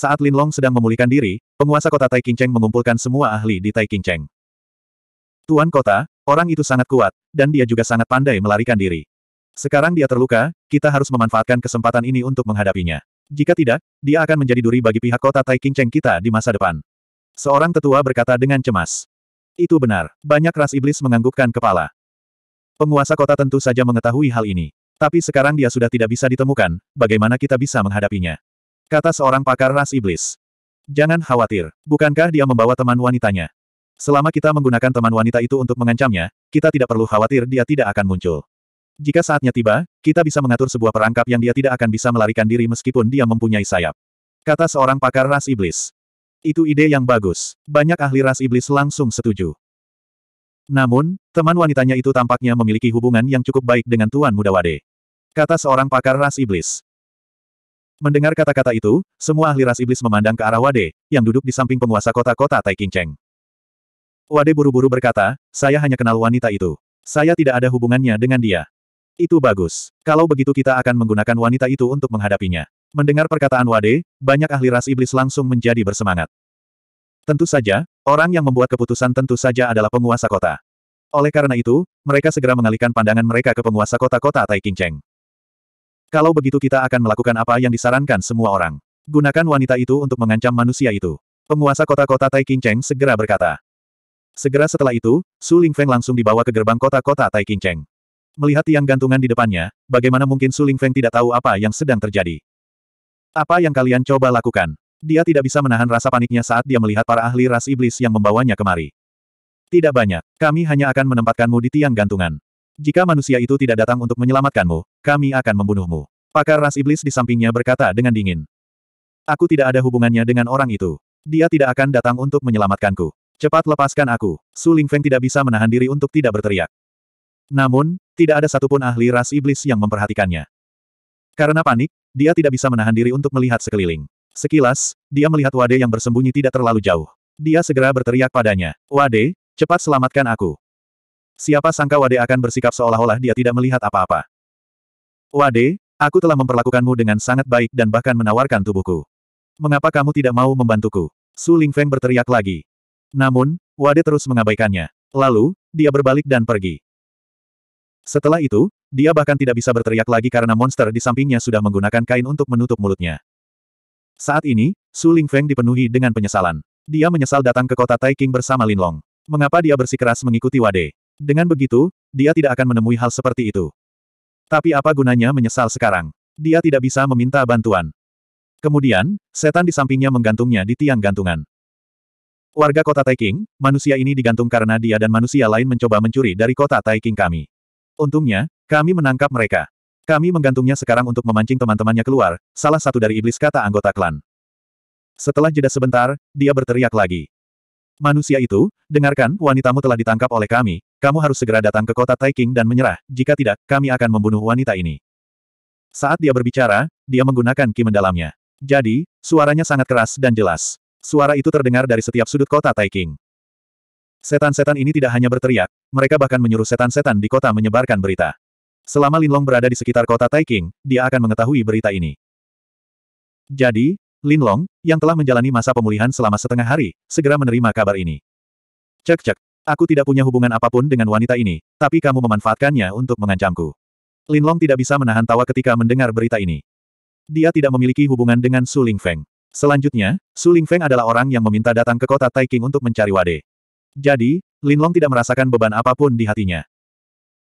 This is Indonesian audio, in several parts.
Saat Lin Long sedang memulihkan diri, penguasa kota Tai mengumpulkan semua ahli di Tai Tuan kota, orang itu sangat kuat, dan dia juga sangat pandai melarikan diri. Sekarang dia terluka, kita harus memanfaatkan kesempatan ini untuk menghadapinya. Jika tidak, dia akan menjadi duri bagi pihak kota Tai kita di masa depan. Seorang tetua berkata dengan cemas. Itu benar, banyak ras iblis menganggukkan kepala. Penguasa kota tentu saja mengetahui hal ini. Tapi sekarang dia sudah tidak bisa ditemukan, bagaimana kita bisa menghadapinya? Kata seorang pakar ras iblis. Jangan khawatir, bukankah dia membawa teman wanitanya? Selama kita menggunakan teman wanita itu untuk mengancamnya, kita tidak perlu khawatir dia tidak akan muncul. Jika saatnya tiba, kita bisa mengatur sebuah perangkap yang dia tidak akan bisa melarikan diri meskipun dia mempunyai sayap. Kata seorang pakar ras iblis. Itu ide yang bagus. Banyak ahli ras iblis langsung setuju. Namun, teman wanitanya itu tampaknya memiliki hubungan yang cukup baik dengan Tuan Muda Wade. Kata seorang pakar ras iblis. Mendengar kata-kata itu, semua ahli ras iblis memandang ke arah Wade, yang duduk di samping penguasa kota-kota Tai Wade buru-buru berkata, saya hanya kenal wanita itu. Saya tidak ada hubungannya dengan dia. Itu bagus. Kalau begitu kita akan menggunakan wanita itu untuk menghadapinya. Mendengar perkataan Wade, banyak ahli ras iblis langsung menjadi bersemangat. Tentu saja, orang yang membuat keputusan tentu saja adalah penguasa kota. Oleh karena itu, mereka segera mengalihkan pandangan mereka ke penguasa kota-kota Tai kalau begitu kita akan melakukan apa yang disarankan semua orang. Gunakan wanita itu untuk mengancam manusia itu. Penguasa kota-kota Tai Cheng segera berkata. Segera setelah itu, Su Lingfeng langsung dibawa ke gerbang kota-kota Tai Cheng. Melihat tiang gantungan di depannya, bagaimana mungkin Su Lingfeng tidak tahu apa yang sedang terjadi. Apa yang kalian coba lakukan? Dia tidak bisa menahan rasa paniknya saat dia melihat para ahli ras iblis yang membawanya kemari. Tidak banyak, kami hanya akan menempatkanmu di tiang gantungan. Jika manusia itu tidak datang untuk menyelamatkanmu, kami akan membunuhmu. Pakar ras iblis di sampingnya berkata dengan dingin. Aku tidak ada hubungannya dengan orang itu. Dia tidak akan datang untuk menyelamatkanku. Cepat lepaskan aku. Su Feng tidak bisa menahan diri untuk tidak berteriak. Namun, tidak ada satupun ahli ras iblis yang memperhatikannya. Karena panik, dia tidak bisa menahan diri untuk melihat sekeliling. Sekilas, dia melihat Wade yang bersembunyi tidak terlalu jauh. Dia segera berteriak padanya, Wade, cepat selamatkan aku. Siapa sangka Wade akan bersikap seolah-olah dia tidak melihat apa-apa. Wade, aku telah memperlakukanmu dengan sangat baik dan bahkan menawarkan tubuhku. Mengapa kamu tidak mau membantuku? Su Ling Feng berteriak lagi. Namun, Wade terus mengabaikannya. Lalu, dia berbalik dan pergi. Setelah itu, dia bahkan tidak bisa berteriak lagi karena monster di sampingnya sudah menggunakan kain untuk menutup mulutnya. Saat ini, Su Ling Feng dipenuhi dengan penyesalan. Dia menyesal datang ke kota Taiking bersama Linlong. Mengapa dia bersikeras mengikuti Wade? Dengan begitu, dia tidak akan menemui hal seperti itu. Tapi apa gunanya menyesal sekarang? Dia tidak bisa meminta bantuan. Kemudian, setan di sampingnya menggantungnya di tiang gantungan. Warga kota Taiking, manusia ini digantung karena dia dan manusia lain mencoba mencuri dari kota Taiking kami. Untungnya, kami menangkap mereka. Kami menggantungnya sekarang untuk memancing teman-temannya keluar, salah satu dari iblis kata anggota klan. Setelah jeda sebentar, dia berteriak lagi. Manusia itu, dengarkan, wanitamu telah ditangkap oleh kami, kamu harus segera datang ke kota Taiking dan menyerah, jika tidak, kami akan membunuh wanita ini. Saat dia berbicara, dia menggunakan ki mendalamnya. Jadi, suaranya sangat keras dan jelas. Suara itu terdengar dari setiap sudut kota Taiking. Setan-setan ini tidak hanya berteriak, mereka bahkan menyuruh setan-setan di kota menyebarkan berita. Selama Linlong berada di sekitar kota Taiking, dia akan mengetahui berita ini. Jadi, Linlong, yang telah menjalani masa pemulihan selama setengah hari, segera menerima kabar ini. Cek-cek, Aku tidak punya hubungan apapun dengan wanita ini, tapi kamu memanfaatkannya untuk mengancamku. Linlong tidak bisa menahan tawa ketika mendengar berita ini. Dia tidak memiliki hubungan dengan Su Feng. Selanjutnya, Su Feng adalah orang yang meminta datang ke kota Taiking untuk mencari Wade. Jadi, Linlong tidak merasakan beban apapun di hatinya.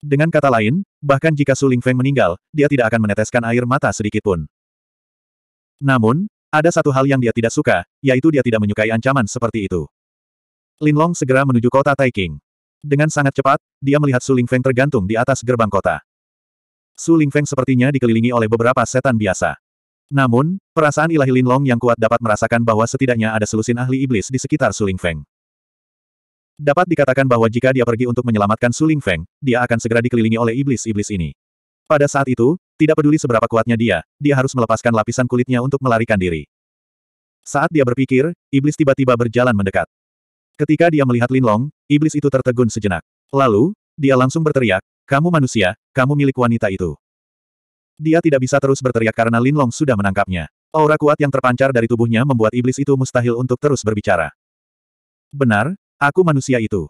Dengan kata lain, bahkan jika Su Feng meninggal, dia tidak akan meneteskan air mata sedikitpun. Namun, ada satu hal yang dia tidak suka, yaitu dia tidak menyukai ancaman seperti itu. Linlong segera menuju kota Taiking. Dengan sangat cepat, dia melihat Su Feng tergantung di atas gerbang kota. Su Feng sepertinya dikelilingi oleh beberapa setan biasa. Namun, perasaan ilahi Linlong yang kuat dapat merasakan bahwa setidaknya ada selusin ahli iblis di sekitar Su Feng. Dapat dikatakan bahwa jika dia pergi untuk menyelamatkan Su Feng, dia akan segera dikelilingi oleh iblis-iblis ini. Pada saat itu, tidak peduli seberapa kuatnya dia, dia harus melepaskan lapisan kulitnya untuk melarikan diri. Saat dia berpikir, iblis tiba-tiba berjalan mendekat. Ketika dia melihat Lin Long, iblis itu tertegun sejenak. Lalu, dia langsung berteriak, kamu manusia, kamu milik wanita itu. Dia tidak bisa terus berteriak karena Lin Long sudah menangkapnya. Aura kuat yang terpancar dari tubuhnya membuat iblis itu mustahil untuk terus berbicara. Benar, aku manusia itu.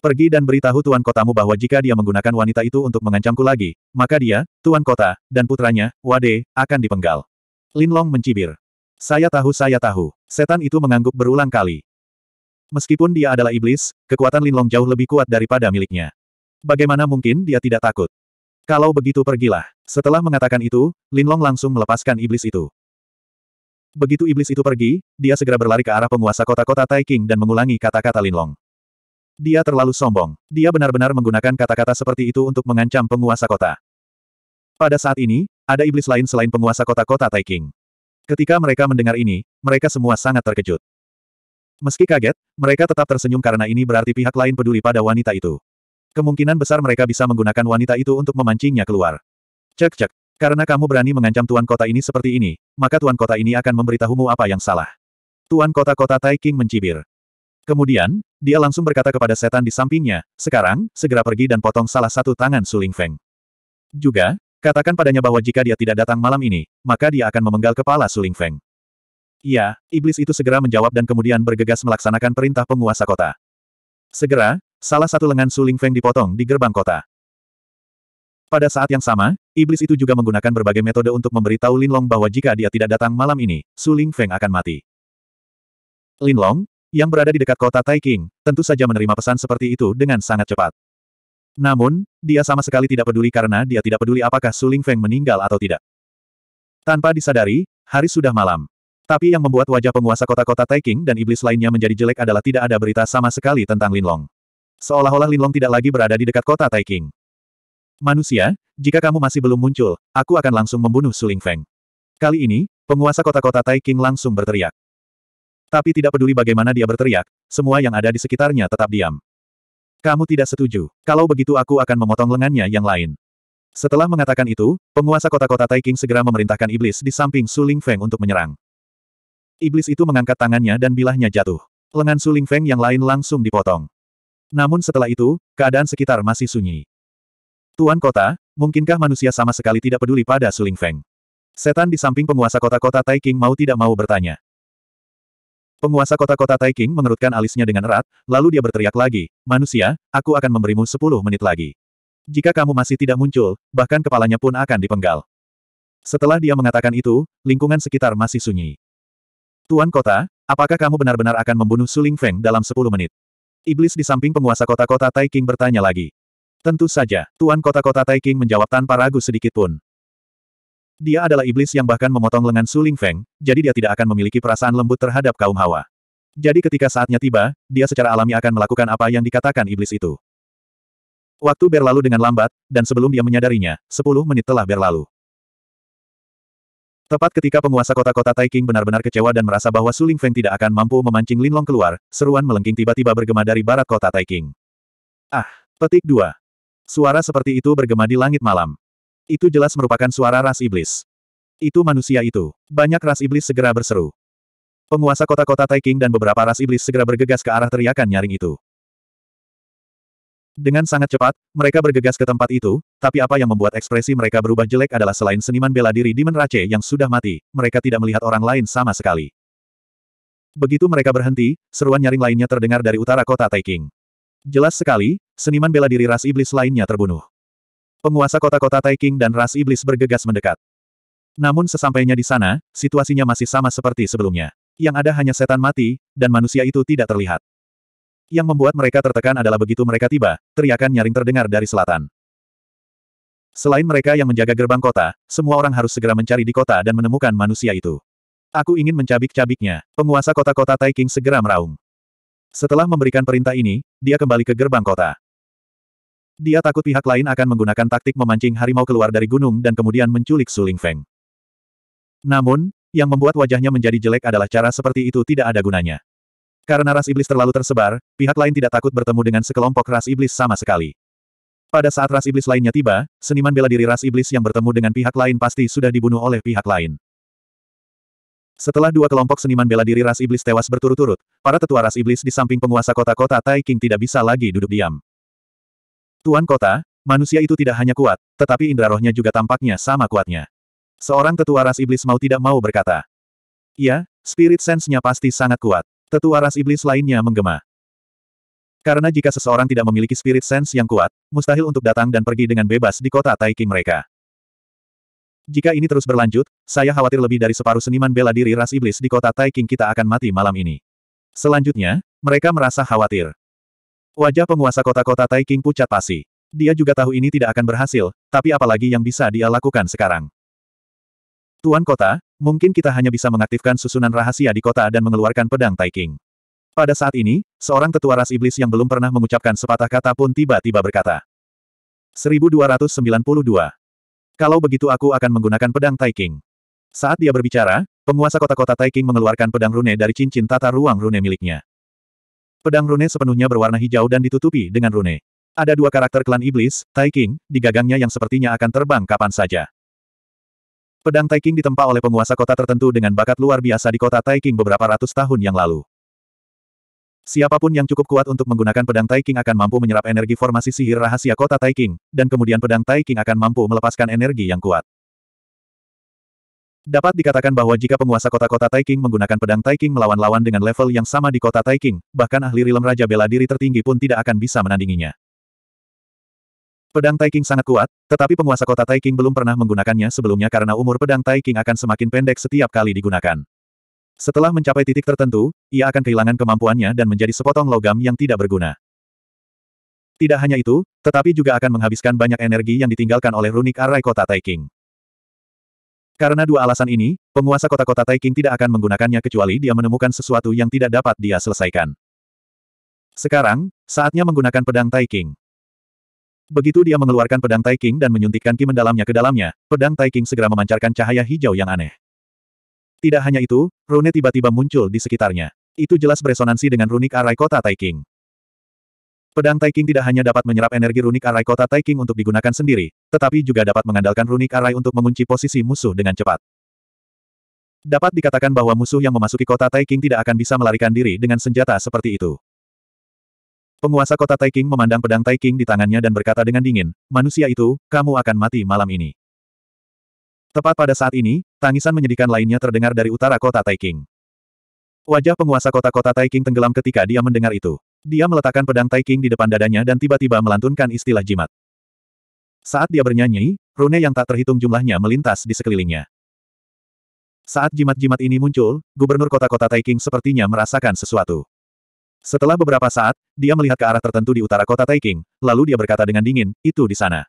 Pergi dan beritahu Tuan Kotamu bahwa jika dia menggunakan wanita itu untuk mengancamku lagi, maka dia, Tuan Kota, dan putranya, Wade, akan dipenggal. Lin Long mencibir. Saya tahu saya tahu. Setan itu mengangguk berulang kali. Meskipun dia adalah iblis, kekuatan Linlong jauh lebih kuat daripada miliknya. Bagaimana mungkin dia tidak takut? Kalau begitu pergilah. Setelah mengatakan itu, Linlong langsung melepaskan iblis itu. Begitu iblis itu pergi, dia segera berlari ke arah penguasa kota-kota Taiking dan mengulangi kata-kata Linlong. Dia terlalu sombong. Dia benar-benar menggunakan kata-kata seperti itu untuk mengancam penguasa kota. Pada saat ini, ada iblis lain selain penguasa kota-kota Taiking. Ketika mereka mendengar ini, mereka semua sangat terkejut. Meski kaget, mereka tetap tersenyum karena ini berarti pihak lain peduli pada wanita itu. Kemungkinan besar mereka bisa menggunakan wanita itu untuk memancingnya keluar. Cek-cek, karena kamu berani mengancam tuan kota ini seperti ini, maka tuan kota ini akan memberitahumu apa yang salah. Tuan kota-kota Tai King mencibir. Kemudian, dia langsung berkata kepada setan di sampingnya, sekarang, segera pergi dan potong salah satu tangan Suling Feng. Juga, katakan padanya bahwa jika dia tidak datang malam ini, maka dia akan memenggal kepala Suling Feng. Iya, iblis itu segera menjawab dan kemudian bergegas melaksanakan perintah penguasa kota. Segera, salah satu lengan Suling Feng dipotong di gerbang kota. Pada saat yang sama, iblis itu juga menggunakan berbagai metode untuk memberitahu Long bahwa jika dia tidak datang malam ini, Suling Feng akan mati. Lin Long, yang berada di dekat kota Taiking, tentu saja menerima pesan seperti itu dengan sangat cepat. Namun, dia sama sekali tidak peduli karena dia tidak peduli apakah Suling Feng meninggal atau tidak. Tanpa disadari, hari sudah malam. Tapi yang membuat wajah penguasa kota-kota Taiking dan iblis lainnya menjadi jelek adalah tidak ada berita sama sekali tentang Linlong. Seolah-olah Linlong tidak lagi berada di dekat kota Taiking. Manusia, jika kamu masih belum muncul, aku akan langsung membunuh Suling Feng. Kali ini, penguasa kota-kota Taiking langsung berteriak. Tapi tidak peduli bagaimana dia berteriak, semua yang ada di sekitarnya tetap diam. Kamu tidak setuju. Kalau begitu aku akan memotong lengannya yang lain. Setelah mengatakan itu, penguasa kota-kota Taiking segera memerintahkan iblis di samping Suling Feng untuk menyerang. Iblis itu mengangkat tangannya dan bilahnya jatuh. Lengan Su Ling Feng yang lain langsung dipotong. Namun setelah itu, keadaan sekitar masih sunyi. Tuan kota, mungkinkah manusia sama sekali tidak peduli pada Su Ling Feng? Setan di samping penguasa kota-kota Taiking mau tidak mau bertanya. Penguasa kota-kota Taiking mengerutkan alisnya dengan erat, lalu dia berteriak lagi, manusia, aku akan memberimu sepuluh menit lagi. Jika kamu masih tidak muncul, bahkan kepalanya pun akan dipenggal. Setelah dia mengatakan itu, lingkungan sekitar masih sunyi. Tuan Kota, apakah kamu benar-benar akan membunuh Suling Feng dalam 10 menit? Iblis di samping penguasa kota-kota Taiking bertanya lagi. Tentu saja, Tuan Kota-Kota Taiking menjawab tanpa ragu sedikit pun. Dia adalah iblis yang bahkan memotong lengan Suling Feng, jadi dia tidak akan memiliki perasaan lembut terhadap kaum hawa. Jadi ketika saatnya tiba, dia secara alami akan melakukan apa yang dikatakan iblis itu. Waktu berlalu dengan lambat, dan sebelum dia menyadarinya, 10 menit telah berlalu. Tepat ketika penguasa kota-kota Taiking benar-benar kecewa dan merasa bahwa Suling Feng tidak akan mampu memancing Lin Long keluar, seruan melengking tiba-tiba bergema dari barat kota Taiking. Ah, petik dua. Suara seperti itu bergema di langit malam. Itu jelas merupakan suara ras iblis. Itu manusia itu. Banyak ras iblis segera berseru. Penguasa kota-kota Taiking dan beberapa ras iblis segera bergegas ke arah teriakan nyaring itu. Dengan sangat cepat, mereka bergegas ke tempat itu, tapi apa yang membuat ekspresi mereka berubah jelek adalah selain seniman bela diri Di Rache yang sudah mati, mereka tidak melihat orang lain sama sekali. Begitu mereka berhenti, seruan nyaring lainnya terdengar dari utara kota Taiking. Jelas sekali, seniman bela diri ras iblis lainnya terbunuh. Penguasa kota-kota Taiking dan ras iblis bergegas mendekat. Namun sesampainya di sana, situasinya masih sama seperti sebelumnya. Yang ada hanya setan mati, dan manusia itu tidak terlihat. Yang membuat mereka tertekan adalah begitu mereka tiba, teriakan nyaring terdengar dari selatan. Selain mereka yang menjaga gerbang kota, semua orang harus segera mencari di kota dan menemukan manusia itu. Aku ingin mencabik-cabiknya. Penguasa kota-kota Taiking segera meraung. Setelah memberikan perintah ini, dia kembali ke gerbang kota. Dia takut pihak lain akan menggunakan taktik memancing harimau keluar dari gunung dan kemudian menculik Suling Feng. Namun, yang membuat wajahnya menjadi jelek adalah cara seperti itu tidak ada gunanya. Karena ras iblis terlalu tersebar, pihak lain tidak takut bertemu dengan sekelompok ras iblis sama sekali. Pada saat ras iblis lainnya tiba, seniman bela diri ras iblis yang bertemu dengan pihak lain pasti sudah dibunuh oleh pihak lain. Setelah dua kelompok seniman bela diri ras iblis tewas berturut-turut, para tetua ras iblis di samping penguasa kota-kota Tai King tidak bisa lagi duduk diam. Tuan kota, manusia itu tidak hanya kuat, tetapi indra rohnya juga tampaknya sama kuatnya. Seorang tetua ras iblis mau tidak mau berkata. Ya, spirit sense-nya pasti sangat kuat. Tetua ras iblis lainnya menggema. Karena jika seseorang tidak memiliki spirit sense yang kuat, mustahil untuk datang dan pergi dengan bebas di kota Taiking mereka. Jika ini terus berlanjut, saya khawatir lebih dari separuh seniman bela diri ras iblis di kota Taiking kita akan mati malam ini. Selanjutnya, mereka merasa khawatir. Wajah penguasa kota-kota Taiking pucat pasi. Dia juga tahu ini tidak akan berhasil, tapi apalagi yang bisa dia lakukan sekarang. Tuan kota, Mungkin kita hanya bisa mengaktifkan susunan rahasia di kota dan mengeluarkan pedang Taiking. Pada saat ini, seorang tetua ras iblis yang belum pernah mengucapkan sepatah kata pun tiba-tiba berkata. 1292. Kalau begitu aku akan menggunakan pedang Taiking. Saat dia berbicara, penguasa kota-kota Taiking mengeluarkan pedang rune dari cincin tata ruang rune miliknya. Pedang rune sepenuhnya berwarna hijau dan ditutupi dengan rune. Ada dua karakter klan iblis, Taiking, di gagangnya yang sepertinya akan terbang kapan saja. Pedang Taiking ditempa oleh penguasa kota tertentu dengan bakat luar biasa di kota Taiking beberapa ratus tahun yang lalu. Siapapun yang cukup kuat untuk menggunakan pedang Taiking akan mampu menyerap energi formasi sihir rahasia kota Taiking, dan kemudian pedang Taiking akan mampu melepaskan energi yang kuat. Dapat dikatakan bahwa jika penguasa kota-kota Taiking menggunakan pedang Taiking melawan lawan dengan level yang sama di kota Taiking, bahkan ahli rilem Raja Bela Diri tertinggi pun tidak akan bisa menandinginya. Pedang Taiking sangat kuat, tetapi penguasa kota Taiking belum pernah menggunakannya sebelumnya karena umur pedang Taiking akan semakin pendek setiap kali digunakan. Setelah mencapai titik tertentu, ia akan kehilangan kemampuannya dan menjadi sepotong logam yang tidak berguna. Tidak hanya itu, tetapi juga akan menghabiskan banyak energi yang ditinggalkan oleh runik arai kota Taiking. Karena dua alasan ini, penguasa kota-kota Taiking tidak akan menggunakannya kecuali dia menemukan sesuatu yang tidak dapat dia selesaikan. Sekarang, saatnya menggunakan pedang Taiking. Begitu dia mengeluarkan pedang Tai dan menyuntikkan ki mendalamnya ke dalamnya, pedang Tai segera memancarkan cahaya hijau yang aneh. Tidak hanya itu, rune tiba-tiba muncul di sekitarnya. Itu jelas beresonansi dengan runik arai kota Tai Pedang Tai tidak hanya dapat menyerap energi runik arai kota Tai untuk digunakan sendiri, tetapi juga dapat mengandalkan runik arai untuk mengunci posisi musuh dengan cepat. Dapat dikatakan bahwa musuh yang memasuki kota Tai tidak akan bisa melarikan diri dengan senjata seperti itu. Penguasa kota Taiking memandang pedang Taiking di tangannya dan berkata dengan dingin, manusia itu, kamu akan mati malam ini. Tepat pada saat ini, tangisan menyedihkan lainnya terdengar dari utara kota Taiking. Wajah penguasa kota-kota Taiking tenggelam ketika dia mendengar itu. Dia meletakkan pedang Taiking di depan dadanya dan tiba-tiba melantunkan istilah jimat. Saat dia bernyanyi, rune yang tak terhitung jumlahnya melintas di sekelilingnya. Saat jimat-jimat ini muncul, gubernur kota-kota Taiking sepertinya merasakan sesuatu. Setelah beberapa saat, dia melihat ke arah tertentu di utara kota Taiking, lalu dia berkata dengan dingin, itu di sana.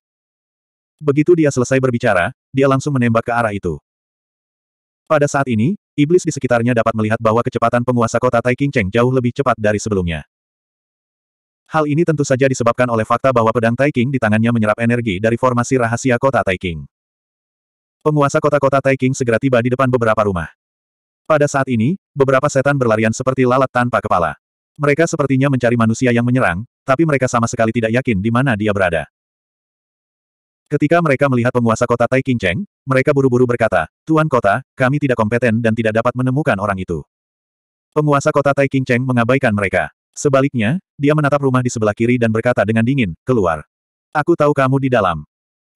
Begitu dia selesai berbicara, dia langsung menembak ke arah itu. Pada saat ini, iblis di sekitarnya dapat melihat bahwa kecepatan penguasa kota Taiking Cheng jauh lebih cepat dari sebelumnya. Hal ini tentu saja disebabkan oleh fakta bahwa pedang Taiking di tangannya menyerap energi dari formasi rahasia kota Taiking. Penguasa kota-kota Taiking segera tiba di depan beberapa rumah. Pada saat ini, beberapa setan berlarian seperti lalat tanpa kepala. Mereka sepertinya mencari manusia yang menyerang, tapi mereka sama sekali tidak yakin di mana dia berada. Ketika mereka melihat penguasa kota Tai Cheng, mereka buru-buru berkata, Tuan kota, kami tidak kompeten dan tidak dapat menemukan orang itu. Penguasa kota Tai Cheng mengabaikan mereka. Sebaliknya, dia menatap rumah di sebelah kiri dan berkata dengan dingin, keluar. Aku tahu kamu di dalam.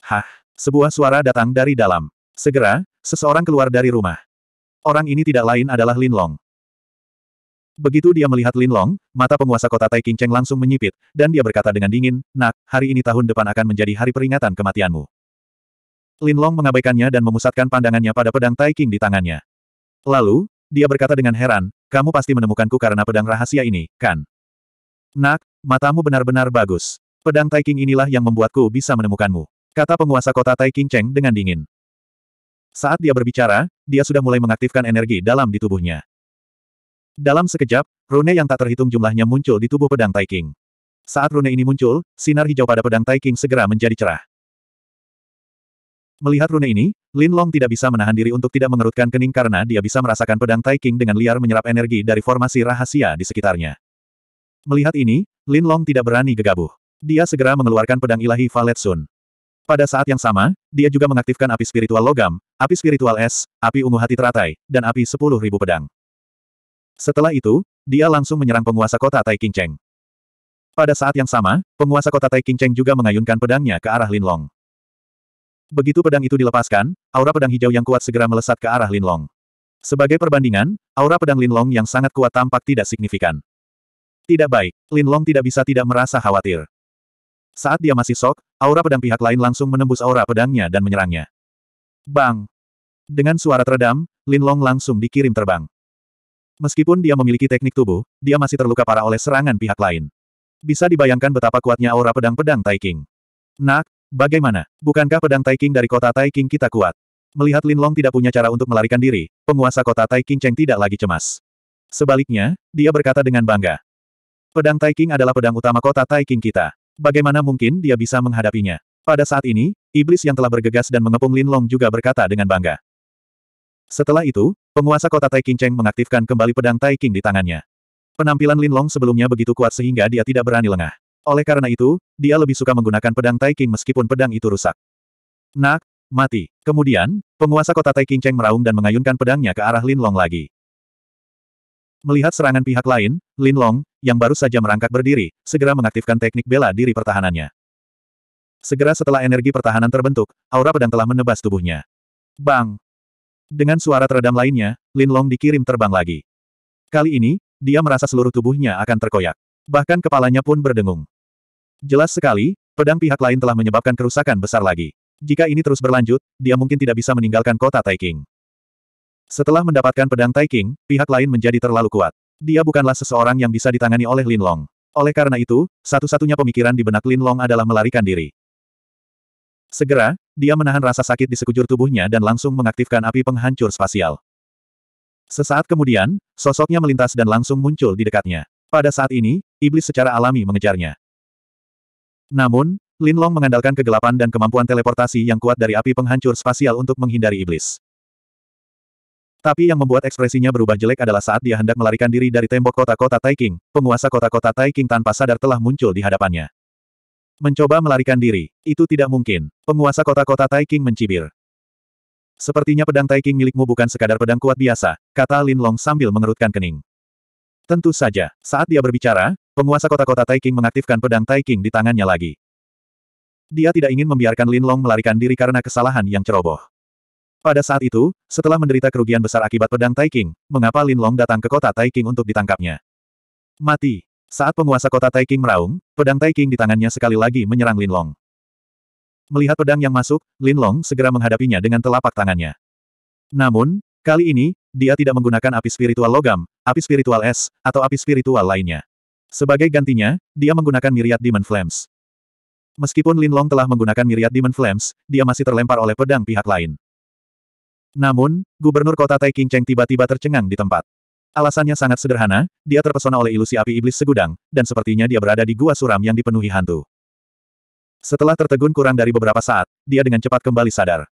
Hah, sebuah suara datang dari dalam. Segera, seseorang keluar dari rumah. Orang ini tidak lain adalah Lin Long. Begitu dia melihat Lin Long, mata penguasa kota Tai Cheng langsung menyipit, dan dia berkata dengan dingin, Nak, hari ini tahun depan akan menjadi hari peringatan kematianmu. Lin Long mengabaikannya dan memusatkan pandangannya pada pedang Tai di tangannya. Lalu, dia berkata dengan heran, kamu pasti menemukanku karena pedang rahasia ini, kan? Nak, matamu benar-benar bagus. Pedang Tai inilah yang membuatku bisa menemukanmu. Kata penguasa kota Tai Cheng dengan dingin. Saat dia berbicara, dia sudah mulai mengaktifkan energi dalam di tubuhnya. Dalam sekejap, rune yang tak terhitung jumlahnya muncul di tubuh pedang Taiking. Saat rune ini muncul, sinar hijau pada pedang Taiking segera menjadi cerah. Melihat rune ini, Lin Long tidak bisa menahan diri untuk tidak mengerutkan kening karena dia bisa merasakan pedang Taiking dengan liar menyerap energi dari formasi rahasia di sekitarnya. Melihat ini, Lin Long tidak berani gegabah. Dia segera mengeluarkan pedang ilahi Valet Sun. Pada saat yang sama, dia juga mengaktifkan api spiritual logam, api spiritual es, api ungu hati teratai, dan api sepuluh ribu pedang. Setelah itu, dia langsung menyerang penguasa kota Tai Cheng. Pada saat yang sama, penguasa kota Tai Cheng juga mengayunkan pedangnya ke arah Lin Long. Begitu pedang itu dilepaskan, aura pedang hijau yang kuat segera melesat ke arah Lin Long. Sebagai perbandingan, aura pedang Lin Long yang sangat kuat tampak tidak signifikan. Tidak baik, Lin Long tidak bisa tidak merasa khawatir. Saat dia masih sok, aura pedang pihak lain langsung menembus aura pedangnya dan menyerangnya. Bang! Dengan suara teredam, Lin Long langsung dikirim terbang. Meskipun dia memiliki teknik tubuh, dia masih terluka parah oleh serangan pihak lain. Bisa dibayangkan betapa kuatnya aura pedang-pedang Taiking. Nak, bagaimana? Bukankah pedang Taiking dari kota Taiking kita kuat? Melihat Lin Long tidak punya cara untuk melarikan diri, penguasa kota Taiking Cheng tidak lagi cemas. Sebaliknya, dia berkata dengan bangga. Pedang Taiking adalah pedang utama kota Taiking kita. Bagaimana mungkin dia bisa menghadapinya? Pada saat ini, iblis yang telah bergegas dan mengepung Lin Long juga berkata dengan bangga. Setelah itu, penguasa kota Tai Cheng mengaktifkan kembali pedang Tai di tangannya. Penampilan Lin Long sebelumnya begitu kuat sehingga dia tidak berani lengah. Oleh karena itu, dia lebih suka menggunakan pedang Tai meskipun pedang itu rusak. Nak, mati. Kemudian, penguasa kota Tai Cheng meraung dan mengayunkan pedangnya ke arah Lin Long lagi. Melihat serangan pihak lain, Lin Long, yang baru saja merangkak berdiri, segera mengaktifkan teknik bela diri pertahanannya. Segera setelah energi pertahanan terbentuk, aura pedang telah menebas tubuhnya. Bang! Dengan suara teredam lainnya, Lin Long dikirim terbang lagi. Kali ini, dia merasa seluruh tubuhnya akan terkoyak. Bahkan kepalanya pun berdengung. Jelas sekali, pedang pihak lain telah menyebabkan kerusakan besar lagi. Jika ini terus berlanjut, dia mungkin tidak bisa meninggalkan kota Taiking. Setelah mendapatkan pedang Taiking, pihak lain menjadi terlalu kuat. Dia bukanlah seseorang yang bisa ditangani oleh Lin Long. Oleh karena itu, satu-satunya pemikiran di benak Lin Long adalah melarikan diri. Segera, dia menahan rasa sakit di sekujur tubuhnya dan langsung mengaktifkan api penghancur spasial. Sesaat kemudian, sosoknya melintas dan langsung muncul di dekatnya. Pada saat ini, iblis secara alami mengejarnya. Namun, Lin Long mengandalkan kegelapan dan kemampuan teleportasi yang kuat dari api penghancur spasial untuk menghindari iblis. Tapi yang membuat ekspresinya berubah jelek adalah saat dia hendak melarikan diri dari tembok kota-kota Taiking, penguasa kota-kota Taiking tanpa sadar telah muncul di hadapannya. Mencoba melarikan diri, itu tidak mungkin. Penguasa kota-kota Taiking mencibir. Sepertinya pedang Taiking milikmu bukan sekadar pedang kuat biasa, kata Lin Long sambil mengerutkan kening. Tentu saja, saat dia berbicara, penguasa kota-kota Taiking mengaktifkan pedang Taiking di tangannya lagi. Dia tidak ingin membiarkan Lin Long melarikan diri karena kesalahan yang ceroboh. Pada saat itu, setelah menderita kerugian besar akibat pedang Taiking, mengapa Lin Long datang ke kota Taiking untuk ditangkapnya? Mati. Saat penguasa kota Taiking meraung, pedang Taiking di tangannya sekali lagi menyerang Linlong. Melihat pedang yang masuk, Linlong segera menghadapinya dengan telapak tangannya. Namun, kali ini, dia tidak menggunakan api spiritual logam, api spiritual es, atau api spiritual lainnya. Sebagai gantinya, dia menggunakan miriat Demon Flames. Meskipun Linlong telah menggunakan miriat Demon Flames, dia masih terlempar oleh pedang pihak lain. Namun, gubernur kota Taiking Cheng tiba-tiba tercengang di tempat. Alasannya sangat sederhana, dia terpesona oleh ilusi api iblis segudang, dan sepertinya dia berada di gua suram yang dipenuhi hantu. Setelah tertegun kurang dari beberapa saat, dia dengan cepat kembali sadar.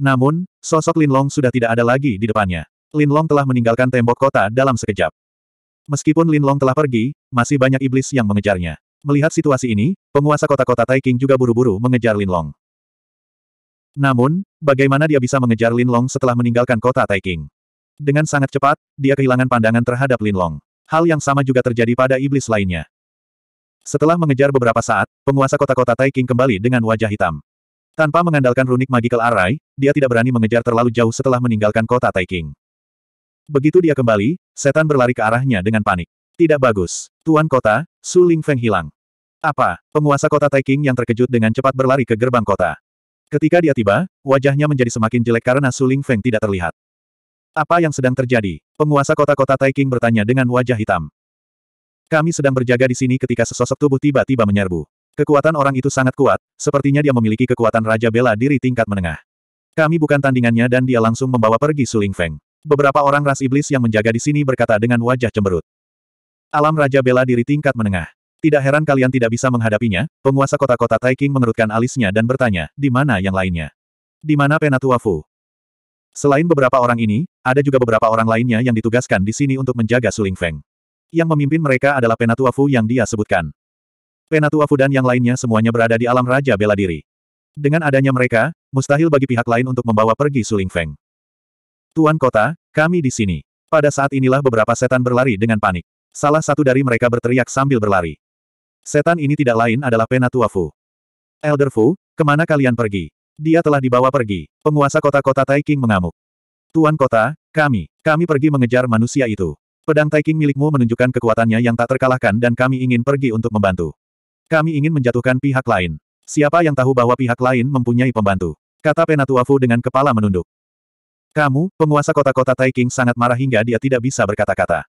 Namun, sosok Lin Long sudah tidak ada lagi di depannya. Lin Long telah meninggalkan tembok kota dalam sekejap. Meskipun Lin Long telah pergi, masih banyak iblis yang mengejarnya. Melihat situasi ini, penguasa kota-kota Taiking juga buru-buru mengejar Lin Long. Namun, bagaimana dia bisa mengejar Lin Long setelah meninggalkan kota Taiking? Dengan sangat cepat, dia kehilangan pandangan terhadap Lin Long. Hal yang sama juga terjadi pada iblis lainnya. Setelah mengejar beberapa saat, penguasa kota-kota Taiking kembali dengan wajah hitam. Tanpa mengandalkan runik magical array, dia tidak berani mengejar terlalu jauh setelah meninggalkan kota Taiking. Begitu dia kembali, setan berlari ke arahnya dengan panik. Tidak bagus. Tuan kota, Su Ling Feng hilang. Apa? Penguasa kota Taiking yang terkejut dengan cepat berlari ke gerbang kota. Ketika dia tiba, wajahnya menjadi semakin jelek karena Su Ling Feng tidak terlihat. Apa yang sedang terjadi? Penguasa kota-kota Taiking bertanya dengan wajah hitam. Kami sedang berjaga di sini ketika sesosok tubuh tiba-tiba menyerbu. Kekuatan orang itu sangat kuat, sepertinya dia memiliki kekuatan Raja Bela Diri tingkat menengah. Kami bukan tandingannya dan dia langsung membawa pergi Suling Feng. Beberapa orang ras iblis yang menjaga di sini berkata dengan wajah cemberut. Alam Raja Bela Diri tingkat menengah. Tidak heran kalian tidak bisa menghadapinya, penguasa kota-kota Taiking mengerutkan alisnya dan bertanya, di mana yang lainnya? Di mana Penatua Fu? Selain beberapa orang ini, ada juga beberapa orang lainnya yang ditugaskan di sini untuk menjaga Suling Feng. Yang memimpin mereka adalah Penatua Fu yang dia sebutkan. Penatua Fu dan yang lainnya semuanya berada di alam Raja Bela Diri. Dengan adanya mereka, mustahil bagi pihak lain untuk membawa pergi Suling Feng. Tuan Kota, kami di sini. Pada saat inilah beberapa setan berlari dengan panik. Salah satu dari mereka berteriak sambil berlari. Setan ini tidak lain adalah Penatua Fu. Elder Fu, kemana kalian pergi? Dia telah dibawa pergi. Penguasa kota-kota Taiking mengamuk. Tuan kota, kami, kami pergi mengejar manusia itu. Pedang Taiking milikmu menunjukkan kekuatannya yang tak terkalahkan dan kami ingin pergi untuk membantu. Kami ingin menjatuhkan pihak lain. Siapa yang tahu bahwa pihak lain mempunyai pembantu? Kata Penatuafu dengan kepala menunduk. Kamu, penguasa kota-kota Taiking sangat marah hingga dia tidak bisa berkata-kata.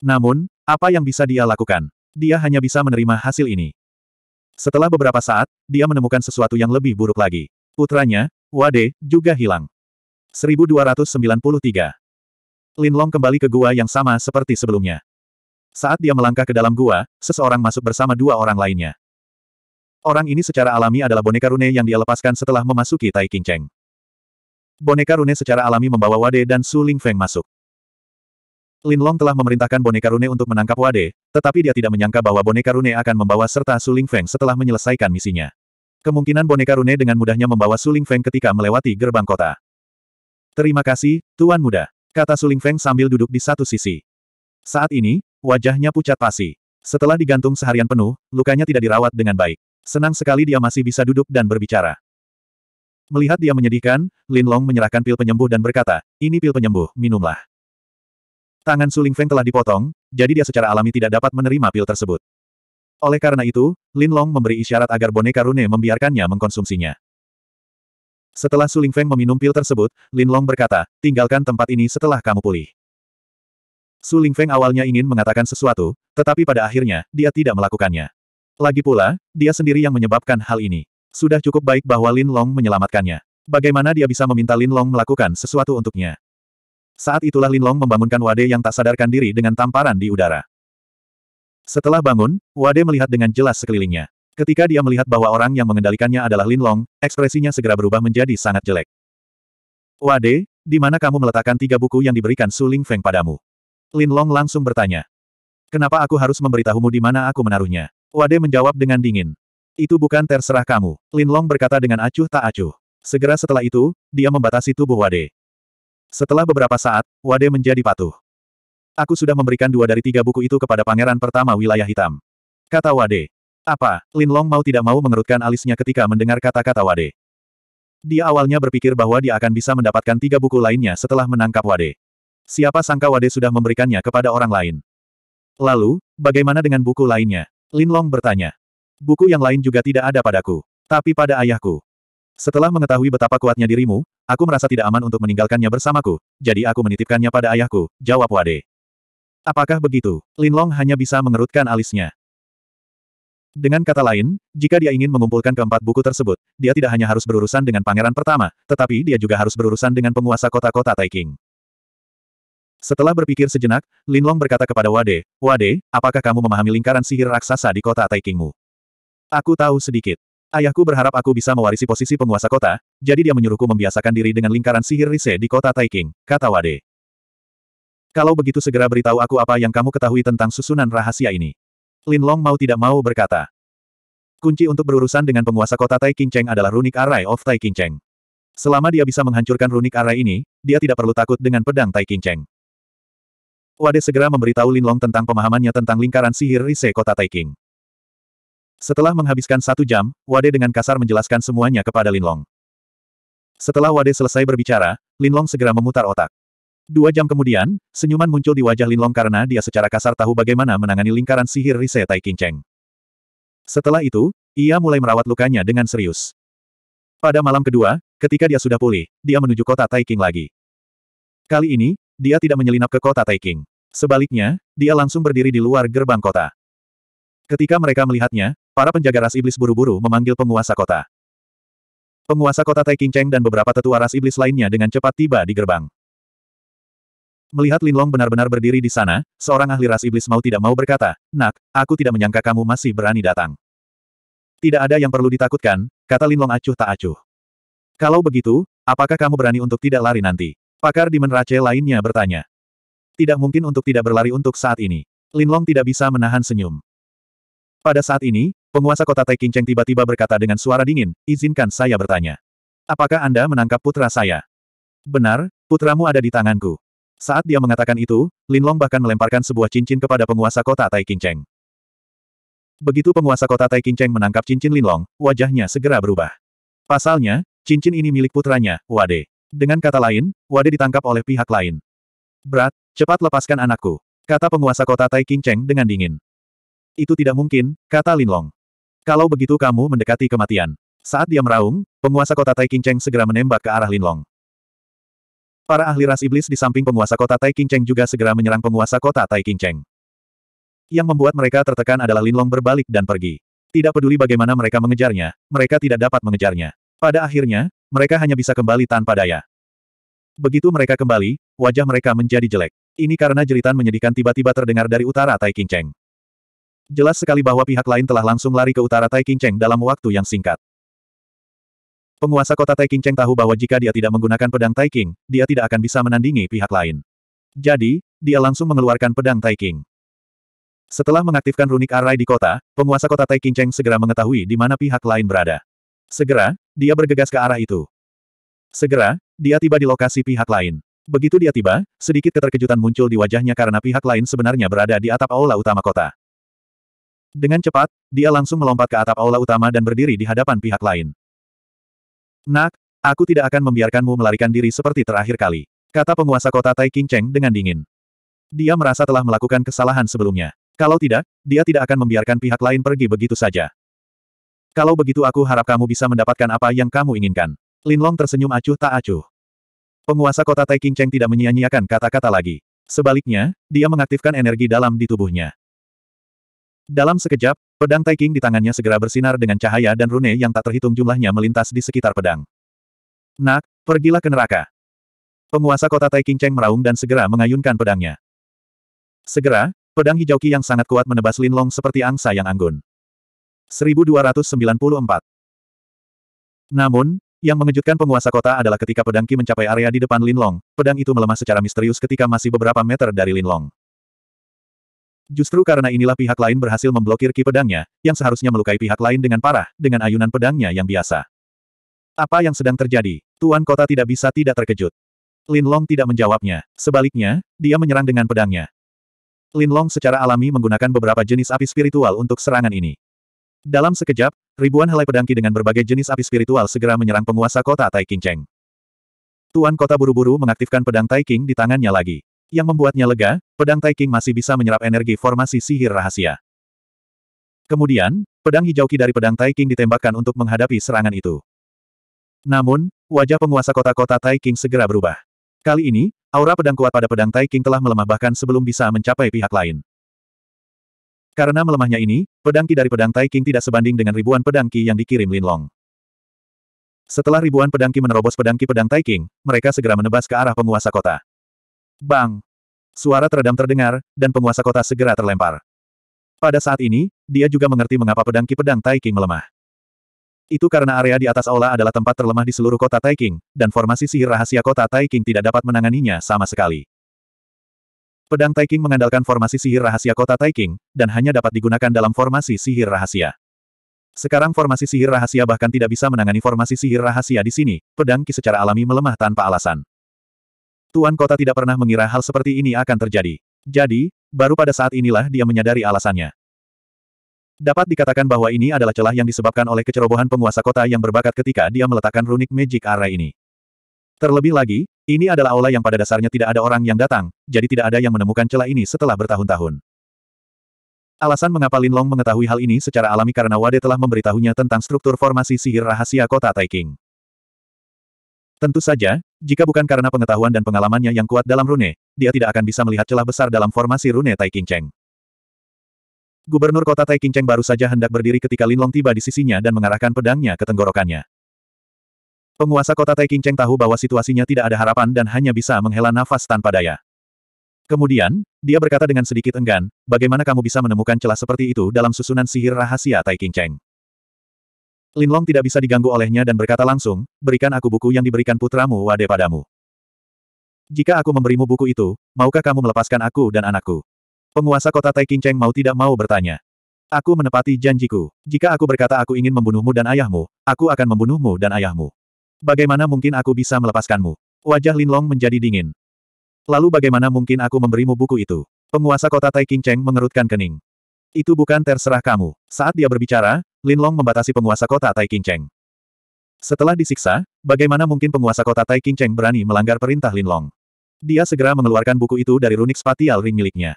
Namun, apa yang bisa dia lakukan? Dia hanya bisa menerima hasil ini. Setelah beberapa saat, dia menemukan sesuatu yang lebih buruk lagi. Putranya, Wade, juga hilang. 1293. Linlong kembali ke gua yang sama seperti sebelumnya. Saat dia melangkah ke dalam gua, seseorang masuk bersama dua orang lainnya. Orang ini secara alami adalah boneka Rune yang dia lepaskan setelah memasuki Tai King Cheng. Boneka Rune secara alami membawa Wade dan Su Ling Feng masuk. Lin Long telah memerintahkan boneka Rune untuk menangkap Wade, tetapi dia tidak menyangka bahwa boneka Rune akan membawa serta Suling Feng setelah menyelesaikan misinya. Kemungkinan boneka Rune dengan mudahnya membawa Suling Feng ketika melewati gerbang kota. Terima kasih, Tuan Muda, kata Suling Feng sambil duduk di satu sisi. Saat ini, wajahnya pucat pasi. Setelah digantung seharian penuh, lukanya tidak dirawat dengan baik. Senang sekali dia masih bisa duduk dan berbicara. Melihat dia menyedihkan, Lin Long menyerahkan pil penyembuh dan berkata, ini pil penyembuh, minumlah. Tangan Suling Feng telah dipotong, jadi dia secara alami tidak dapat menerima pil tersebut. Oleh karena itu, Lin Long memberi isyarat agar boneka Rune membiarkannya mengkonsumsinya. Setelah Suling Feng meminum pil tersebut, Lin Long berkata, tinggalkan tempat ini setelah kamu pulih. Suling Feng awalnya ingin mengatakan sesuatu, tetapi pada akhirnya, dia tidak melakukannya. Lagi pula, dia sendiri yang menyebabkan hal ini. Sudah cukup baik bahwa Lin Long menyelamatkannya. Bagaimana dia bisa meminta Lin Long melakukan sesuatu untuknya? Saat itulah Lin Long membangunkan Wade yang tak sadarkan diri dengan tamparan di udara. Setelah bangun, Wade melihat dengan jelas sekelilingnya. Ketika dia melihat bahwa orang yang mengendalikannya adalah Lin Long, ekspresinya segera berubah menjadi sangat jelek. Wade, di mana kamu meletakkan tiga buku yang diberikan Su Ling Feng padamu? Lin Long langsung bertanya. Kenapa aku harus memberitahumu di mana aku menaruhnya? Wade menjawab dengan dingin. Itu bukan terserah kamu, Lin Long berkata dengan acuh tak acuh. Segera setelah itu, dia membatasi tubuh Wade. Setelah beberapa saat, Wade menjadi patuh. Aku sudah memberikan dua dari tiga buku itu kepada pangeran pertama wilayah hitam. Kata Wade. Apa, Lin Long mau tidak mau mengerutkan alisnya ketika mendengar kata-kata Wade. Dia awalnya berpikir bahwa dia akan bisa mendapatkan tiga buku lainnya setelah menangkap Wade. Siapa sangka Wade sudah memberikannya kepada orang lain. Lalu, bagaimana dengan buku lainnya? Lin Long bertanya. Buku yang lain juga tidak ada padaku. Tapi pada ayahku. Setelah mengetahui betapa kuatnya dirimu, aku merasa tidak aman untuk meninggalkannya bersamaku, jadi aku menitipkannya pada ayahku, jawab Wade. Apakah begitu? Linlong hanya bisa mengerutkan alisnya. Dengan kata lain, jika dia ingin mengumpulkan keempat buku tersebut, dia tidak hanya harus berurusan dengan pangeran pertama, tetapi dia juga harus berurusan dengan penguasa kota-kota Taiking. Setelah berpikir sejenak, Linlong berkata kepada Wade, Wade, apakah kamu memahami lingkaran sihir raksasa di kota Taikingmu? Aku tahu sedikit. Ayahku berharap aku bisa mewarisi posisi penguasa kota, jadi dia menyuruhku membiasakan diri dengan lingkaran sihir Rise di kota Taiking, kata Wade. Kalau begitu segera beritahu aku apa yang kamu ketahui tentang susunan rahasia ini. Lin Long mau tidak mau berkata. Kunci untuk berurusan dengan penguasa kota Taiking Cheng adalah Runik Array of Taiking Cheng. Selama dia bisa menghancurkan Runik Array ini, dia tidak perlu takut dengan pedang Taiking Cheng. Wade segera memberitahu Lin Long tentang pemahamannya tentang lingkaran sihir Rise kota Taiking. Setelah menghabiskan satu jam, Wade dengan kasar menjelaskan semuanya kepada Linlong. Setelah Wade selesai berbicara, Linlong segera memutar otak. Dua jam kemudian, senyuman muncul di wajah Linlong karena dia secara kasar tahu bagaimana menangani lingkaran sihir Rise Tai Kinceng. Setelah itu, ia mulai merawat lukanya dengan serius. Pada malam kedua, ketika dia sudah pulih, dia menuju kota Taiking lagi. Kali ini, dia tidak menyelinap ke kota Taiking. Sebaliknya, dia langsung berdiri di luar gerbang kota. Ketika mereka melihatnya, Para penjaga ras iblis buru-buru memanggil penguasa kota. Penguasa kota Tai Cheng dan beberapa tetua ras iblis lainnya dengan cepat tiba di gerbang. Melihat Linlong benar-benar berdiri di sana, seorang ahli ras iblis mau tidak mau berkata, Nak, aku tidak menyangka kamu masih berani datang. Tidak ada yang perlu ditakutkan, kata Linlong acuh tak acuh. Kalau begitu, apakah kamu berani untuk tidak lari nanti? Pakar di menrace lainnya bertanya. Tidak mungkin untuk tidak berlari untuk saat ini. Linlong tidak bisa menahan senyum. Pada saat ini, Penguasa kota Taiking Cheng tiba-tiba berkata dengan suara dingin, izinkan saya bertanya. Apakah Anda menangkap putra saya? Benar, putramu ada di tanganku. Saat dia mengatakan itu, Linlong bahkan melemparkan sebuah cincin kepada penguasa kota Taiking Cheng. Begitu penguasa kota Taiking Cheng menangkap cincin Linlong, wajahnya segera berubah. Pasalnya, cincin ini milik putranya, Wade. Dengan kata lain, Wade ditangkap oleh pihak lain. Berat, cepat lepaskan anakku, kata penguasa kota Taiking Cheng dengan dingin. Itu tidak mungkin, kata Linlong. Kalau begitu kamu mendekati kematian. Saat dia meraung, penguasa kota Tai Cheng segera menembak ke arah Linlong. Para ahli ras iblis di samping penguasa kota Tai Cheng juga segera menyerang penguasa kota Tai Cheng. Yang membuat mereka tertekan adalah Linlong berbalik dan pergi. Tidak peduli bagaimana mereka mengejarnya, mereka tidak dapat mengejarnya. Pada akhirnya, mereka hanya bisa kembali tanpa daya. Begitu mereka kembali, wajah mereka menjadi jelek. Ini karena jeritan menyedihkan tiba-tiba terdengar dari utara Tai Cheng. Jelas sekali bahwa pihak lain telah langsung lari ke utara Tai Cheng dalam waktu yang singkat. Penguasa kota Tai Cheng tahu bahwa jika dia tidak menggunakan pedang Tai dia tidak akan bisa menandingi pihak lain. Jadi, dia langsung mengeluarkan pedang Tai Setelah mengaktifkan runik arai di kota, penguasa kota Tai Cheng segera mengetahui di mana pihak lain berada. Segera, dia bergegas ke arah itu. Segera, dia tiba di lokasi pihak lain. Begitu dia tiba, sedikit keterkejutan muncul di wajahnya karena pihak lain sebenarnya berada di atap aula utama kota. Dengan cepat, dia langsung melompat ke atap aula utama dan berdiri di hadapan pihak lain. Nak, aku tidak akan membiarkanmu melarikan diri seperti terakhir kali, kata penguasa kota Tai King Cheng dengan dingin. Dia merasa telah melakukan kesalahan sebelumnya. Kalau tidak, dia tidak akan membiarkan pihak lain pergi begitu saja. Kalau begitu aku harap kamu bisa mendapatkan apa yang kamu inginkan. Linlong tersenyum acuh tak acuh. Penguasa kota Tai King Cheng tidak menyia-nyiakan kata-kata lagi. Sebaliknya, dia mengaktifkan energi dalam di tubuhnya. Dalam sekejap, pedang Taiking di tangannya segera bersinar dengan cahaya dan rune yang tak terhitung jumlahnya melintas di sekitar pedang. Nak, pergilah ke neraka. Penguasa kota Taiking Cheng meraung dan segera mengayunkan pedangnya. Segera, pedang hijau ki yang sangat kuat menebas Linlong seperti angsa yang anggun. 1294 Namun, yang mengejutkan penguasa kota adalah ketika pedang Ki mencapai area di depan Linlong, pedang itu melemah secara misterius ketika masih beberapa meter dari Linlong. Justru karena inilah pihak lain berhasil memblokir ki pedangnya, yang seharusnya melukai pihak lain dengan parah, dengan ayunan pedangnya yang biasa. Apa yang sedang terjadi? Tuan kota tidak bisa tidak terkejut. Lin Long tidak menjawabnya. Sebaliknya, dia menyerang dengan pedangnya. Lin Long secara alami menggunakan beberapa jenis api spiritual untuk serangan ini. Dalam sekejap, ribuan helai pedangki dengan berbagai jenis api spiritual segera menyerang penguasa kota Tai Cheng. Tuan kota buru-buru mengaktifkan pedang Tai di tangannya lagi. Yang membuatnya lega, pedang Taiking masih bisa menyerap energi formasi sihir rahasia. Kemudian, pedang hijau ki dari pedang Taiking ditembakkan untuk menghadapi serangan itu. Namun, wajah penguasa kota-kota Taiking segera berubah. Kali ini, aura pedang kuat pada pedang Taiking telah melemah bahkan sebelum bisa mencapai pihak lain. Karena melemahnya ini, pedang ki dari pedang Taiking tidak sebanding dengan ribuan pedang ki yang dikirim Linlong. Setelah ribuan pedang ki menerobos pedang ki pedang Taiking, mereka segera menebas ke arah penguasa kota. Bang! Suara teredam terdengar, dan penguasa kota segera terlempar. Pada saat ini, dia juga mengerti mengapa pedang Ki Pedang Taiking melemah. Itu karena area di atas aula adalah tempat terlemah di seluruh kota Taiking, dan formasi sihir rahasia kota Taiking tidak dapat menanganinya sama sekali. Pedang Taiking mengandalkan formasi sihir rahasia kota Taiking, dan hanya dapat digunakan dalam formasi sihir rahasia. Sekarang formasi sihir rahasia bahkan tidak bisa menangani formasi sihir rahasia di sini, pedang Ki secara alami melemah tanpa alasan. Tuan kota tidak pernah mengira hal seperti ini akan terjadi. Jadi, baru pada saat inilah dia menyadari alasannya. Dapat dikatakan bahwa ini adalah celah yang disebabkan oleh kecerobohan penguasa kota yang berbakat ketika dia meletakkan runik magic array ini. Terlebih lagi, ini adalah aula yang pada dasarnya tidak ada orang yang datang, jadi tidak ada yang menemukan celah ini setelah bertahun-tahun. Alasan mengapa Linlong mengetahui hal ini secara alami karena Wade telah memberitahunya tentang struktur formasi sihir rahasia kota Taiking. Tentu saja, jika bukan karena pengetahuan dan pengalamannya yang kuat dalam rune, dia tidak akan bisa melihat celah besar dalam formasi rune Tai Cheng. Gubernur kota Tai Cheng baru saja hendak berdiri ketika Lin Long tiba di sisinya dan mengarahkan pedangnya ke tenggorokannya. Penguasa kota Tai Cheng tahu bahwa situasinya tidak ada harapan dan hanya bisa menghela nafas tanpa daya. Kemudian, dia berkata dengan sedikit enggan, bagaimana kamu bisa menemukan celah seperti itu dalam susunan sihir rahasia Tai Cheng? Linlong tidak bisa diganggu olehnya dan berkata langsung, berikan aku buku yang diberikan putramu Wade padamu. Jika aku memberimu buku itu, maukah kamu melepaskan aku dan anakku? Penguasa kota Tai Cheng mau tidak mau bertanya. Aku menepati janjiku. Jika aku berkata aku ingin membunuhmu dan ayahmu, aku akan membunuhmu dan ayahmu. Bagaimana mungkin aku bisa melepaskanmu? Wajah Linlong menjadi dingin. Lalu bagaimana mungkin aku memberimu buku itu? Penguasa kota Tai Cheng mengerutkan kening. Itu bukan terserah kamu. Saat dia berbicara, Linlong membatasi penguasa kota Tai Qingcheng. Setelah disiksa, bagaimana mungkin penguasa kota Tai Qingcheng berani melanggar perintah Linlong? Dia segera mengeluarkan buku itu dari runik spatial ring miliknya.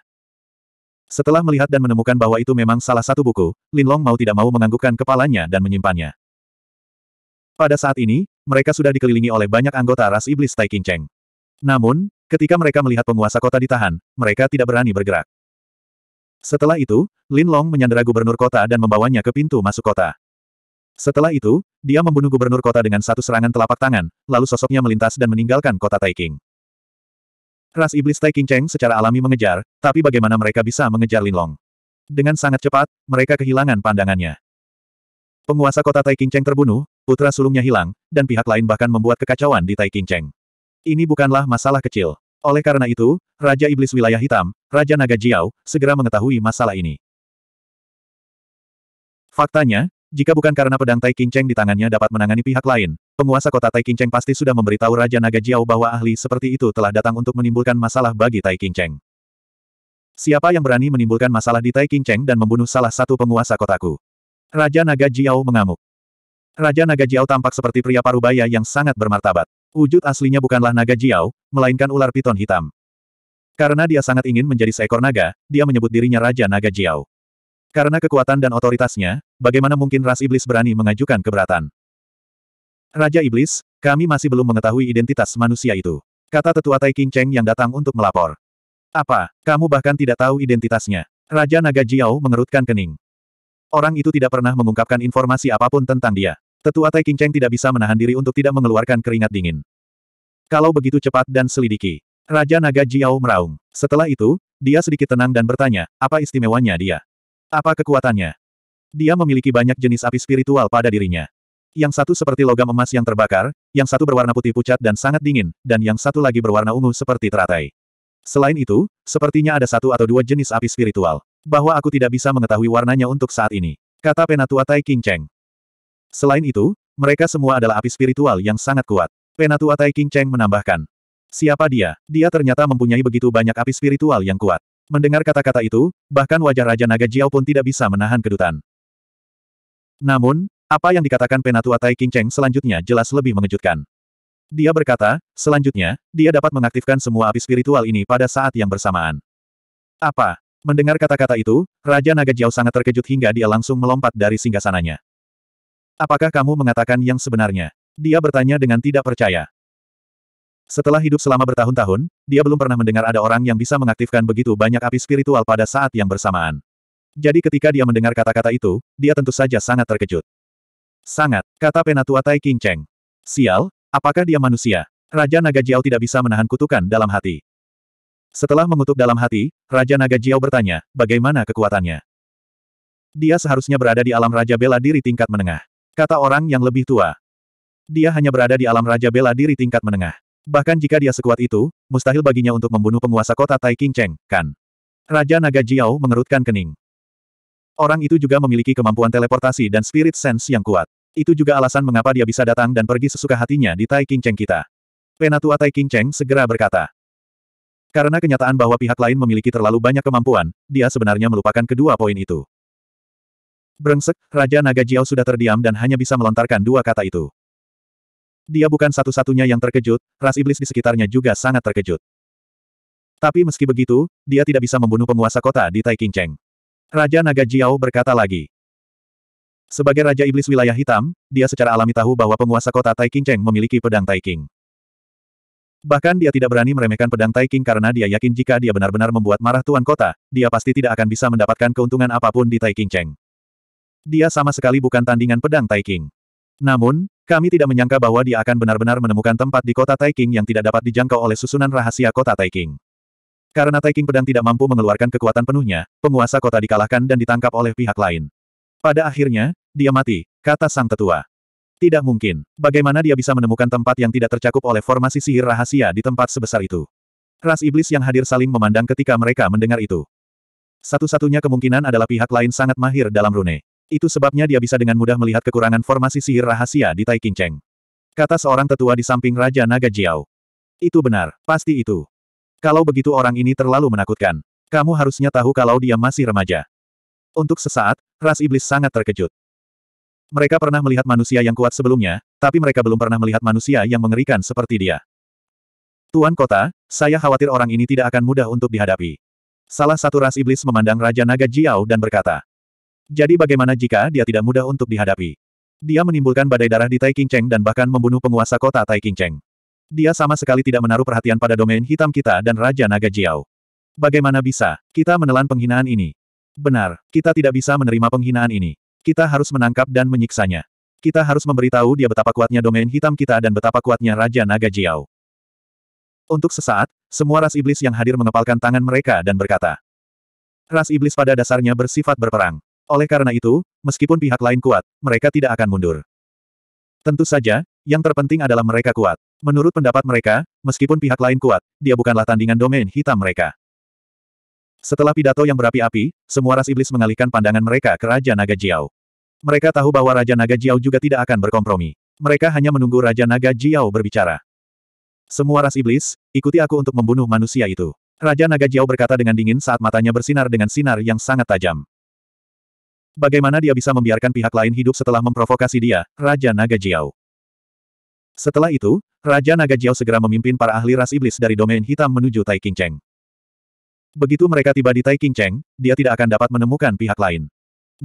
Setelah melihat dan menemukan bahwa itu memang salah satu buku, Linlong mau tidak mau menganggukkan kepalanya dan menyimpannya. Pada saat ini, mereka sudah dikelilingi oleh banyak anggota ras iblis Tai Qingcheng. Namun, ketika mereka melihat penguasa kota ditahan, mereka tidak berani bergerak. Setelah itu, Lin Long menyandera gubernur kota dan membawanya ke pintu masuk kota. Setelah itu, dia membunuh gubernur kota dengan satu serangan telapak tangan, lalu sosoknya melintas dan meninggalkan kota Taiking. Ras iblis Taiking Cheng secara alami mengejar, tapi bagaimana mereka bisa mengejar Lin Long? Dengan sangat cepat, mereka kehilangan pandangannya. Penguasa kota Taiking Cheng terbunuh, putra sulungnya hilang, dan pihak lain bahkan membuat kekacauan di Taiking Cheng. Ini bukanlah masalah kecil. Oleh karena itu, Raja Iblis Wilayah Hitam, Raja Naga Jiao, segera mengetahui masalah ini. Faktanya, jika bukan karena pedang Tai Cheng di tangannya dapat menangani pihak lain, penguasa kota Tai Cheng pasti sudah memberitahu Raja Naga Jiao bahwa ahli seperti itu telah datang untuk menimbulkan masalah bagi Tai Cheng. Siapa yang berani menimbulkan masalah di Tai Cheng dan membunuh salah satu penguasa kotaku? Raja Naga Jiao mengamuk. Raja Naga Jiao tampak seperti pria parubaya yang sangat bermartabat. Wujud aslinya bukanlah Naga Jiao, melainkan ular piton hitam. Karena dia sangat ingin menjadi seekor naga, dia menyebut dirinya Raja Naga Jiao. Karena kekuatan dan otoritasnya, bagaimana mungkin ras iblis berani mengajukan keberatan? Raja Iblis, kami masih belum mengetahui identitas manusia itu. Kata tetua Tai King Cheng yang datang untuk melapor. Apa, kamu bahkan tidak tahu identitasnya? Raja Naga Jiao mengerutkan kening. Orang itu tidak pernah mengungkapkan informasi apapun tentang dia. Tetua Tai King Cheng tidak bisa menahan diri untuk tidak mengeluarkan keringat dingin. Kalau begitu cepat dan selidiki. Raja Naga Jiao meraung. Setelah itu, dia sedikit tenang dan bertanya, apa istimewanya dia? Apa kekuatannya? Dia memiliki banyak jenis api spiritual pada dirinya. Yang satu seperti logam emas yang terbakar, yang satu berwarna putih pucat dan sangat dingin, dan yang satu lagi berwarna ungu seperti teratai. Selain itu, sepertinya ada satu atau dua jenis api spiritual. Bahwa aku tidak bisa mengetahui warnanya untuk saat ini. Kata Penatua Tai King Cheng. Selain itu, mereka semua adalah api spiritual yang sangat kuat. Penatua Tai King Cheng menambahkan. Siapa dia? Dia ternyata mempunyai begitu banyak api spiritual yang kuat. Mendengar kata-kata itu, bahkan wajah Raja Naga Jiao pun tidak bisa menahan kedutan. Namun, apa yang dikatakan Penatua Tai King Cheng selanjutnya jelas lebih mengejutkan. Dia berkata, selanjutnya, dia dapat mengaktifkan semua api spiritual ini pada saat yang bersamaan. Apa? Mendengar kata-kata itu, Raja Naga Jiao sangat terkejut hingga dia langsung melompat dari singgasananya. Apakah kamu mengatakan yang sebenarnya? Dia bertanya dengan tidak percaya. Setelah hidup selama bertahun-tahun, dia belum pernah mendengar ada orang yang bisa mengaktifkan begitu banyak api spiritual pada saat yang bersamaan. Jadi ketika dia mendengar kata-kata itu, dia tentu saja sangat terkejut. Sangat, kata Penatua Tai King Cheng. Sial, apakah dia manusia? Raja Naga Jiao tidak bisa menahan kutukan dalam hati. Setelah mengutuk dalam hati, Raja Naga Jiao bertanya, bagaimana kekuatannya? Dia seharusnya berada di alam Raja Bela Diri tingkat menengah. Kata orang yang lebih tua. Dia hanya berada di alam Raja Bela Diri tingkat menengah. Bahkan jika dia sekuat itu, mustahil baginya untuk membunuh penguasa kota Tai King Cheng, kan? Raja Naga Jiao mengerutkan kening. Orang itu juga memiliki kemampuan teleportasi dan spirit sense yang kuat. Itu juga alasan mengapa dia bisa datang dan pergi sesuka hatinya di Tai King Cheng kita. Penatua Tai King Cheng segera berkata. Karena kenyataan bahwa pihak lain memiliki terlalu banyak kemampuan, dia sebenarnya melupakan kedua poin itu. Brengsek, Raja Naga Jiao sudah terdiam dan hanya bisa melontarkan dua kata itu. Dia bukan satu-satunya yang terkejut, ras iblis di sekitarnya juga sangat terkejut. Tapi meski begitu, dia tidak bisa membunuh penguasa kota di Cheng. Raja Naga Jiao berkata lagi. Sebagai Raja Iblis Wilayah Hitam, dia secara alami tahu bahwa penguasa kota Cheng memiliki pedang Taiking. Bahkan dia tidak berani meremehkan pedang Taiking karena dia yakin jika dia benar-benar membuat marah Tuan Kota, dia pasti tidak akan bisa mendapatkan keuntungan apapun di Cheng. Dia sama sekali bukan tandingan pedang Taiking. Namun, kami tidak menyangka bahwa dia akan benar-benar menemukan tempat di kota Taiking yang tidak dapat dijangkau oleh susunan rahasia kota Taiking. Karena Taiking pedang tidak mampu mengeluarkan kekuatan penuhnya, penguasa kota dikalahkan dan ditangkap oleh pihak lain. Pada akhirnya, dia mati, kata sang tetua. Tidak mungkin. Bagaimana dia bisa menemukan tempat yang tidak tercakup oleh formasi sihir rahasia di tempat sebesar itu? Ras iblis yang hadir saling memandang ketika mereka mendengar itu. Satu-satunya kemungkinan adalah pihak lain sangat mahir dalam rune. Itu sebabnya dia bisa dengan mudah melihat kekurangan formasi sihir rahasia di Tai King Cheng. Kata seorang tetua di samping Raja Naga Jiao. Itu benar, pasti itu. Kalau begitu orang ini terlalu menakutkan. Kamu harusnya tahu kalau dia masih remaja. Untuk sesaat, ras iblis sangat terkejut. Mereka pernah melihat manusia yang kuat sebelumnya, tapi mereka belum pernah melihat manusia yang mengerikan seperti dia. Tuan Kota, saya khawatir orang ini tidak akan mudah untuk dihadapi. Salah satu ras iblis memandang Raja Naga Jiao dan berkata, jadi bagaimana jika dia tidak mudah untuk dihadapi? Dia menimbulkan badai darah di Tai Cheng dan bahkan membunuh penguasa kota Tai Cheng. Dia sama sekali tidak menaruh perhatian pada domain hitam kita dan Raja Naga Jiao. Bagaimana bisa, kita menelan penghinaan ini? Benar, kita tidak bisa menerima penghinaan ini. Kita harus menangkap dan menyiksanya. Kita harus memberitahu dia betapa kuatnya domain hitam kita dan betapa kuatnya Raja Naga Jiao. Untuk sesaat, semua ras iblis yang hadir mengepalkan tangan mereka dan berkata, Ras iblis pada dasarnya bersifat berperang. Oleh karena itu, meskipun pihak lain kuat, mereka tidak akan mundur. Tentu saja, yang terpenting adalah mereka kuat. Menurut pendapat mereka, meskipun pihak lain kuat, dia bukanlah tandingan domain hitam mereka. Setelah pidato yang berapi-api, semua ras iblis mengalihkan pandangan mereka ke Raja Naga Jiao. Mereka tahu bahwa Raja Naga Jiao juga tidak akan berkompromi. Mereka hanya menunggu Raja Naga Jiao berbicara. Semua ras iblis, ikuti aku untuk membunuh manusia itu. Raja Naga Jiao berkata dengan dingin saat matanya bersinar dengan sinar yang sangat tajam. Bagaimana dia bisa membiarkan pihak lain hidup setelah memprovokasi dia, Raja Naga Jiao? Setelah itu, Raja Naga Jiao segera memimpin para ahli ras iblis dari domain hitam menuju Tai King Cheng. Begitu mereka tiba di Tai King Cheng, dia tidak akan dapat menemukan pihak lain.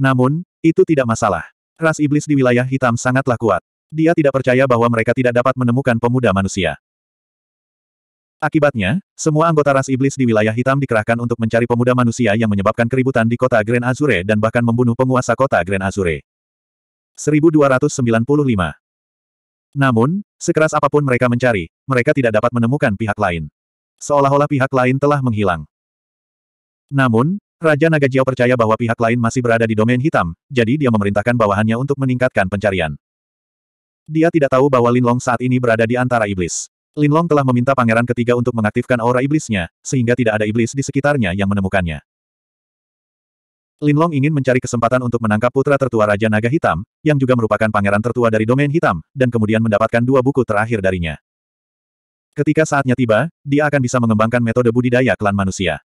Namun, itu tidak masalah. Ras iblis di wilayah hitam sangatlah kuat. Dia tidak percaya bahwa mereka tidak dapat menemukan pemuda manusia. Akibatnya, semua anggota ras iblis di wilayah hitam dikerahkan untuk mencari pemuda manusia yang menyebabkan keributan di kota Grand Azure dan bahkan membunuh penguasa kota Grand Azure. 1295 Namun, sekeras apapun mereka mencari, mereka tidak dapat menemukan pihak lain. Seolah-olah pihak lain telah menghilang. Namun, Raja Naga Jiao percaya bahwa pihak lain masih berada di domain hitam, jadi dia memerintahkan bawahannya untuk meningkatkan pencarian. Dia tidak tahu bahwa Lin Long saat ini berada di antara iblis. Linlong telah meminta pangeran ketiga untuk mengaktifkan aura iblisnya, sehingga tidak ada iblis di sekitarnya yang menemukannya. Linlong ingin mencari kesempatan untuk menangkap putra tertua Raja Naga Hitam, yang juga merupakan pangeran tertua dari domain hitam, dan kemudian mendapatkan dua buku terakhir darinya. Ketika saatnya tiba, dia akan bisa mengembangkan metode budidaya klan manusia.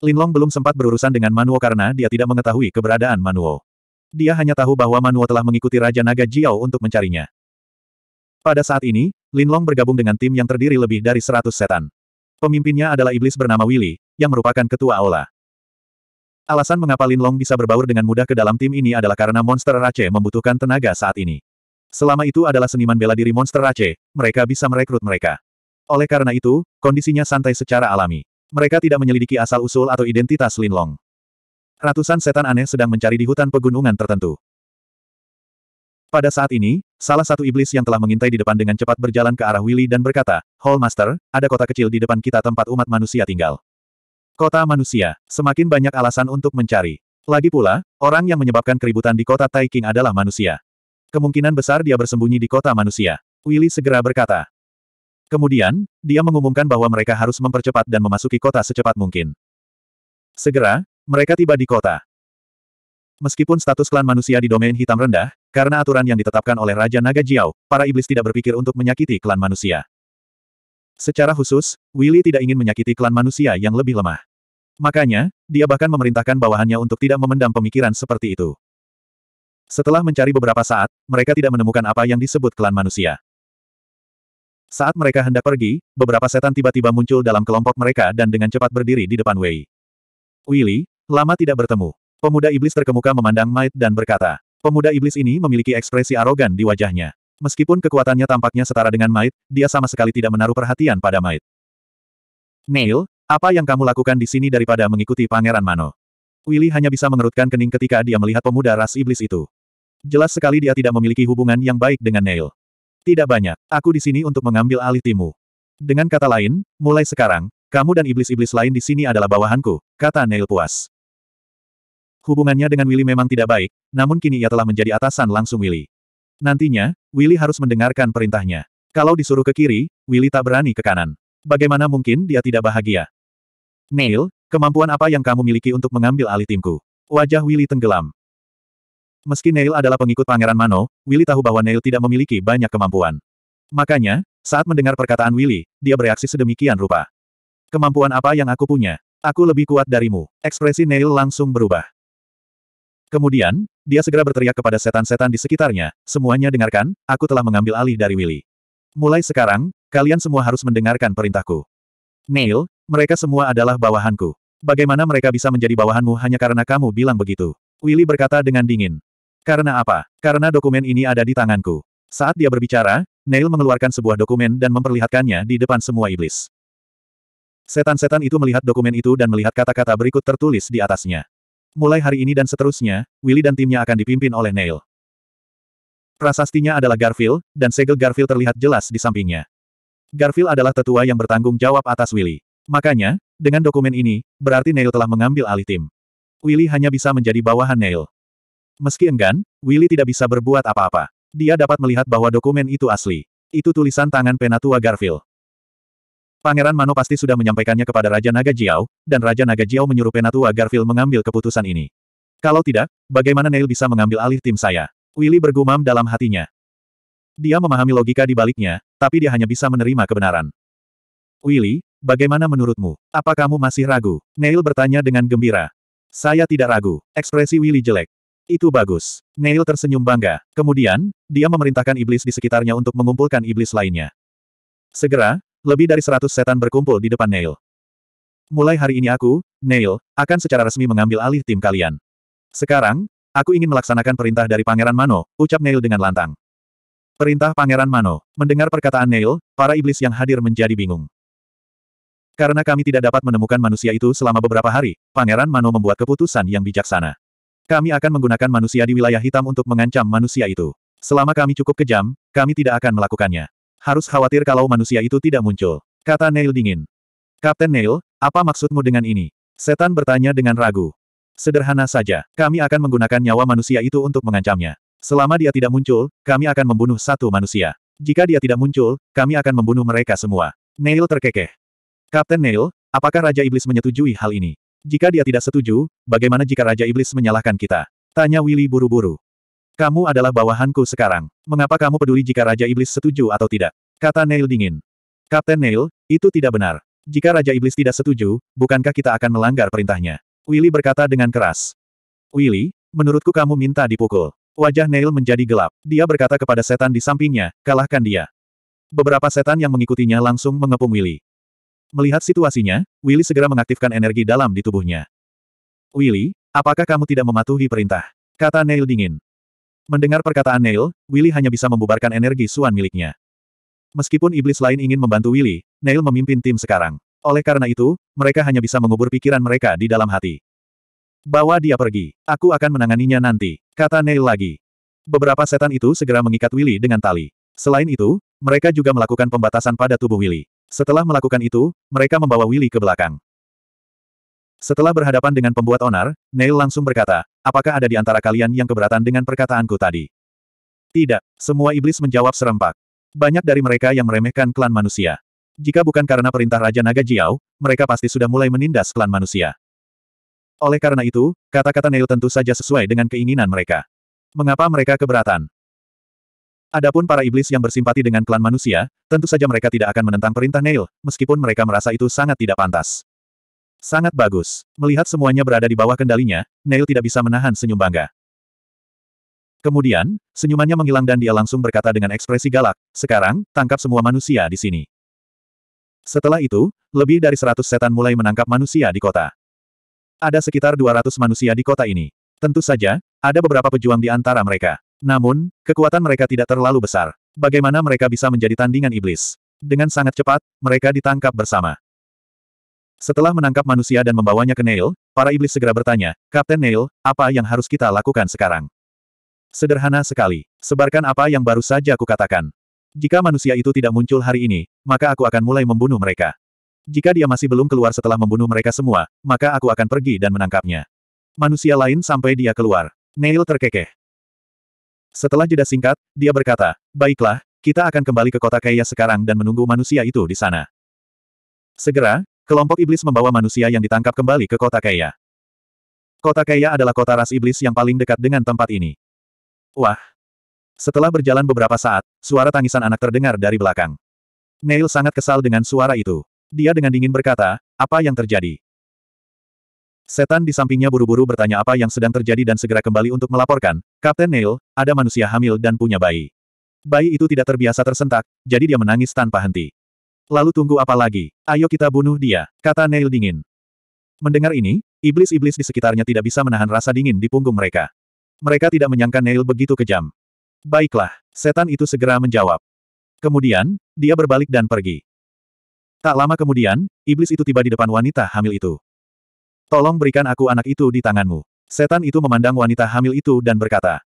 Linlong belum sempat berurusan dengan Manuo karena dia tidak mengetahui keberadaan Manuo. Dia hanya tahu bahwa Manuo telah mengikuti Raja Naga Jiao untuk mencarinya. Pada saat ini, Linlong bergabung dengan tim yang terdiri lebih dari seratus setan. Pemimpinnya adalah iblis bernama Willy, yang merupakan ketua aula. Alasan mengapa Linlong bisa berbaur dengan mudah ke dalam tim ini adalah karena monster Rache membutuhkan tenaga saat ini. Selama itu adalah seniman bela diri monster Rache, mereka bisa merekrut mereka. Oleh karena itu, kondisinya santai secara alami. Mereka tidak menyelidiki asal-usul atau identitas Linlong. Ratusan setan aneh sedang mencari di hutan pegunungan tertentu. Pada saat ini, salah satu iblis yang telah mengintai di depan dengan cepat berjalan ke arah Willy dan berkata, Hall Master, ada kota kecil di depan kita tempat umat manusia tinggal. Kota manusia, semakin banyak alasan untuk mencari. Lagi pula, orang yang menyebabkan keributan di kota Taiking adalah manusia. Kemungkinan besar dia bersembunyi di kota manusia. Willy segera berkata. Kemudian, dia mengumumkan bahwa mereka harus mempercepat dan memasuki kota secepat mungkin. Segera, mereka tiba di kota. Meskipun status klan manusia di domain hitam rendah, karena aturan yang ditetapkan oleh Raja Naga Jiao, para iblis tidak berpikir untuk menyakiti klan manusia. Secara khusus, Willy tidak ingin menyakiti klan manusia yang lebih lemah. Makanya, dia bahkan memerintahkan bawahannya untuk tidak memendam pemikiran seperti itu. Setelah mencari beberapa saat, mereka tidak menemukan apa yang disebut klan manusia. Saat mereka hendak pergi, beberapa setan tiba-tiba muncul dalam kelompok mereka dan dengan cepat berdiri di depan Wei. Willy, lama tidak bertemu. Pemuda iblis terkemuka memandang Maid dan berkata, pemuda iblis ini memiliki ekspresi arogan di wajahnya. Meskipun kekuatannya tampaknya setara dengan Maid, dia sama sekali tidak menaruh perhatian pada Maid. Neil, apa yang kamu lakukan di sini daripada mengikuti Pangeran Mano? Willy hanya bisa mengerutkan kening ketika dia melihat pemuda ras iblis itu. Jelas sekali dia tidak memiliki hubungan yang baik dengan Neil. Tidak banyak, aku di sini untuk mengambil alih timu. Dengan kata lain, mulai sekarang, kamu dan iblis-iblis lain di sini adalah bawahanku, kata Neil puas. Hubungannya dengan Willy memang tidak baik, namun kini ia telah menjadi atasan langsung Willy. Nantinya, Willy harus mendengarkan perintahnya. Kalau disuruh ke kiri, Willy tak berani ke kanan. Bagaimana mungkin dia tidak bahagia? Neil, kemampuan apa yang kamu miliki untuk mengambil alih timku? Wajah Willy tenggelam. Meski Neil adalah pengikut Pangeran Mano, Willy tahu bahwa Neil tidak memiliki banyak kemampuan. Makanya, saat mendengar perkataan Willy, dia bereaksi sedemikian rupa. Kemampuan apa yang aku punya? Aku lebih kuat darimu. Ekspresi Neil langsung berubah. Kemudian, dia segera berteriak kepada setan-setan di sekitarnya, semuanya dengarkan, aku telah mengambil alih dari Willy. Mulai sekarang, kalian semua harus mendengarkan perintahku. Neil, mereka semua adalah bawahanku. Bagaimana mereka bisa menjadi bawahanmu hanya karena kamu bilang begitu? Willy berkata dengan dingin. Karena apa? Karena dokumen ini ada di tanganku. Saat dia berbicara, Neil mengeluarkan sebuah dokumen dan memperlihatkannya di depan semua iblis. Setan-setan itu melihat dokumen itu dan melihat kata-kata berikut tertulis di atasnya. Mulai hari ini dan seterusnya, Willy dan timnya akan dipimpin oleh Neil. Prasastinya adalah Garfield, dan segel Garfield terlihat jelas di sampingnya. Garfield adalah tetua yang bertanggung jawab atas Willy. Makanya, dengan dokumen ini, berarti Neil telah mengambil alih tim. Willy hanya bisa menjadi bawahan Neil. Meski enggan, Willy tidak bisa berbuat apa-apa. Dia dapat melihat bahwa dokumen itu asli. Itu tulisan tangan penatua Garfield. Pangeran Mano pasti sudah menyampaikannya kepada Raja Naga Jiao, dan Raja Naga Jiao menyuruh Penatua Garfield mengambil keputusan ini. Kalau tidak, bagaimana Neil bisa mengambil alih tim saya? Willy bergumam dalam hatinya. Dia memahami logika di baliknya, tapi dia hanya bisa menerima kebenaran. Willy, bagaimana menurutmu? Apa kamu masih ragu? Neil bertanya dengan gembira. Saya tidak ragu. Ekspresi Willy jelek. Itu bagus. Neil tersenyum bangga. Kemudian, dia memerintahkan iblis di sekitarnya untuk mengumpulkan iblis lainnya. Segera, lebih dari seratus setan berkumpul di depan Neil. Mulai hari ini aku, Neil, akan secara resmi mengambil alih tim kalian. Sekarang, aku ingin melaksanakan perintah dari Pangeran Mano, ucap Neil dengan lantang. Perintah Pangeran Mano. Mendengar perkataan Neil, para iblis yang hadir menjadi bingung. Karena kami tidak dapat menemukan manusia itu selama beberapa hari, Pangeran Mano membuat keputusan yang bijaksana. Kami akan menggunakan manusia di wilayah hitam untuk mengancam manusia itu. Selama kami cukup kejam, kami tidak akan melakukannya harus khawatir kalau manusia itu tidak muncul. Kata Neil dingin. Kapten Neil, apa maksudmu dengan ini? Setan bertanya dengan ragu. Sederhana saja, kami akan menggunakan nyawa manusia itu untuk mengancamnya. Selama dia tidak muncul, kami akan membunuh satu manusia. Jika dia tidak muncul, kami akan membunuh mereka semua. Neil terkekeh. Kapten Neil, apakah Raja Iblis menyetujui hal ini? Jika dia tidak setuju, bagaimana jika Raja Iblis menyalahkan kita? Tanya Willy buru-buru. Kamu adalah bawahanku sekarang. Mengapa kamu peduli jika Raja Iblis setuju atau tidak? Kata Neil dingin. Kapten Neil, itu tidak benar. Jika Raja Iblis tidak setuju, bukankah kita akan melanggar perintahnya? Willy berkata dengan keras. Willy, menurutku kamu minta dipukul. Wajah Neil menjadi gelap. Dia berkata kepada setan di sampingnya, kalahkan dia. Beberapa setan yang mengikutinya langsung mengepung Willy. Melihat situasinya, Willy segera mengaktifkan energi dalam di tubuhnya. Willy, apakah kamu tidak mematuhi perintah? Kata Neil dingin. Mendengar perkataan Neil, Willy hanya bisa membubarkan energi suan miliknya. Meskipun iblis lain ingin membantu Willy, Neil memimpin tim sekarang. Oleh karena itu, mereka hanya bisa mengubur pikiran mereka di dalam hati. Bawa dia pergi. Aku akan menanganinya nanti, kata Neil lagi. Beberapa setan itu segera mengikat Willy dengan tali. Selain itu, mereka juga melakukan pembatasan pada tubuh Willy. Setelah melakukan itu, mereka membawa Willy ke belakang. Setelah berhadapan dengan pembuat onar, Neil langsung berkata, apakah ada di antara kalian yang keberatan dengan perkataanku tadi? Tidak, semua iblis menjawab serempak. Banyak dari mereka yang meremehkan klan manusia. Jika bukan karena perintah Raja Naga Jiao, mereka pasti sudah mulai menindas klan manusia. Oleh karena itu, kata-kata Neil tentu saja sesuai dengan keinginan mereka. Mengapa mereka keberatan? Adapun para iblis yang bersimpati dengan klan manusia, tentu saja mereka tidak akan menentang perintah Neil, meskipun mereka merasa itu sangat tidak pantas. Sangat bagus. Melihat semuanya berada di bawah kendalinya, Neil tidak bisa menahan senyum bangga. Kemudian, senyumannya menghilang dan dia langsung berkata dengan ekspresi galak, sekarang, tangkap semua manusia di sini. Setelah itu, lebih dari seratus setan mulai menangkap manusia di kota. Ada sekitar dua ratus manusia di kota ini. Tentu saja, ada beberapa pejuang di antara mereka. Namun, kekuatan mereka tidak terlalu besar. Bagaimana mereka bisa menjadi tandingan iblis? Dengan sangat cepat, mereka ditangkap bersama. Setelah menangkap manusia dan membawanya ke Neil, para iblis segera bertanya, Kapten Neil, apa yang harus kita lakukan sekarang? Sederhana sekali. Sebarkan apa yang baru saja kukatakan. Jika manusia itu tidak muncul hari ini, maka aku akan mulai membunuh mereka. Jika dia masih belum keluar setelah membunuh mereka semua, maka aku akan pergi dan menangkapnya. Manusia lain sampai dia keluar. Neil terkekeh. Setelah jeda singkat, dia berkata, Baiklah, kita akan kembali ke kota Kaya sekarang dan menunggu manusia itu di sana. Segera, Kelompok iblis membawa manusia yang ditangkap kembali ke kota Kaya. Kota Kaya adalah kota ras iblis yang paling dekat dengan tempat ini. Wah! Setelah berjalan beberapa saat, suara tangisan anak terdengar dari belakang. Neil sangat kesal dengan suara itu. Dia dengan dingin berkata, apa yang terjadi? Setan di sampingnya buru-buru bertanya apa yang sedang terjadi dan segera kembali untuk melaporkan, Kapten Neil, ada manusia hamil dan punya bayi. Bayi itu tidak terbiasa tersentak, jadi dia menangis tanpa henti. Lalu tunggu apa lagi? Ayo kita bunuh dia, kata Neil dingin. Mendengar ini, iblis-iblis di sekitarnya tidak bisa menahan rasa dingin di punggung mereka. Mereka tidak menyangka Neil begitu kejam. Baiklah, setan itu segera menjawab. Kemudian, dia berbalik dan pergi. Tak lama kemudian, iblis itu tiba di depan wanita hamil itu. Tolong berikan aku anak itu di tanganmu. Setan itu memandang wanita hamil itu dan berkata.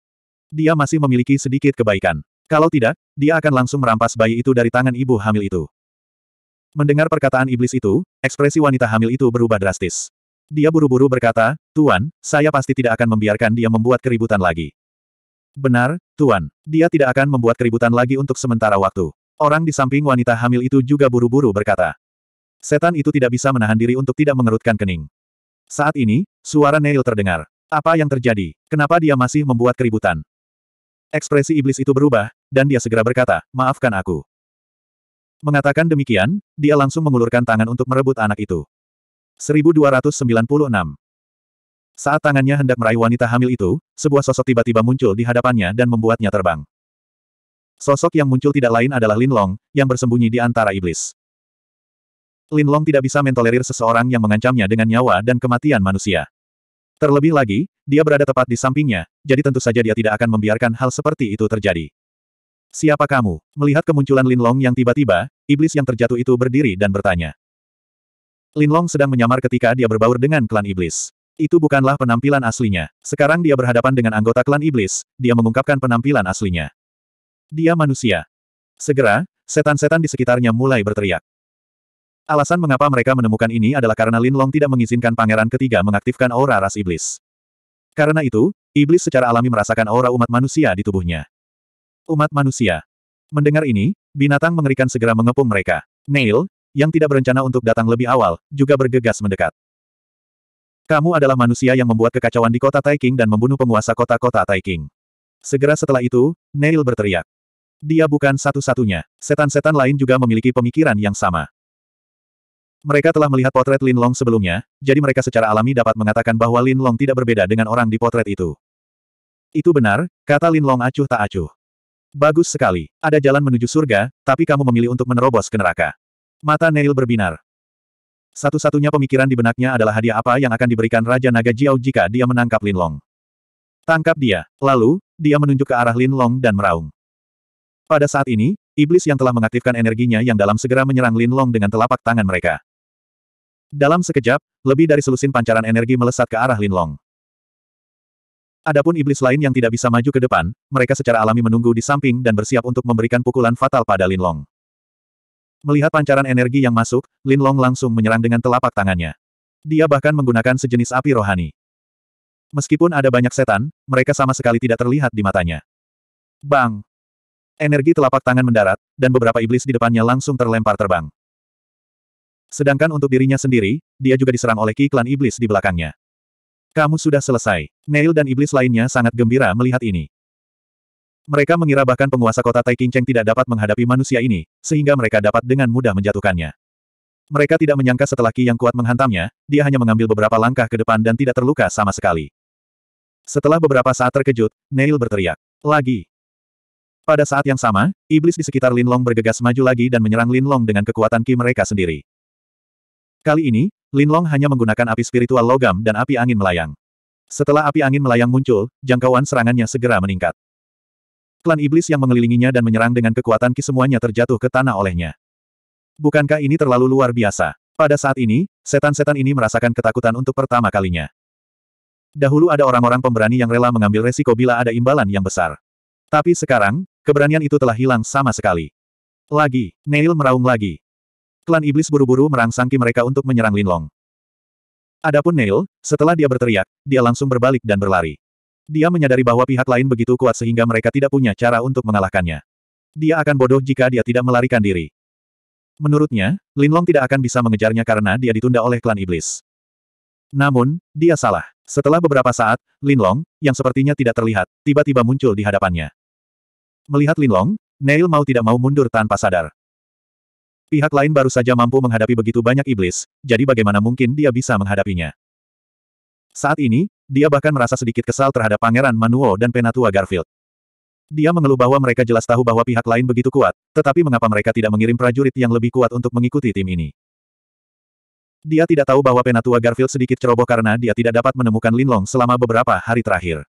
Dia masih memiliki sedikit kebaikan. Kalau tidak, dia akan langsung merampas bayi itu dari tangan ibu hamil itu. Mendengar perkataan iblis itu, ekspresi wanita hamil itu berubah drastis. Dia buru-buru berkata, Tuan, saya pasti tidak akan membiarkan dia membuat keributan lagi. Benar, Tuan, dia tidak akan membuat keributan lagi untuk sementara waktu. Orang di samping wanita hamil itu juga buru-buru berkata. Setan itu tidak bisa menahan diri untuk tidak mengerutkan kening. Saat ini, suara Neil terdengar. Apa yang terjadi? Kenapa dia masih membuat keributan? Ekspresi iblis itu berubah, dan dia segera berkata, maafkan aku. Mengatakan demikian, dia langsung mengulurkan tangan untuk merebut anak itu. 1296 Saat tangannya hendak meraih wanita hamil itu, sebuah sosok tiba-tiba muncul di hadapannya dan membuatnya terbang. Sosok yang muncul tidak lain adalah Lin Long, yang bersembunyi di antara iblis. Lin Long tidak bisa mentolerir seseorang yang mengancamnya dengan nyawa dan kematian manusia. Terlebih lagi, dia berada tepat di sampingnya, jadi tentu saja dia tidak akan membiarkan hal seperti itu terjadi. Siapa kamu? Melihat kemunculan Lin Long yang tiba-tiba, iblis yang terjatuh itu berdiri dan bertanya. Lin Long sedang menyamar ketika dia berbaur dengan klan iblis. Itu bukanlah penampilan aslinya. Sekarang dia berhadapan dengan anggota klan iblis, dia mengungkapkan penampilan aslinya. Dia manusia. Segera, setan-setan di sekitarnya mulai berteriak. Alasan mengapa mereka menemukan ini adalah karena Lin Long tidak mengizinkan pangeran ketiga mengaktifkan aura ras iblis. Karena itu, iblis secara alami merasakan aura umat manusia di tubuhnya umat manusia. Mendengar ini, binatang mengerikan segera mengepung mereka. Neil, yang tidak berencana untuk datang lebih awal, juga bergegas mendekat. Kamu adalah manusia yang membuat kekacauan di kota Taiking dan membunuh penguasa kota-kota Taiking. Segera setelah itu, Neil berteriak. Dia bukan satu-satunya. Setan-setan lain juga memiliki pemikiran yang sama. Mereka telah melihat potret Lin Long sebelumnya, jadi mereka secara alami dapat mengatakan bahwa Lin Long tidak berbeda dengan orang di potret itu. Itu benar, kata Lin Long acuh tak acuh. Bagus sekali. Ada jalan menuju surga, tapi kamu memilih untuk menerobos ke neraka. Mata Neil berbinar. Satu-satunya pemikiran di benaknya adalah hadiah apa yang akan diberikan Raja Naga Jiao jika dia menangkap Lin Long. Tangkap dia. Lalu, dia menunjuk ke arah Lin Long dan meraung. Pada saat ini, iblis yang telah mengaktifkan energinya yang dalam segera menyerang Lin Long dengan telapak tangan mereka. Dalam sekejap, lebih dari selusin pancaran energi melesat ke arah Lin Long. Adapun iblis lain yang tidak bisa maju ke depan, mereka secara alami menunggu di samping dan bersiap untuk memberikan pukulan fatal pada Lin Long. Melihat pancaran energi yang masuk, Lin Long langsung menyerang dengan telapak tangannya. Dia bahkan menggunakan sejenis api rohani. Meskipun ada banyak setan, mereka sama sekali tidak terlihat di matanya. Bang! Energi telapak tangan mendarat, dan beberapa iblis di depannya langsung terlempar terbang. Sedangkan untuk dirinya sendiri, dia juga diserang oleh Ki Klan Iblis di belakangnya. Kamu sudah selesai. Neil dan iblis lainnya sangat gembira melihat ini. Mereka mengira bahkan penguasa kota Tai Cheng tidak dapat menghadapi manusia ini, sehingga mereka dapat dengan mudah menjatuhkannya. Mereka tidak menyangka setelah Ki yang kuat menghantamnya, dia hanya mengambil beberapa langkah ke depan dan tidak terluka sama sekali. Setelah beberapa saat terkejut, Neil berteriak. Lagi. Pada saat yang sama, iblis di sekitar Linlong bergegas maju lagi dan menyerang Linlong dengan kekuatan Ki mereka sendiri. Kali ini, Linlong hanya menggunakan api spiritual logam dan api angin melayang. Setelah api angin melayang muncul, jangkauan serangannya segera meningkat. Klan iblis yang mengelilinginya dan menyerang dengan kekuatan ki semuanya terjatuh ke tanah olehnya. Bukankah ini terlalu luar biasa? Pada saat ini, setan-setan ini merasakan ketakutan untuk pertama kalinya. Dahulu ada orang-orang pemberani yang rela mengambil resiko bila ada imbalan yang besar. Tapi sekarang, keberanian itu telah hilang sama sekali. Lagi, Neil meraung lagi. Klan Iblis buru-buru merangsangki mereka untuk menyerang Linlong. Adapun Neil, setelah dia berteriak, dia langsung berbalik dan berlari. Dia menyadari bahwa pihak lain begitu kuat sehingga mereka tidak punya cara untuk mengalahkannya. Dia akan bodoh jika dia tidak melarikan diri. Menurutnya, Linlong tidak akan bisa mengejarnya karena dia ditunda oleh klan iblis. Namun, dia salah. Setelah beberapa saat, Linlong, yang sepertinya tidak terlihat, tiba-tiba muncul di hadapannya. Melihat Linlong, Neil mau tidak mau mundur tanpa sadar. Pihak lain baru saja mampu menghadapi begitu banyak iblis, jadi bagaimana mungkin dia bisa menghadapinya? Saat ini, dia bahkan merasa sedikit kesal terhadap Pangeran Manuo dan Penatua Garfield. Dia mengeluh bahwa mereka jelas tahu bahwa pihak lain begitu kuat, tetapi mengapa mereka tidak mengirim prajurit yang lebih kuat untuk mengikuti tim ini? Dia tidak tahu bahwa Penatua Garfield sedikit ceroboh karena dia tidak dapat menemukan Linlong selama beberapa hari terakhir.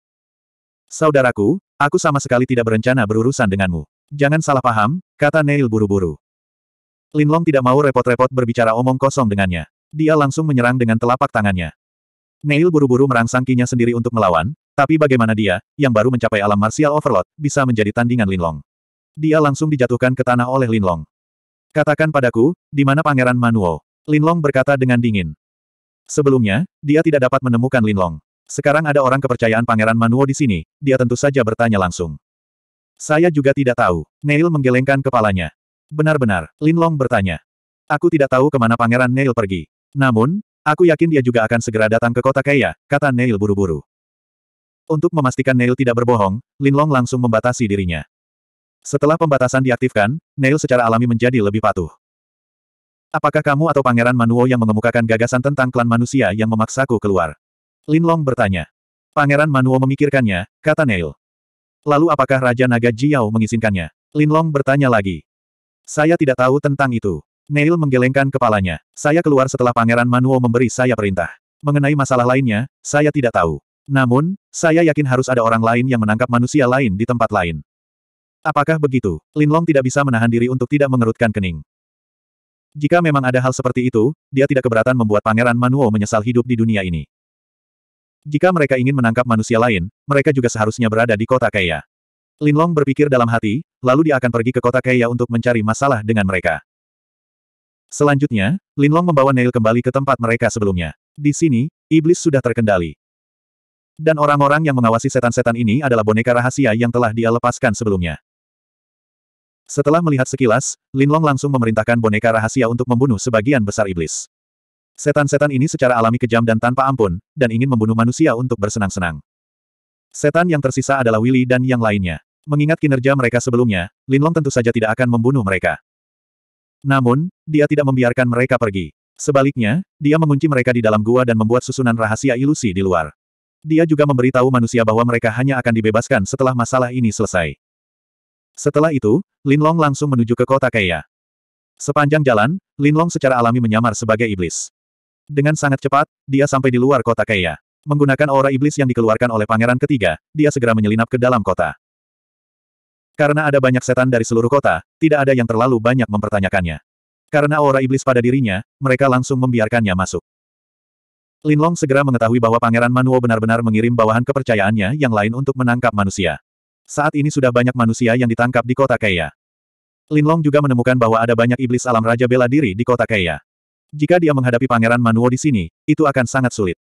Saudaraku, aku sama sekali tidak berencana berurusan denganmu. Jangan salah paham, kata Neil buru-buru. Linlong tidak mau repot-repot berbicara omong kosong dengannya. Dia langsung menyerang dengan telapak tangannya. Neil buru-buru merangsang kinya sendiri untuk melawan, tapi bagaimana dia, yang baru mencapai alam martial overload, bisa menjadi tandingan Linlong. Dia langsung dijatuhkan ke tanah oleh Linlong. Katakan padaku, di mana Pangeran Manuo? Linlong berkata dengan dingin. Sebelumnya, dia tidak dapat menemukan Linlong. Sekarang ada orang kepercayaan Pangeran Manuo di sini, dia tentu saja bertanya langsung. Saya juga tidak tahu. Neil menggelengkan kepalanya. Benar-benar, Linlong bertanya. Aku tidak tahu kemana Pangeran Neil pergi. Namun, aku yakin dia juga akan segera datang ke kota Kaya, kata Neil buru-buru. Untuk memastikan Neil tidak berbohong, Linlong langsung membatasi dirinya. Setelah pembatasan diaktifkan, Neil secara alami menjadi lebih patuh. Apakah kamu atau Pangeran Manuo yang mengemukakan gagasan tentang klan manusia yang memaksaku keluar? Linlong bertanya. Pangeran Manuo memikirkannya, kata Neil. Lalu apakah Raja Naga Jiao mengizinkannya? Linlong bertanya lagi. Saya tidak tahu tentang itu. Neil menggelengkan kepalanya. Saya keluar setelah Pangeran Manuo memberi saya perintah. Mengenai masalah lainnya, saya tidak tahu. Namun, saya yakin harus ada orang lain yang menangkap manusia lain di tempat lain. Apakah begitu? Linlong tidak bisa menahan diri untuk tidak mengerutkan kening. Jika memang ada hal seperti itu, dia tidak keberatan membuat Pangeran Manuo menyesal hidup di dunia ini. Jika mereka ingin menangkap manusia lain, mereka juga seharusnya berada di kota Kaya. Linlong berpikir dalam hati, lalu dia akan pergi ke kota Kaya untuk mencari masalah dengan mereka. Selanjutnya, Linlong membawa Neil kembali ke tempat mereka sebelumnya. Di sini, iblis sudah terkendali. Dan orang-orang yang mengawasi setan-setan ini adalah boneka rahasia yang telah dia lepaskan sebelumnya. Setelah melihat sekilas, Linlong langsung memerintahkan boneka rahasia untuk membunuh sebagian besar iblis. Setan-setan ini secara alami kejam dan tanpa ampun, dan ingin membunuh manusia untuk bersenang-senang. Setan yang tersisa adalah Willy dan yang lainnya. Mengingat kinerja mereka sebelumnya, Linlong tentu saja tidak akan membunuh mereka. Namun, dia tidak membiarkan mereka pergi. Sebaliknya, dia mengunci mereka di dalam gua dan membuat susunan rahasia ilusi di luar. Dia juga memberitahu manusia bahwa mereka hanya akan dibebaskan setelah masalah ini selesai. Setelah itu, Linlong langsung menuju ke kota Kaya. Sepanjang jalan, Linlong secara alami menyamar sebagai iblis. Dengan sangat cepat, dia sampai di luar kota Kaya. Menggunakan aura iblis yang dikeluarkan oleh pangeran ketiga, dia segera menyelinap ke dalam kota. Karena ada banyak setan dari seluruh kota, tidak ada yang terlalu banyak mempertanyakannya. Karena aura iblis pada dirinya, mereka langsung membiarkannya masuk. Linlong segera mengetahui bahwa Pangeran Manuo benar-benar mengirim bawahan kepercayaannya yang lain untuk menangkap manusia. Saat ini sudah banyak manusia yang ditangkap di kota Kaya. Linlong juga menemukan bahwa ada banyak iblis alam raja bela diri di kota Kaya. Jika dia menghadapi Pangeran Manuo di sini, itu akan sangat sulit.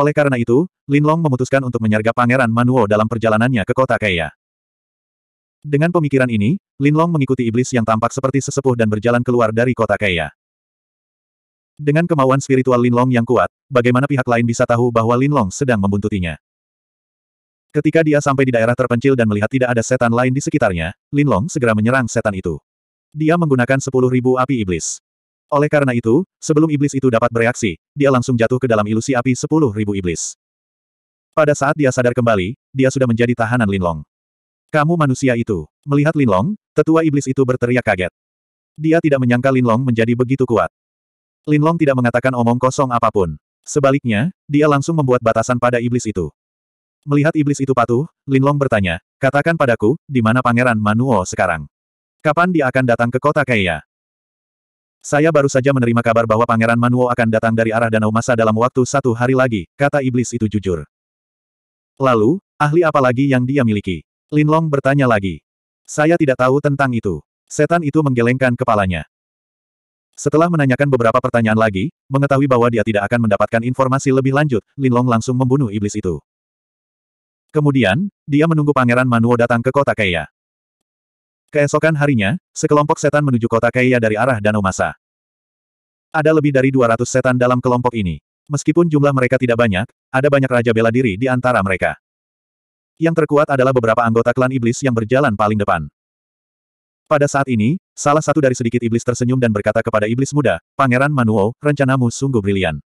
Oleh karena itu, Linlong memutuskan untuk menyergap Pangeran Manuo dalam perjalanannya ke kota Kaya. Dengan pemikiran ini, Linlong mengikuti iblis yang tampak seperti sesepuh dan berjalan keluar dari kota kaya. Dengan kemauan spiritual Linlong yang kuat, bagaimana pihak lain bisa tahu bahwa Linlong sedang membuntutinya? Ketika dia sampai di daerah terpencil dan melihat tidak ada setan lain di sekitarnya, Linlong segera menyerang setan itu. Dia menggunakan sepuluh ribu api iblis. Oleh karena itu, sebelum iblis itu dapat bereaksi, dia langsung jatuh ke dalam ilusi api sepuluh ribu iblis. Pada saat dia sadar kembali, dia sudah menjadi tahanan Linlong. Kamu manusia itu. Melihat Linlong, tetua iblis itu berteriak kaget. Dia tidak menyangka Linlong menjadi begitu kuat. Linlong tidak mengatakan omong kosong apapun. Sebaliknya, dia langsung membuat batasan pada iblis itu. Melihat iblis itu patuh, Linlong bertanya, katakan padaku, di mana Pangeran Manuo sekarang? Kapan dia akan datang ke kota Kaya? Saya baru saja menerima kabar bahwa Pangeran Manuo akan datang dari arah Danau Masa dalam waktu satu hari lagi, kata iblis itu jujur. Lalu, ahli apa lagi yang dia miliki? Linlong bertanya lagi. Saya tidak tahu tentang itu. Setan itu menggelengkan kepalanya. Setelah menanyakan beberapa pertanyaan lagi, mengetahui bahwa dia tidak akan mendapatkan informasi lebih lanjut, Linlong langsung membunuh iblis itu. Kemudian, dia menunggu Pangeran Manuo datang ke kota Kaya. Keesokan harinya, sekelompok setan menuju kota Kaya dari arah Danau Masa. Ada lebih dari 200 setan dalam kelompok ini. Meskipun jumlah mereka tidak banyak, ada banyak raja bela diri di antara mereka. Yang terkuat adalah beberapa anggota klan iblis yang berjalan paling depan. Pada saat ini, salah satu dari sedikit iblis tersenyum dan berkata kepada iblis muda, Pangeran Manuo, rencanamu sungguh brilian.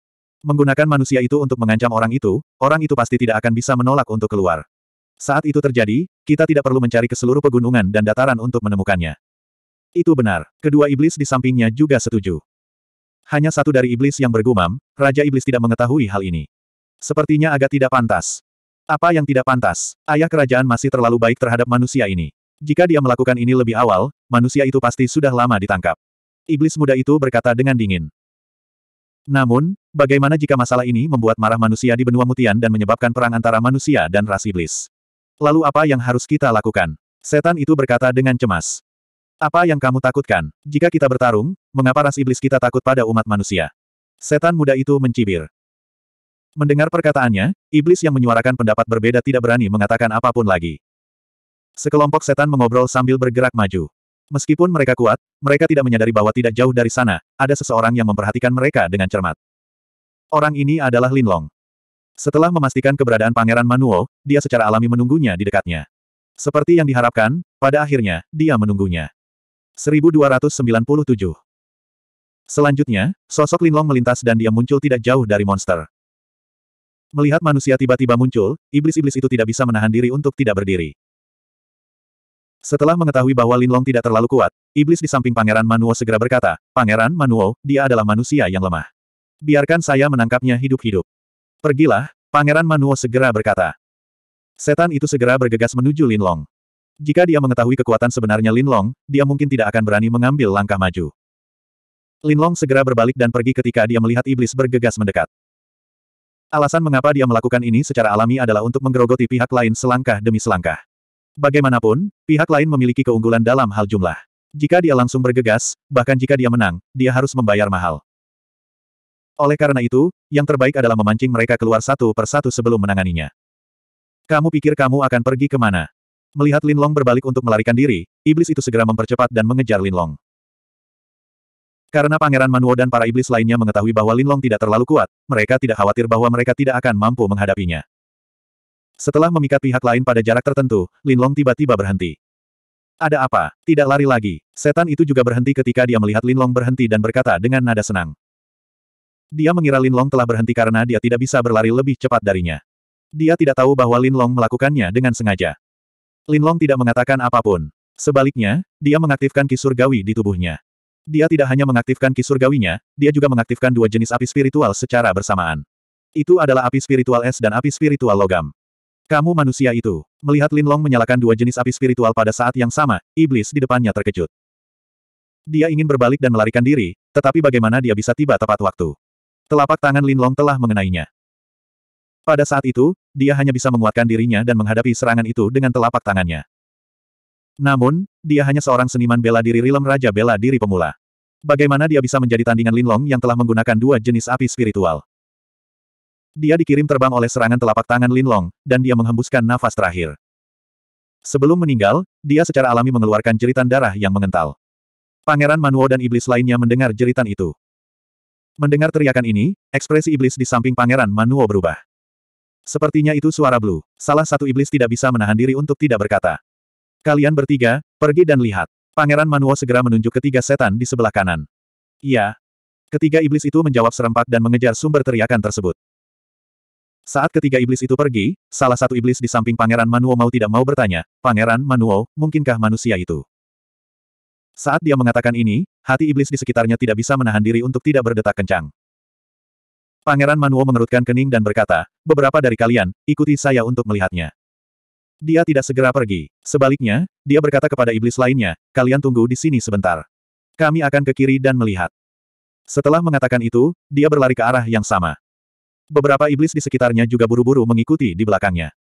Menggunakan manusia itu untuk mengancam orang itu, orang itu pasti tidak akan bisa menolak untuk keluar. Saat itu terjadi, kita tidak perlu mencari ke seluruh pegunungan dan dataran untuk menemukannya. Itu benar, kedua iblis di sampingnya juga setuju. Hanya satu dari iblis yang bergumam, Raja Iblis tidak mengetahui hal ini. Sepertinya agak tidak pantas. Apa yang tidak pantas? Ayah kerajaan masih terlalu baik terhadap manusia ini. Jika dia melakukan ini lebih awal, manusia itu pasti sudah lama ditangkap. Iblis muda itu berkata dengan dingin. Namun, bagaimana jika masalah ini membuat marah manusia di benua mutian dan menyebabkan perang antara manusia dan ras iblis? Lalu apa yang harus kita lakukan? Setan itu berkata dengan cemas. Apa yang kamu takutkan? Jika kita bertarung, mengapa ras iblis kita takut pada umat manusia? Setan muda itu mencibir. Mendengar perkataannya, iblis yang menyuarakan pendapat berbeda tidak berani mengatakan apapun lagi. Sekelompok setan mengobrol sambil bergerak maju. Meskipun mereka kuat, mereka tidak menyadari bahwa tidak jauh dari sana, ada seseorang yang memperhatikan mereka dengan cermat. Orang ini adalah Linlong. Setelah memastikan keberadaan Pangeran Manuo, dia secara alami menunggunya di dekatnya. Seperti yang diharapkan, pada akhirnya, dia menunggunya. 1297 Selanjutnya, sosok Linlong melintas dan dia muncul tidak jauh dari monster. Melihat manusia tiba-tiba muncul, iblis-iblis itu tidak bisa menahan diri untuk tidak berdiri. Setelah mengetahui bahwa Linlong tidak terlalu kuat, iblis di samping Pangeran Manuo segera berkata, Pangeran Manuo, dia adalah manusia yang lemah. Biarkan saya menangkapnya hidup-hidup. Pergilah, Pangeran Manuo segera berkata. Setan itu segera bergegas menuju Linlong. Jika dia mengetahui kekuatan sebenarnya Linlong, dia mungkin tidak akan berani mengambil langkah maju. Linlong segera berbalik dan pergi ketika dia melihat iblis bergegas mendekat. Alasan mengapa dia melakukan ini secara alami adalah untuk menggerogoti pihak lain selangkah demi selangkah. Bagaimanapun, pihak lain memiliki keunggulan dalam hal jumlah. Jika dia langsung bergegas, bahkan jika dia menang, dia harus membayar mahal. Oleh karena itu, yang terbaik adalah memancing mereka keluar satu per satu sebelum menanganinya. Kamu pikir kamu akan pergi kemana? Melihat Linlong berbalik untuk melarikan diri, iblis itu segera mempercepat dan mengejar Linlong. Karena Pangeran Manuo dan para iblis lainnya mengetahui bahwa Linlong tidak terlalu kuat, mereka tidak khawatir bahwa mereka tidak akan mampu menghadapinya. Setelah memikat pihak lain pada jarak tertentu, Linlong tiba-tiba berhenti. Ada apa? Tidak lari lagi. Setan itu juga berhenti ketika dia melihat Linlong berhenti dan berkata dengan nada senang. Dia mengira Linlong telah berhenti karena dia tidak bisa berlari lebih cepat darinya. Dia tidak tahu bahwa Linlong melakukannya dengan sengaja. Linlong tidak mengatakan apapun. Sebaliknya, dia mengaktifkan kisur gawi di tubuhnya. Dia tidak hanya mengaktifkan ki surgawinya, dia juga mengaktifkan dua jenis api spiritual secara bersamaan. Itu adalah api spiritual es dan api spiritual logam. Kamu manusia itu. Melihat Lin Long menyalakan dua jenis api spiritual pada saat yang sama, iblis di depannya terkejut. Dia ingin berbalik dan melarikan diri, tetapi bagaimana dia bisa tiba tepat waktu? Telapak tangan Lin Long telah mengenainya. Pada saat itu, dia hanya bisa menguatkan dirinya dan menghadapi serangan itu dengan telapak tangannya. Namun, dia hanya seorang seniman bela diri Rilem Raja Bela Diri Pemula. Bagaimana dia bisa menjadi tandingan Linlong yang telah menggunakan dua jenis api spiritual? Dia dikirim terbang oleh serangan telapak tangan Linlong, dan dia menghembuskan nafas terakhir. Sebelum meninggal, dia secara alami mengeluarkan jeritan darah yang mengental. Pangeran Manuo dan iblis lainnya mendengar jeritan itu. Mendengar teriakan ini, ekspresi iblis di samping Pangeran Manuo berubah. Sepertinya itu suara Blue. Salah satu iblis tidak bisa menahan diri untuk tidak berkata. Kalian bertiga, pergi dan lihat. Pangeran Manuo segera menunjuk ketiga setan di sebelah kanan. Iya. Ketiga iblis itu menjawab serempak dan mengejar sumber teriakan tersebut. Saat ketiga iblis itu pergi, salah satu iblis di samping Pangeran Manuo mau tidak mau bertanya, Pangeran Manuo, mungkinkah manusia itu? Saat dia mengatakan ini, hati iblis di sekitarnya tidak bisa menahan diri untuk tidak berdetak kencang. Pangeran Manuo mengerutkan kening dan berkata, beberapa dari kalian, ikuti saya untuk melihatnya. Dia tidak segera pergi. Sebaliknya, dia berkata kepada iblis lainnya, kalian tunggu di sini sebentar. Kami akan ke kiri dan melihat. Setelah mengatakan itu, dia berlari ke arah yang sama. Beberapa iblis di sekitarnya juga buru-buru mengikuti di belakangnya.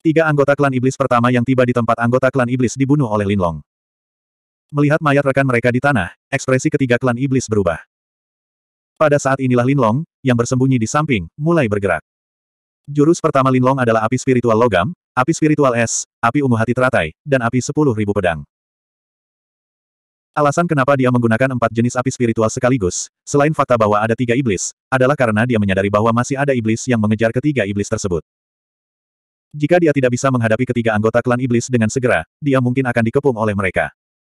Tiga anggota klan iblis pertama yang tiba di tempat anggota klan iblis dibunuh oleh Linlong. Melihat mayat rekan mereka di tanah, ekspresi ketiga klan iblis berubah. Pada saat inilah Linlong, yang bersembunyi di samping, mulai bergerak. Jurus pertama Linlong adalah api spiritual logam, api spiritual es, api ungu hati teratai, dan api sepuluh ribu pedang. Alasan kenapa dia menggunakan empat jenis api spiritual sekaligus, selain fakta bahwa ada tiga iblis, adalah karena dia menyadari bahwa masih ada iblis yang mengejar ketiga iblis tersebut. Jika dia tidak bisa menghadapi ketiga anggota klan iblis dengan segera, dia mungkin akan dikepung oleh mereka.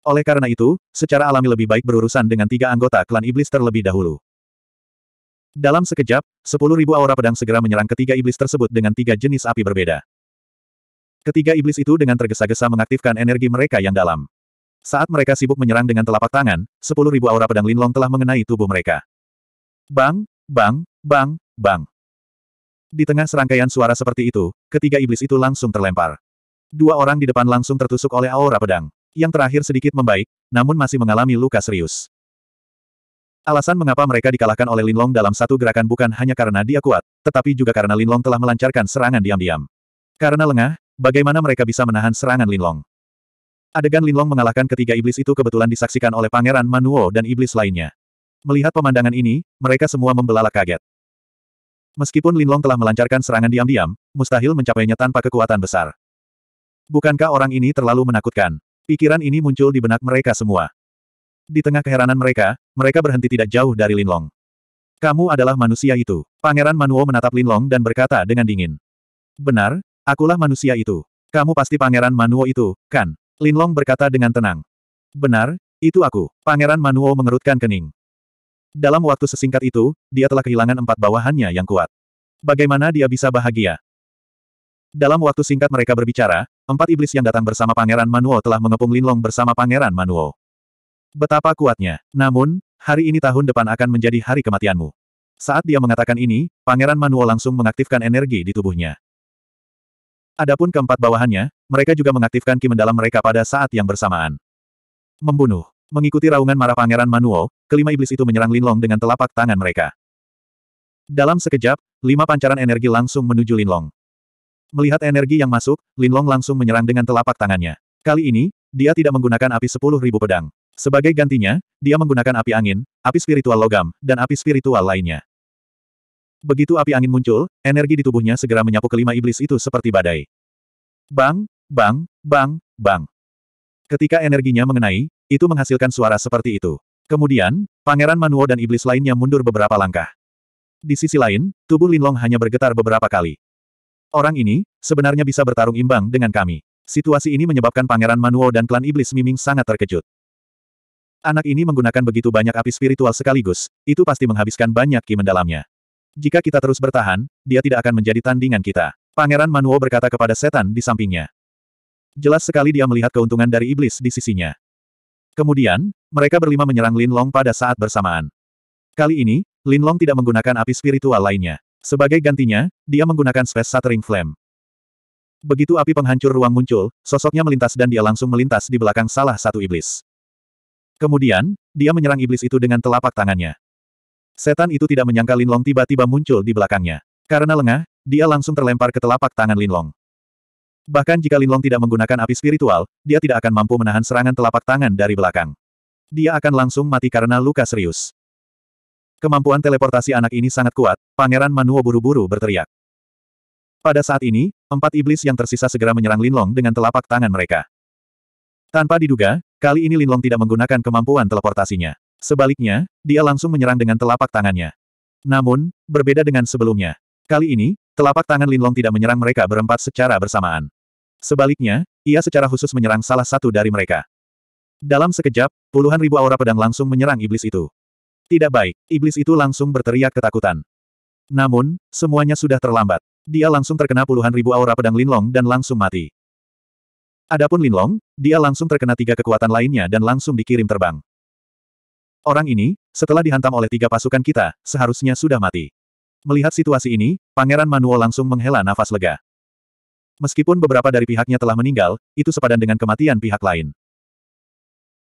Oleh karena itu, secara alami lebih baik berurusan dengan tiga anggota klan iblis terlebih dahulu. Dalam sekejap, sepuluh ribu aura pedang segera menyerang ketiga iblis tersebut dengan tiga jenis api berbeda. Ketiga iblis itu dengan tergesa-gesa mengaktifkan energi mereka yang dalam. Saat mereka sibuk menyerang dengan telapak tangan, sepuluh ribu aura pedang linlong telah mengenai tubuh mereka. Bang, bang, bang, bang. Di tengah serangkaian suara seperti itu, ketiga iblis itu langsung terlempar. Dua orang di depan langsung tertusuk oleh aura pedang. Yang terakhir sedikit membaik, namun masih mengalami luka serius. Alasan mengapa mereka dikalahkan oleh Linlong dalam satu gerakan bukan hanya karena dia kuat, tetapi juga karena Linlong telah melancarkan serangan diam-diam. Karena lengah, Bagaimana mereka bisa menahan serangan Linlong? Adegan Linlong mengalahkan ketiga iblis itu kebetulan disaksikan oleh Pangeran Manuo dan iblis lainnya. Melihat pemandangan ini, mereka semua membelalak kaget. Meskipun Linlong telah melancarkan serangan diam-diam, mustahil mencapainya tanpa kekuatan besar. Bukankah orang ini terlalu menakutkan? Pikiran ini muncul di benak mereka semua. Di tengah keheranan mereka, mereka berhenti tidak jauh dari Linlong. Kamu adalah manusia itu. Pangeran Manuo menatap Linlong dan berkata dengan dingin. Benar, Akulah manusia itu. Kamu pasti pangeran Manuo itu, kan? Linlong berkata dengan tenang. Benar, itu aku. Pangeran Manuo mengerutkan kening. Dalam waktu sesingkat itu, dia telah kehilangan empat bawahannya yang kuat. Bagaimana dia bisa bahagia? Dalam waktu singkat mereka berbicara, empat iblis yang datang bersama Pangeran Manuo telah mengepung Linlong bersama Pangeran Manuo. Betapa kuatnya. Namun, hari ini tahun depan akan menjadi hari kematianmu. Saat dia mengatakan ini, Pangeran Manuo langsung mengaktifkan energi di tubuhnya. Adapun keempat bawahannya, mereka juga mengaktifkan ki mendalam mereka pada saat yang bersamaan. Membunuh. Mengikuti raungan marah Pangeran Manuo, kelima iblis itu menyerang Linlong dengan telapak tangan mereka. Dalam sekejap, lima pancaran energi langsung menuju Linlong. Melihat energi yang masuk, Linlong langsung menyerang dengan telapak tangannya. Kali ini, dia tidak menggunakan api sepuluh ribu pedang. Sebagai gantinya, dia menggunakan api angin, api spiritual logam, dan api spiritual lainnya. Begitu api angin muncul, energi di tubuhnya segera menyapu kelima iblis itu seperti badai. Bang, bang, bang, bang. Ketika energinya mengenai, itu menghasilkan suara seperti itu. Kemudian, Pangeran Manuo dan iblis lainnya mundur beberapa langkah. Di sisi lain, tubuh Linlong hanya bergetar beberapa kali. Orang ini, sebenarnya bisa bertarung imbang dengan kami. Situasi ini menyebabkan Pangeran Manuo dan klan iblis Miming sangat terkejut. Anak ini menggunakan begitu banyak api spiritual sekaligus, itu pasti menghabiskan banyak ki mendalamnya. Jika kita terus bertahan, dia tidak akan menjadi tandingan kita. Pangeran Manuo berkata kepada setan di sampingnya. Jelas sekali dia melihat keuntungan dari iblis di sisinya. Kemudian, mereka berlima menyerang Lin Long pada saat bersamaan. Kali ini, Lin Long tidak menggunakan api spiritual lainnya. Sebagai gantinya, dia menggunakan Space Shattering Flame. Begitu api penghancur ruang muncul, sosoknya melintas dan dia langsung melintas di belakang salah satu iblis. Kemudian, dia menyerang iblis itu dengan telapak tangannya. Setan itu tidak menyangka Linlong tiba-tiba muncul di belakangnya. Karena lengah, dia langsung terlempar ke telapak tangan Linlong. Bahkan jika Linlong tidak menggunakan api spiritual, dia tidak akan mampu menahan serangan telapak tangan dari belakang. Dia akan langsung mati karena luka serius. Kemampuan teleportasi anak ini sangat kuat, Pangeran Manuo buru-buru berteriak. Pada saat ini, empat iblis yang tersisa segera menyerang Linlong dengan telapak tangan mereka. Tanpa diduga, kali ini Linlong tidak menggunakan kemampuan teleportasinya. Sebaliknya, dia langsung menyerang dengan telapak tangannya. Namun, berbeda dengan sebelumnya. Kali ini, telapak tangan Linlong tidak menyerang mereka berempat secara bersamaan. Sebaliknya, ia secara khusus menyerang salah satu dari mereka. Dalam sekejap, puluhan ribu aura pedang langsung menyerang iblis itu. Tidak baik, iblis itu langsung berteriak ketakutan. Namun, semuanya sudah terlambat. Dia langsung terkena puluhan ribu aura pedang Linlong dan langsung mati. Adapun Linlong, dia langsung terkena tiga kekuatan lainnya dan langsung dikirim terbang. Orang ini, setelah dihantam oleh tiga pasukan kita, seharusnya sudah mati. Melihat situasi ini, Pangeran Manuo langsung menghela nafas lega. Meskipun beberapa dari pihaknya telah meninggal, itu sepadan dengan kematian pihak lain.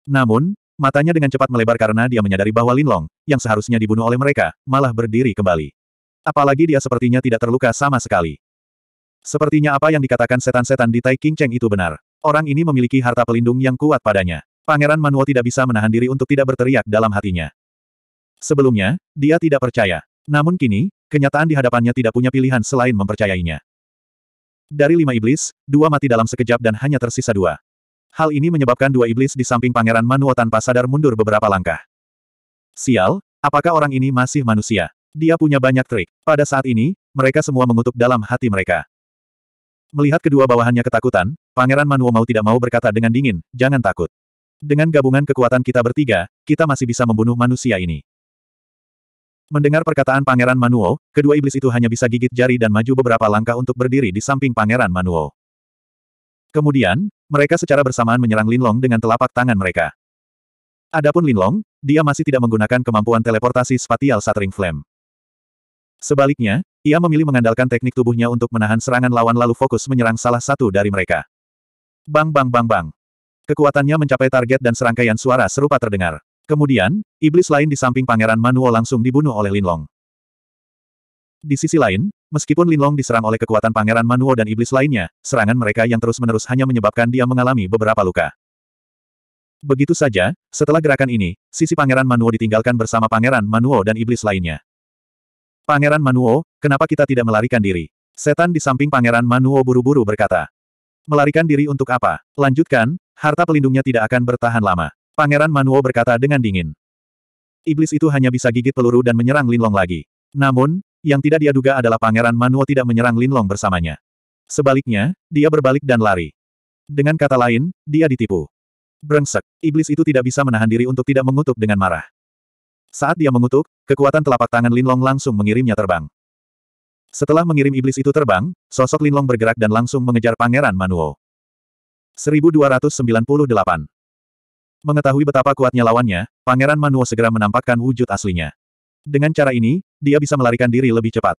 Namun, matanya dengan cepat melebar karena dia menyadari bahwa Lin Long, yang seharusnya dibunuh oleh mereka, malah berdiri kembali. Apalagi dia sepertinya tidak terluka sama sekali. Sepertinya apa yang dikatakan setan-setan di Tai King Cheng itu benar. Orang ini memiliki harta pelindung yang kuat padanya. Pangeran Manuo tidak bisa menahan diri untuk tidak berteriak dalam hatinya. Sebelumnya, dia tidak percaya. Namun kini, kenyataan di hadapannya tidak punya pilihan selain mempercayainya. Dari lima iblis, dua mati dalam sekejap dan hanya tersisa dua. Hal ini menyebabkan dua iblis di samping Pangeran Manuo tanpa sadar mundur beberapa langkah. Sial, apakah orang ini masih manusia? Dia punya banyak trik. Pada saat ini, mereka semua mengutuk dalam hati mereka. Melihat kedua bawahannya ketakutan, Pangeran Manuo mau tidak mau berkata dengan dingin, jangan takut. Dengan gabungan kekuatan kita bertiga, kita masih bisa membunuh manusia ini. Mendengar perkataan Pangeran Manuo, kedua iblis itu hanya bisa gigit jari dan maju beberapa langkah untuk berdiri di samping Pangeran Manuo. Kemudian, mereka secara bersamaan menyerang Linlong dengan telapak tangan mereka. Adapun Linlong, dia masih tidak menggunakan kemampuan teleportasi spatial Shattering Flame. Sebaliknya, ia memilih mengandalkan teknik tubuhnya untuk menahan serangan lawan lalu fokus menyerang salah satu dari mereka. Bang bang bang bang. Kekuatannya mencapai target dan serangkaian suara serupa terdengar. Kemudian, iblis lain di samping Pangeran Manuo langsung dibunuh oleh Linlong. Di sisi lain, meskipun Linlong diserang oleh kekuatan Pangeran Manuo dan iblis lainnya, serangan mereka yang terus-menerus hanya menyebabkan dia mengalami beberapa luka. Begitu saja, setelah gerakan ini, sisi Pangeran Manuo ditinggalkan bersama Pangeran Manuo dan iblis lainnya. Pangeran Manuo, kenapa kita tidak melarikan diri? Setan di samping Pangeran Manuo buru-buru berkata. Melarikan diri untuk apa? Lanjutkan, harta pelindungnya tidak akan bertahan lama. Pangeran Manuo berkata dengan dingin. Iblis itu hanya bisa gigit peluru dan menyerang Linlong lagi. Namun, yang tidak dia duga adalah Pangeran Manuo tidak menyerang Linlong bersamanya. Sebaliknya, dia berbalik dan lari. Dengan kata lain, dia ditipu. Brengsek, iblis itu tidak bisa menahan diri untuk tidak mengutuk dengan marah. Saat dia mengutuk, kekuatan telapak tangan Linlong langsung mengirimnya terbang. Setelah mengirim iblis itu terbang, sosok Linlong bergerak dan langsung mengejar Pangeran Manuo. 1298 Mengetahui betapa kuatnya lawannya, Pangeran Manuo segera menampakkan wujud aslinya. Dengan cara ini, dia bisa melarikan diri lebih cepat.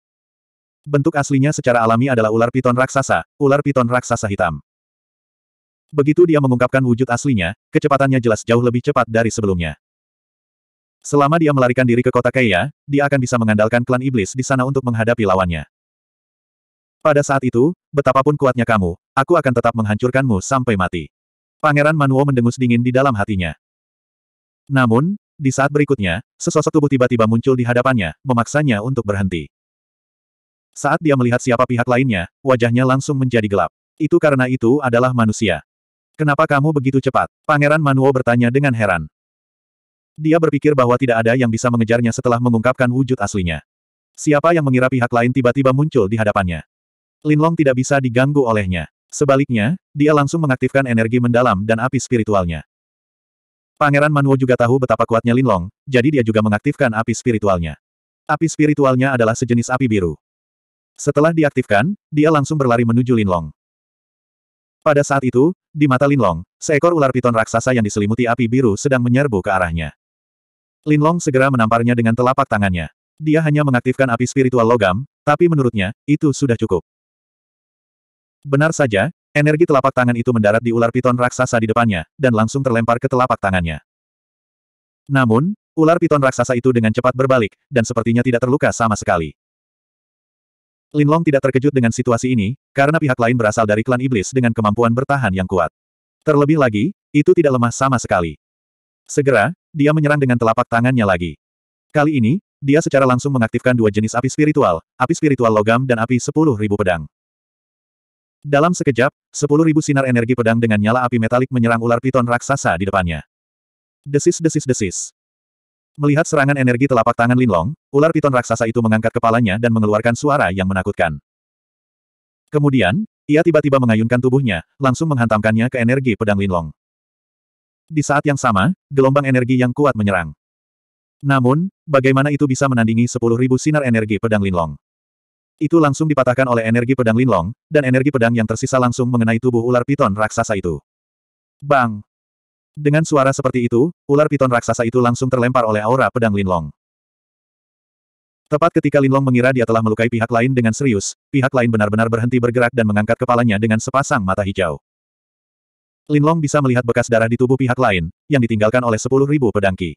Bentuk aslinya secara alami adalah ular piton raksasa, ular piton raksasa hitam. Begitu dia mengungkapkan wujud aslinya, kecepatannya jelas jauh lebih cepat dari sebelumnya. Selama dia melarikan diri ke kota Kaya, dia akan bisa mengandalkan klan iblis di sana untuk menghadapi lawannya. Pada saat itu, betapapun kuatnya kamu, aku akan tetap menghancurkanmu sampai mati. Pangeran Manuo mendengus dingin di dalam hatinya. Namun, di saat berikutnya, sesosok tubuh tiba-tiba muncul di hadapannya, memaksanya untuk berhenti. Saat dia melihat siapa pihak lainnya, wajahnya langsung menjadi gelap. Itu karena itu adalah manusia. Kenapa kamu begitu cepat? Pangeran Manuo bertanya dengan heran. Dia berpikir bahwa tidak ada yang bisa mengejarnya setelah mengungkapkan wujud aslinya. Siapa yang mengira pihak lain tiba-tiba muncul di hadapannya? Linlong tidak bisa diganggu olehnya. Sebaliknya, dia langsung mengaktifkan energi mendalam dan api spiritualnya. Pangeran Manwo juga tahu betapa kuatnya Linlong, jadi dia juga mengaktifkan api spiritualnya. Api spiritualnya adalah sejenis api biru. Setelah diaktifkan, dia langsung berlari menuju Linlong. Pada saat itu, di mata Linlong, seekor ular piton raksasa yang diselimuti api biru sedang menyerbu ke arahnya. Linlong segera menamparnya dengan telapak tangannya. Dia hanya mengaktifkan api spiritual logam, tapi menurutnya, itu sudah cukup. Benar saja, energi telapak tangan itu mendarat di ular piton raksasa di depannya, dan langsung terlempar ke telapak tangannya. Namun, ular piton raksasa itu dengan cepat berbalik, dan sepertinya tidak terluka sama sekali. Linlong tidak terkejut dengan situasi ini, karena pihak lain berasal dari klan iblis dengan kemampuan bertahan yang kuat. Terlebih lagi, itu tidak lemah sama sekali. Segera, dia menyerang dengan telapak tangannya lagi. Kali ini, dia secara langsung mengaktifkan dua jenis api spiritual, api spiritual logam dan api sepuluh ribu pedang. Dalam sekejap, sepuluh ribu sinar energi pedang dengan nyala api metalik menyerang ular piton raksasa di depannya. Desis-desis-desis. Melihat serangan energi telapak tangan Linlong, ular piton raksasa itu mengangkat kepalanya dan mengeluarkan suara yang menakutkan. Kemudian, ia tiba-tiba mengayunkan tubuhnya, langsung menghantamkannya ke energi pedang Linlong. Di saat yang sama, gelombang energi yang kuat menyerang. Namun, bagaimana itu bisa menandingi 10.000 sinar energi pedang Linlong? Itu langsung dipatahkan oleh energi pedang Linlong, dan energi pedang yang tersisa langsung mengenai tubuh ular piton raksasa itu. Bang! Dengan suara seperti itu, ular piton raksasa itu langsung terlempar oleh aura pedang Linlong. Tepat ketika Linlong mengira dia telah melukai pihak lain dengan serius, pihak lain benar-benar berhenti bergerak dan mengangkat kepalanya dengan sepasang mata hijau. Linlong bisa melihat bekas darah di tubuh pihak lain, yang ditinggalkan oleh sepuluh ribu pedangki.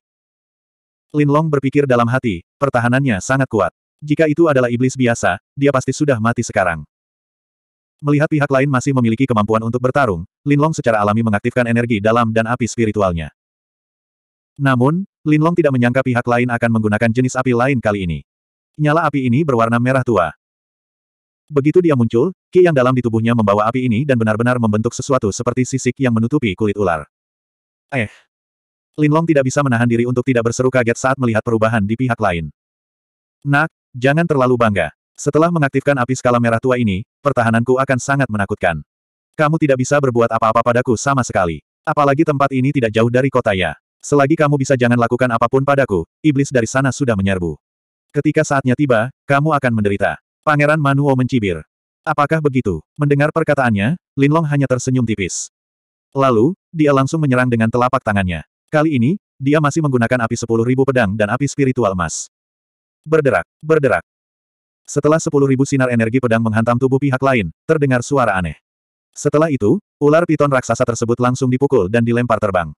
Linlong berpikir dalam hati, pertahanannya sangat kuat. Jika itu adalah iblis biasa, dia pasti sudah mati sekarang. Melihat pihak lain masih memiliki kemampuan untuk bertarung, Linlong secara alami mengaktifkan energi dalam dan api spiritualnya. Namun, Linlong tidak menyangka pihak lain akan menggunakan jenis api lain kali ini. Nyala api ini berwarna merah tua. Begitu dia muncul, ki yang dalam di tubuhnya membawa api ini dan benar-benar membentuk sesuatu seperti sisik yang menutupi kulit ular. Eh. Linlong tidak bisa menahan diri untuk tidak berseru kaget saat melihat perubahan di pihak lain. Nak, jangan terlalu bangga. Setelah mengaktifkan api skala merah tua ini, pertahananku akan sangat menakutkan. Kamu tidak bisa berbuat apa-apa padaku sama sekali. Apalagi tempat ini tidak jauh dari kota ya. Selagi kamu bisa jangan lakukan apapun padaku, iblis dari sana sudah menyerbu. Ketika saatnya tiba, kamu akan menderita. Pangeran Manuo mencibir. Apakah begitu? Mendengar perkataannya, Linlong hanya tersenyum tipis. Lalu, dia langsung menyerang dengan telapak tangannya. Kali ini, dia masih menggunakan api sepuluh ribu pedang dan api spiritual emas. Berderak, berderak. Setelah sepuluh ribu sinar energi pedang menghantam tubuh pihak lain, terdengar suara aneh. Setelah itu, ular piton raksasa tersebut langsung dipukul dan dilempar terbang.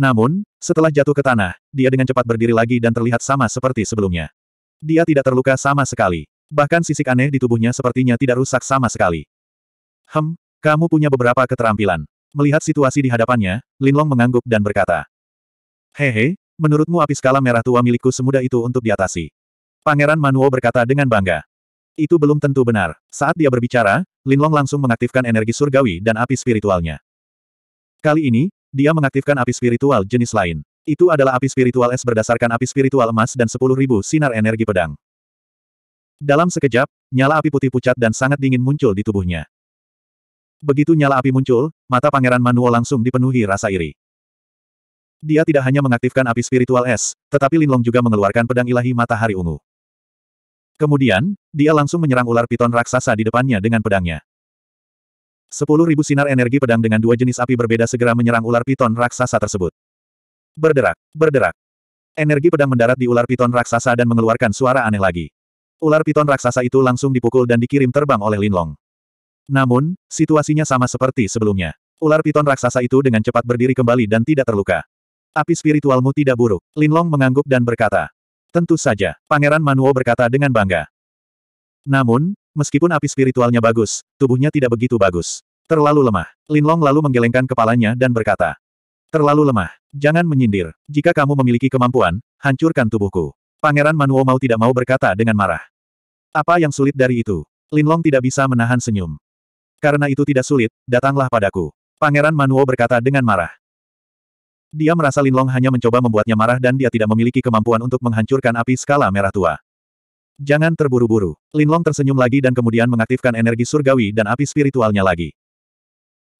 Namun, setelah jatuh ke tanah, dia dengan cepat berdiri lagi dan terlihat sama seperti sebelumnya. Dia tidak terluka sama sekali. Bahkan sisik aneh di tubuhnya sepertinya tidak rusak sama sekali. Hem, kamu punya beberapa keterampilan. Melihat situasi di hadapannya, Linlong mengangguk dan berkata. Hehe, menurutmu api skala merah tua milikku semudah itu untuk diatasi? Pangeran Manuo berkata dengan bangga. Itu belum tentu benar. Saat dia berbicara, Linlong langsung mengaktifkan energi surgawi dan api spiritualnya. Kali ini, dia mengaktifkan api spiritual jenis lain. Itu adalah api spiritual es berdasarkan api spiritual emas dan 10.000 sinar energi pedang. Dalam sekejap, nyala api putih pucat dan sangat dingin muncul di tubuhnya. Begitu nyala api muncul, mata Pangeran Manuo langsung dipenuhi rasa iri. Dia tidak hanya mengaktifkan api spiritual es, tetapi Linlong juga mengeluarkan pedang ilahi matahari ungu. Kemudian, dia langsung menyerang ular piton raksasa di depannya dengan pedangnya. 10.000 sinar energi pedang dengan dua jenis api berbeda segera menyerang ular piton raksasa tersebut. Berderak, berderak. Energi pedang mendarat di ular piton raksasa dan mengeluarkan suara aneh lagi. Ular piton raksasa itu langsung dipukul dan dikirim terbang oleh Linlong. Namun, situasinya sama seperti sebelumnya. Ular piton raksasa itu dengan cepat berdiri kembali dan tidak terluka. Api spiritualmu tidak buruk, Linlong mengangguk dan berkata. Tentu saja, Pangeran Manuo berkata dengan bangga. Namun, meskipun api spiritualnya bagus, tubuhnya tidak begitu bagus. Terlalu lemah. Linlong lalu menggelengkan kepalanya dan berkata. Terlalu lemah. Jangan menyindir. Jika kamu memiliki kemampuan, hancurkan tubuhku. Pangeran Manuo mau tidak mau berkata dengan marah. Apa yang sulit dari itu? Linlong tidak bisa menahan senyum. Karena itu tidak sulit, datanglah padaku. Pangeran Manuo berkata dengan marah. Dia merasa Linlong hanya mencoba membuatnya marah dan dia tidak memiliki kemampuan untuk menghancurkan api skala merah tua. Jangan terburu-buru. Linlong tersenyum lagi dan kemudian mengaktifkan energi surgawi dan api spiritualnya lagi.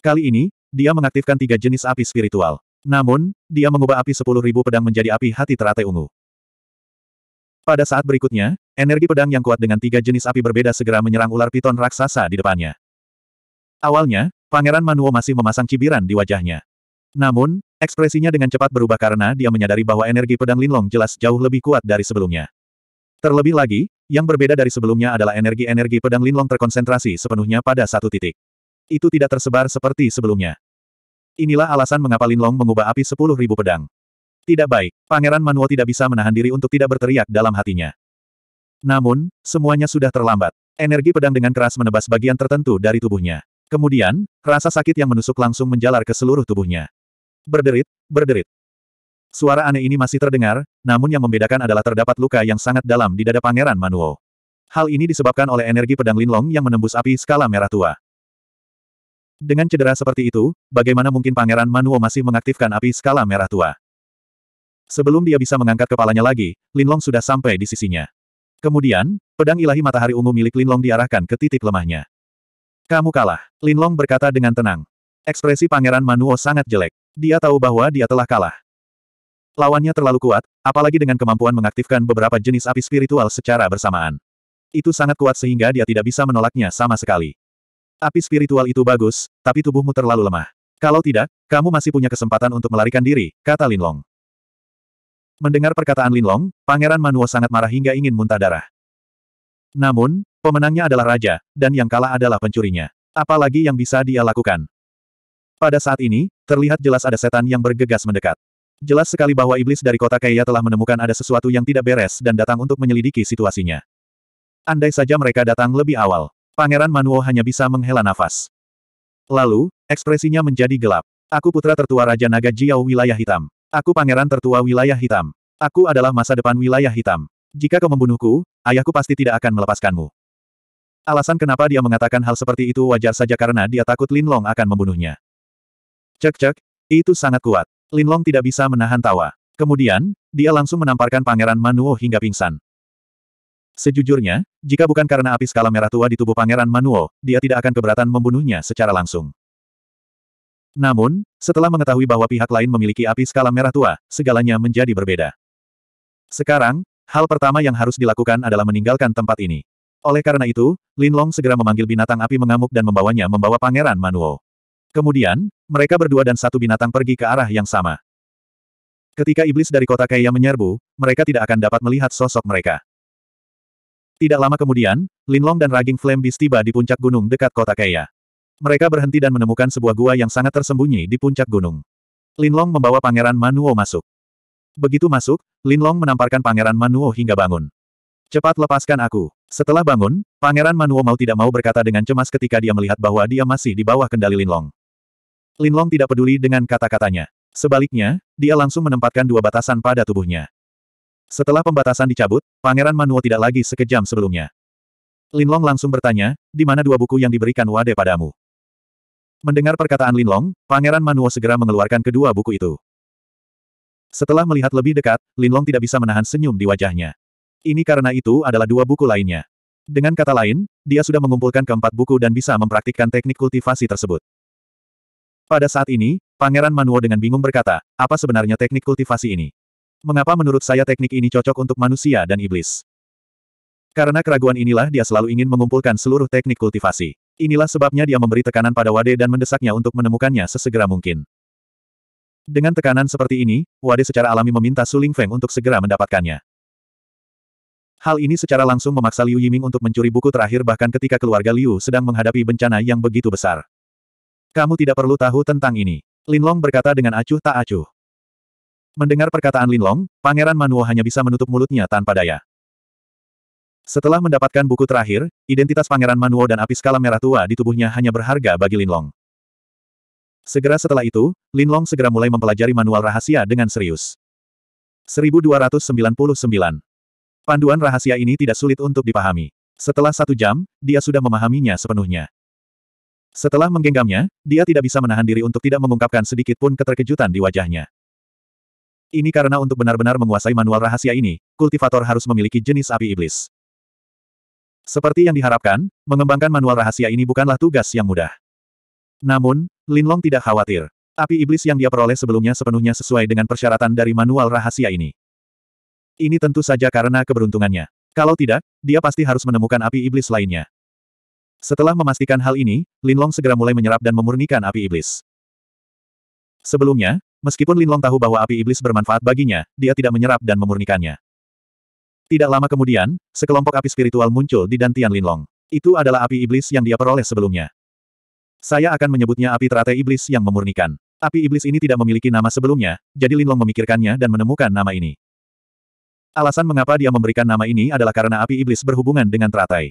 Kali ini, dia mengaktifkan tiga jenis api spiritual. Namun, dia mengubah api sepuluh ribu pedang menjadi api hati teratai ungu. Pada saat berikutnya, energi pedang yang kuat dengan tiga jenis api berbeda segera menyerang ular piton raksasa di depannya. Awalnya, Pangeran Manuo masih memasang cibiran di wajahnya. Namun, ekspresinya dengan cepat berubah karena dia menyadari bahwa energi pedang Linlong jelas jauh lebih kuat dari sebelumnya. Terlebih lagi, yang berbeda dari sebelumnya adalah energi-energi pedang Linlong terkonsentrasi sepenuhnya pada satu titik. Itu tidak tersebar seperti sebelumnya. Inilah alasan mengapa Linlong mengubah api sepuluh ribu pedang. Tidak baik, Pangeran Manuo tidak bisa menahan diri untuk tidak berteriak dalam hatinya. Namun, semuanya sudah terlambat. Energi pedang dengan keras menebas bagian tertentu dari tubuhnya. Kemudian, rasa sakit yang menusuk langsung menjalar ke seluruh tubuhnya. Berderit, berderit. Suara aneh ini masih terdengar, namun yang membedakan adalah terdapat luka yang sangat dalam di dada Pangeran Manuo. Hal ini disebabkan oleh energi pedang Linlong yang menembus api skala merah tua. Dengan cedera seperti itu, bagaimana mungkin Pangeran Manuo masih mengaktifkan api skala merah tua? Sebelum dia bisa mengangkat kepalanya lagi, Linlong sudah sampai di sisinya. Kemudian, pedang ilahi matahari ungu milik Linlong diarahkan ke titik lemahnya. Kamu kalah, Linlong berkata dengan tenang. Ekspresi Pangeran Manuo sangat jelek. Dia tahu bahwa dia telah kalah. Lawannya terlalu kuat, apalagi dengan kemampuan mengaktifkan beberapa jenis api spiritual secara bersamaan. Itu sangat kuat sehingga dia tidak bisa menolaknya sama sekali. Api spiritual itu bagus, tapi tubuhmu terlalu lemah. Kalau tidak, kamu masih punya kesempatan untuk melarikan diri, kata Linlong. Mendengar perkataan Linlong, Pangeran Manuo sangat marah hingga ingin muntah darah. Namun, pemenangnya adalah raja, dan yang kalah adalah pencurinya. Apalagi yang bisa dia lakukan. Pada saat ini, terlihat jelas ada setan yang bergegas mendekat. Jelas sekali bahwa iblis dari kota Kaya telah menemukan ada sesuatu yang tidak beres dan datang untuk menyelidiki situasinya. Andai saja mereka datang lebih awal, Pangeran Manuo hanya bisa menghela nafas. Lalu, ekspresinya menjadi gelap. Aku putra tertua Raja Naga Jiao wilayah hitam. Aku pangeran tertua wilayah hitam. Aku adalah masa depan wilayah hitam. Jika kau membunuhku, ayahku pasti tidak akan melepaskanmu. Alasan kenapa dia mengatakan hal seperti itu wajar saja karena dia takut Lin Long akan membunuhnya. Cek-cek, itu sangat kuat. Lin Long tidak bisa menahan tawa. Kemudian, dia langsung menamparkan pangeran Manuo hingga pingsan. Sejujurnya, jika bukan karena api skala merah tua di tubuh Pangeran Manuo, dia tidak akan keberatan membunuhnya secara langsung. Namun, setelah mengetahui bahwa pihak lain memiliki api skala merah tua, segalanya menjadi berbeda. Sekarang, hal pertama yang harus dilakukan adalah meninggalkan tempat ini. Oleh karena itu, Lin Long segera memanggil binatang api mengamuk dan membawanya membawa Pangeran Manuo. Kemudian, mereka berdua dan satu binatang pergi ke arah yang sama. Ketika iblis dari kota Kaya menyerbu, mereka tidak akan dapat melihat sosok mereka. Tidak lama kemudian, Linlong dan Raging Flame Beast tiba di puncak gunung dekat kota Kaya. Mereka berhenti dan menemukan sebuah gua yang sangat tersembunyi di puncak gunung. Linlong membawa Pangeran Manuo masuk. Begitu masuk, Linlong menamparkan Pangeran Manuo hingga bangun. Cepat lepaskan aku. Setelah bangun, Pangeran Manuo mau tidak mau berkata dengan cemas ketika dia melihat bahwa dia masih di bawah kendali Linlong. Linlong tidak peduli dengan kata-katanya. Sebaliknya, dia langsung menempatkan dua batasan pada tubuhnya. Setelah pembatasan dicabut, Pangeran Manuo tidak lagi sekejam sebelumnya. Linlong langsung bertanya, di mana dua buku yang diberikan Wade padamu? Mendengar perkataan Linlong, Pangeran Manuo segera mengeluarkan kedua buku itu. Setelah melihat lebih dekat, Linlong tidak bisa menahan senyum di wajahnya. Ini karena itu adalah dua buku lainnya. Dengan kata lain, dia sudah mengumpulkan keempat buku dan bisa mempraktikkan teknik kultivasi tersebut. Pada saat ini, Pangeran Manuo dengan bingung berkata, apa sebenarnya teknik kultivasi ini? Mengapa menurut saya teknik ini cocok untuk manusia dan iblis? Karena keraguan inilah dia selalu ingin mengumpulkan seluruh teknik kultivasi. Inilah sebabnya dia memberi tekanan pada Wade dan mendesaknya untuk menemukannya sesegera mungkin. Dengan tekanan seperti ini, Wade secara alami meminta Suling Feng untuk segera mendapatkannya. Hal ini secara langsung memaksa Liu Yiming untuk mencuri buku terakhir bahkan ketika keluarga Liu sedang menghadapi bencana yang begitu besar. Kamu tidak perlu tahu tentang ini. Linlong berkata dengan acuh tak acuh. Mendengar perkataan Linlong, Pangeran Manuo hanya bisa menutup mulutnya tanpa daya. Setelah mendapatkan buku terakhir, identitas Pangeran Manuo dan api skala merah tua di tubuhnya hanya berharga bagi Linlong. Segera setelah itu, Linlong segera mulai mempelajari manual rahasia dengan serius. 1299. Panduan rahasia ini tidak sulit untuk dipahami. Setelah satu jam, dia sudah memahaminya sepenuhnya. Setelah menggenggamnya, dia tidak bisa menahan diri untuk tidak mengungkapkan sedikit pun keterkejutan di wajahnya. Ini karena untuk benar-benar menguasai manual rahasia ini, kultivator harus memiliki jenis api iblis. Seperti yang diharapkan, mengembangkan manual rahasia ini bukanlah tugas yang mudah. Namun, Linlong tidak khawatir. Api iblis yang dia peroleh sebelumnya sepenuhnya sesuai dengan persyaratan dari manual rahasia ini. Ini tentu saja karena keberuntungannya. Kalau tidak, dia pasti harus menemukan api iblis lainnya. Setelah memastikan hal ini, Linlong segera mulai menyerap dan memurnikan api iblis. Sebelumnya, Meskipun Linlong tahu bahwa api iblis bermanfaat baginya, dia tidak menyerap dan memurnikannya. Tidak lama kemudian, sekelompok api spiritual muncul di dantian Linlong. Itu adalah api iblis yang dia peroleh sebelumnya. Saya akan menyebutnya api teratai iblis yang memurnikan. Api iblis ini tidak memiliki nama sebelumnya, jadi Linlong memikirkannya dan menemukan nama ini. Alasan mengapa dia memberikan nama ini adalah karena api iblis berhubungan dengan teratai.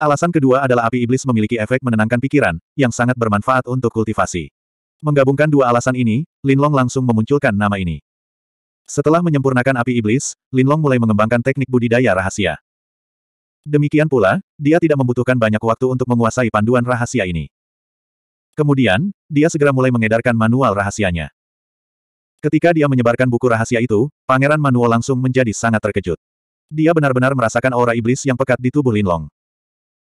Alasan kedua adalah api iblis memiliki efek menenangkan pikiran, yang sangat bermanfaat untuk kultivasi. Menggabungkan dua alasan ini, Linlong langsung memunculkan nama ini. Setelah menyempurnakan api iblis, Linlong mulai mengembangkan teknik budidaya rahasia. Demikian pula, dia tidak membutuhkan banyak waktu untuk menguasai panduan rahasia ini. Kemudian, dia segera mulai mengedarkan manual rahasianya. Ketika dia menyebarkan buku rahasia itu, Pangeran Manuo langsung menjadi sangat terkejut. Dia benar-benar merasakan aura iblis yang pekat di tubuh Linlong.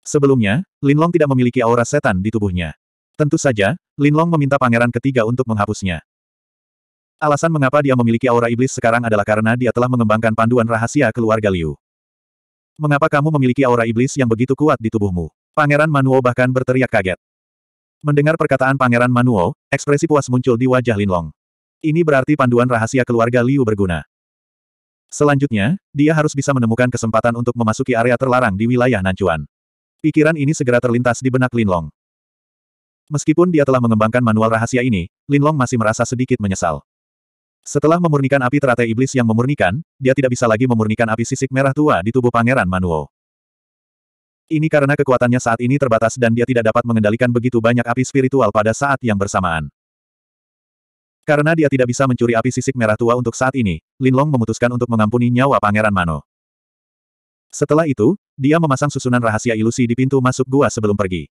Sebelumnya, Linlong tidak memiliki aura setan di tubuhnya. Tentu saja, Linlong meminta pangeran ketiga untuk menghapusnya. Alasan mengapa dia memiliki aura iblis sekarang adalah karena dia telah mengembangkan panduan rahasia keluarga Liu. Mengapa kamu memiliki aura iblis yang begitu kuat di tubuhmu? Pangeran Manuo bahkan berteriak kaget. Mendengar perkataan Pangeran Manuo, ekspresi puas muncul di wajah Linlong. Ini berarti panduan rahasia keluarga Liu berguna. Selanjutnya, dia harus bisa menemukan kesempatan untuk memasuki area terlarang di wilayah Nanchuan. Pikiran ini segera terlintas di benak Linlong. Meskipun dia telah mengembangkan manual rahasia ini, Linlong masih merasa sedikit menyesal. Setelah memurnikan api teratai iblis yang memurnikan, dia tidak bisa lagi memurnikan api sisik merah tua di tubuh Pangeran Manuo. Ini karena kekuatannya saat ini terbatas dan dia tidak dapat mengendalikan begitu banyak api spiritual pada saat yang bersamaan. Karena dia tidak bisa mencuri api sisik merah tua untuk saat ini, Linlong memutuskan untuk mengampuni nyawa Pangeran Mano. Setelah itu, dia memasang susunan rahasia ilusi di pintu masuk gua sebelum pergi.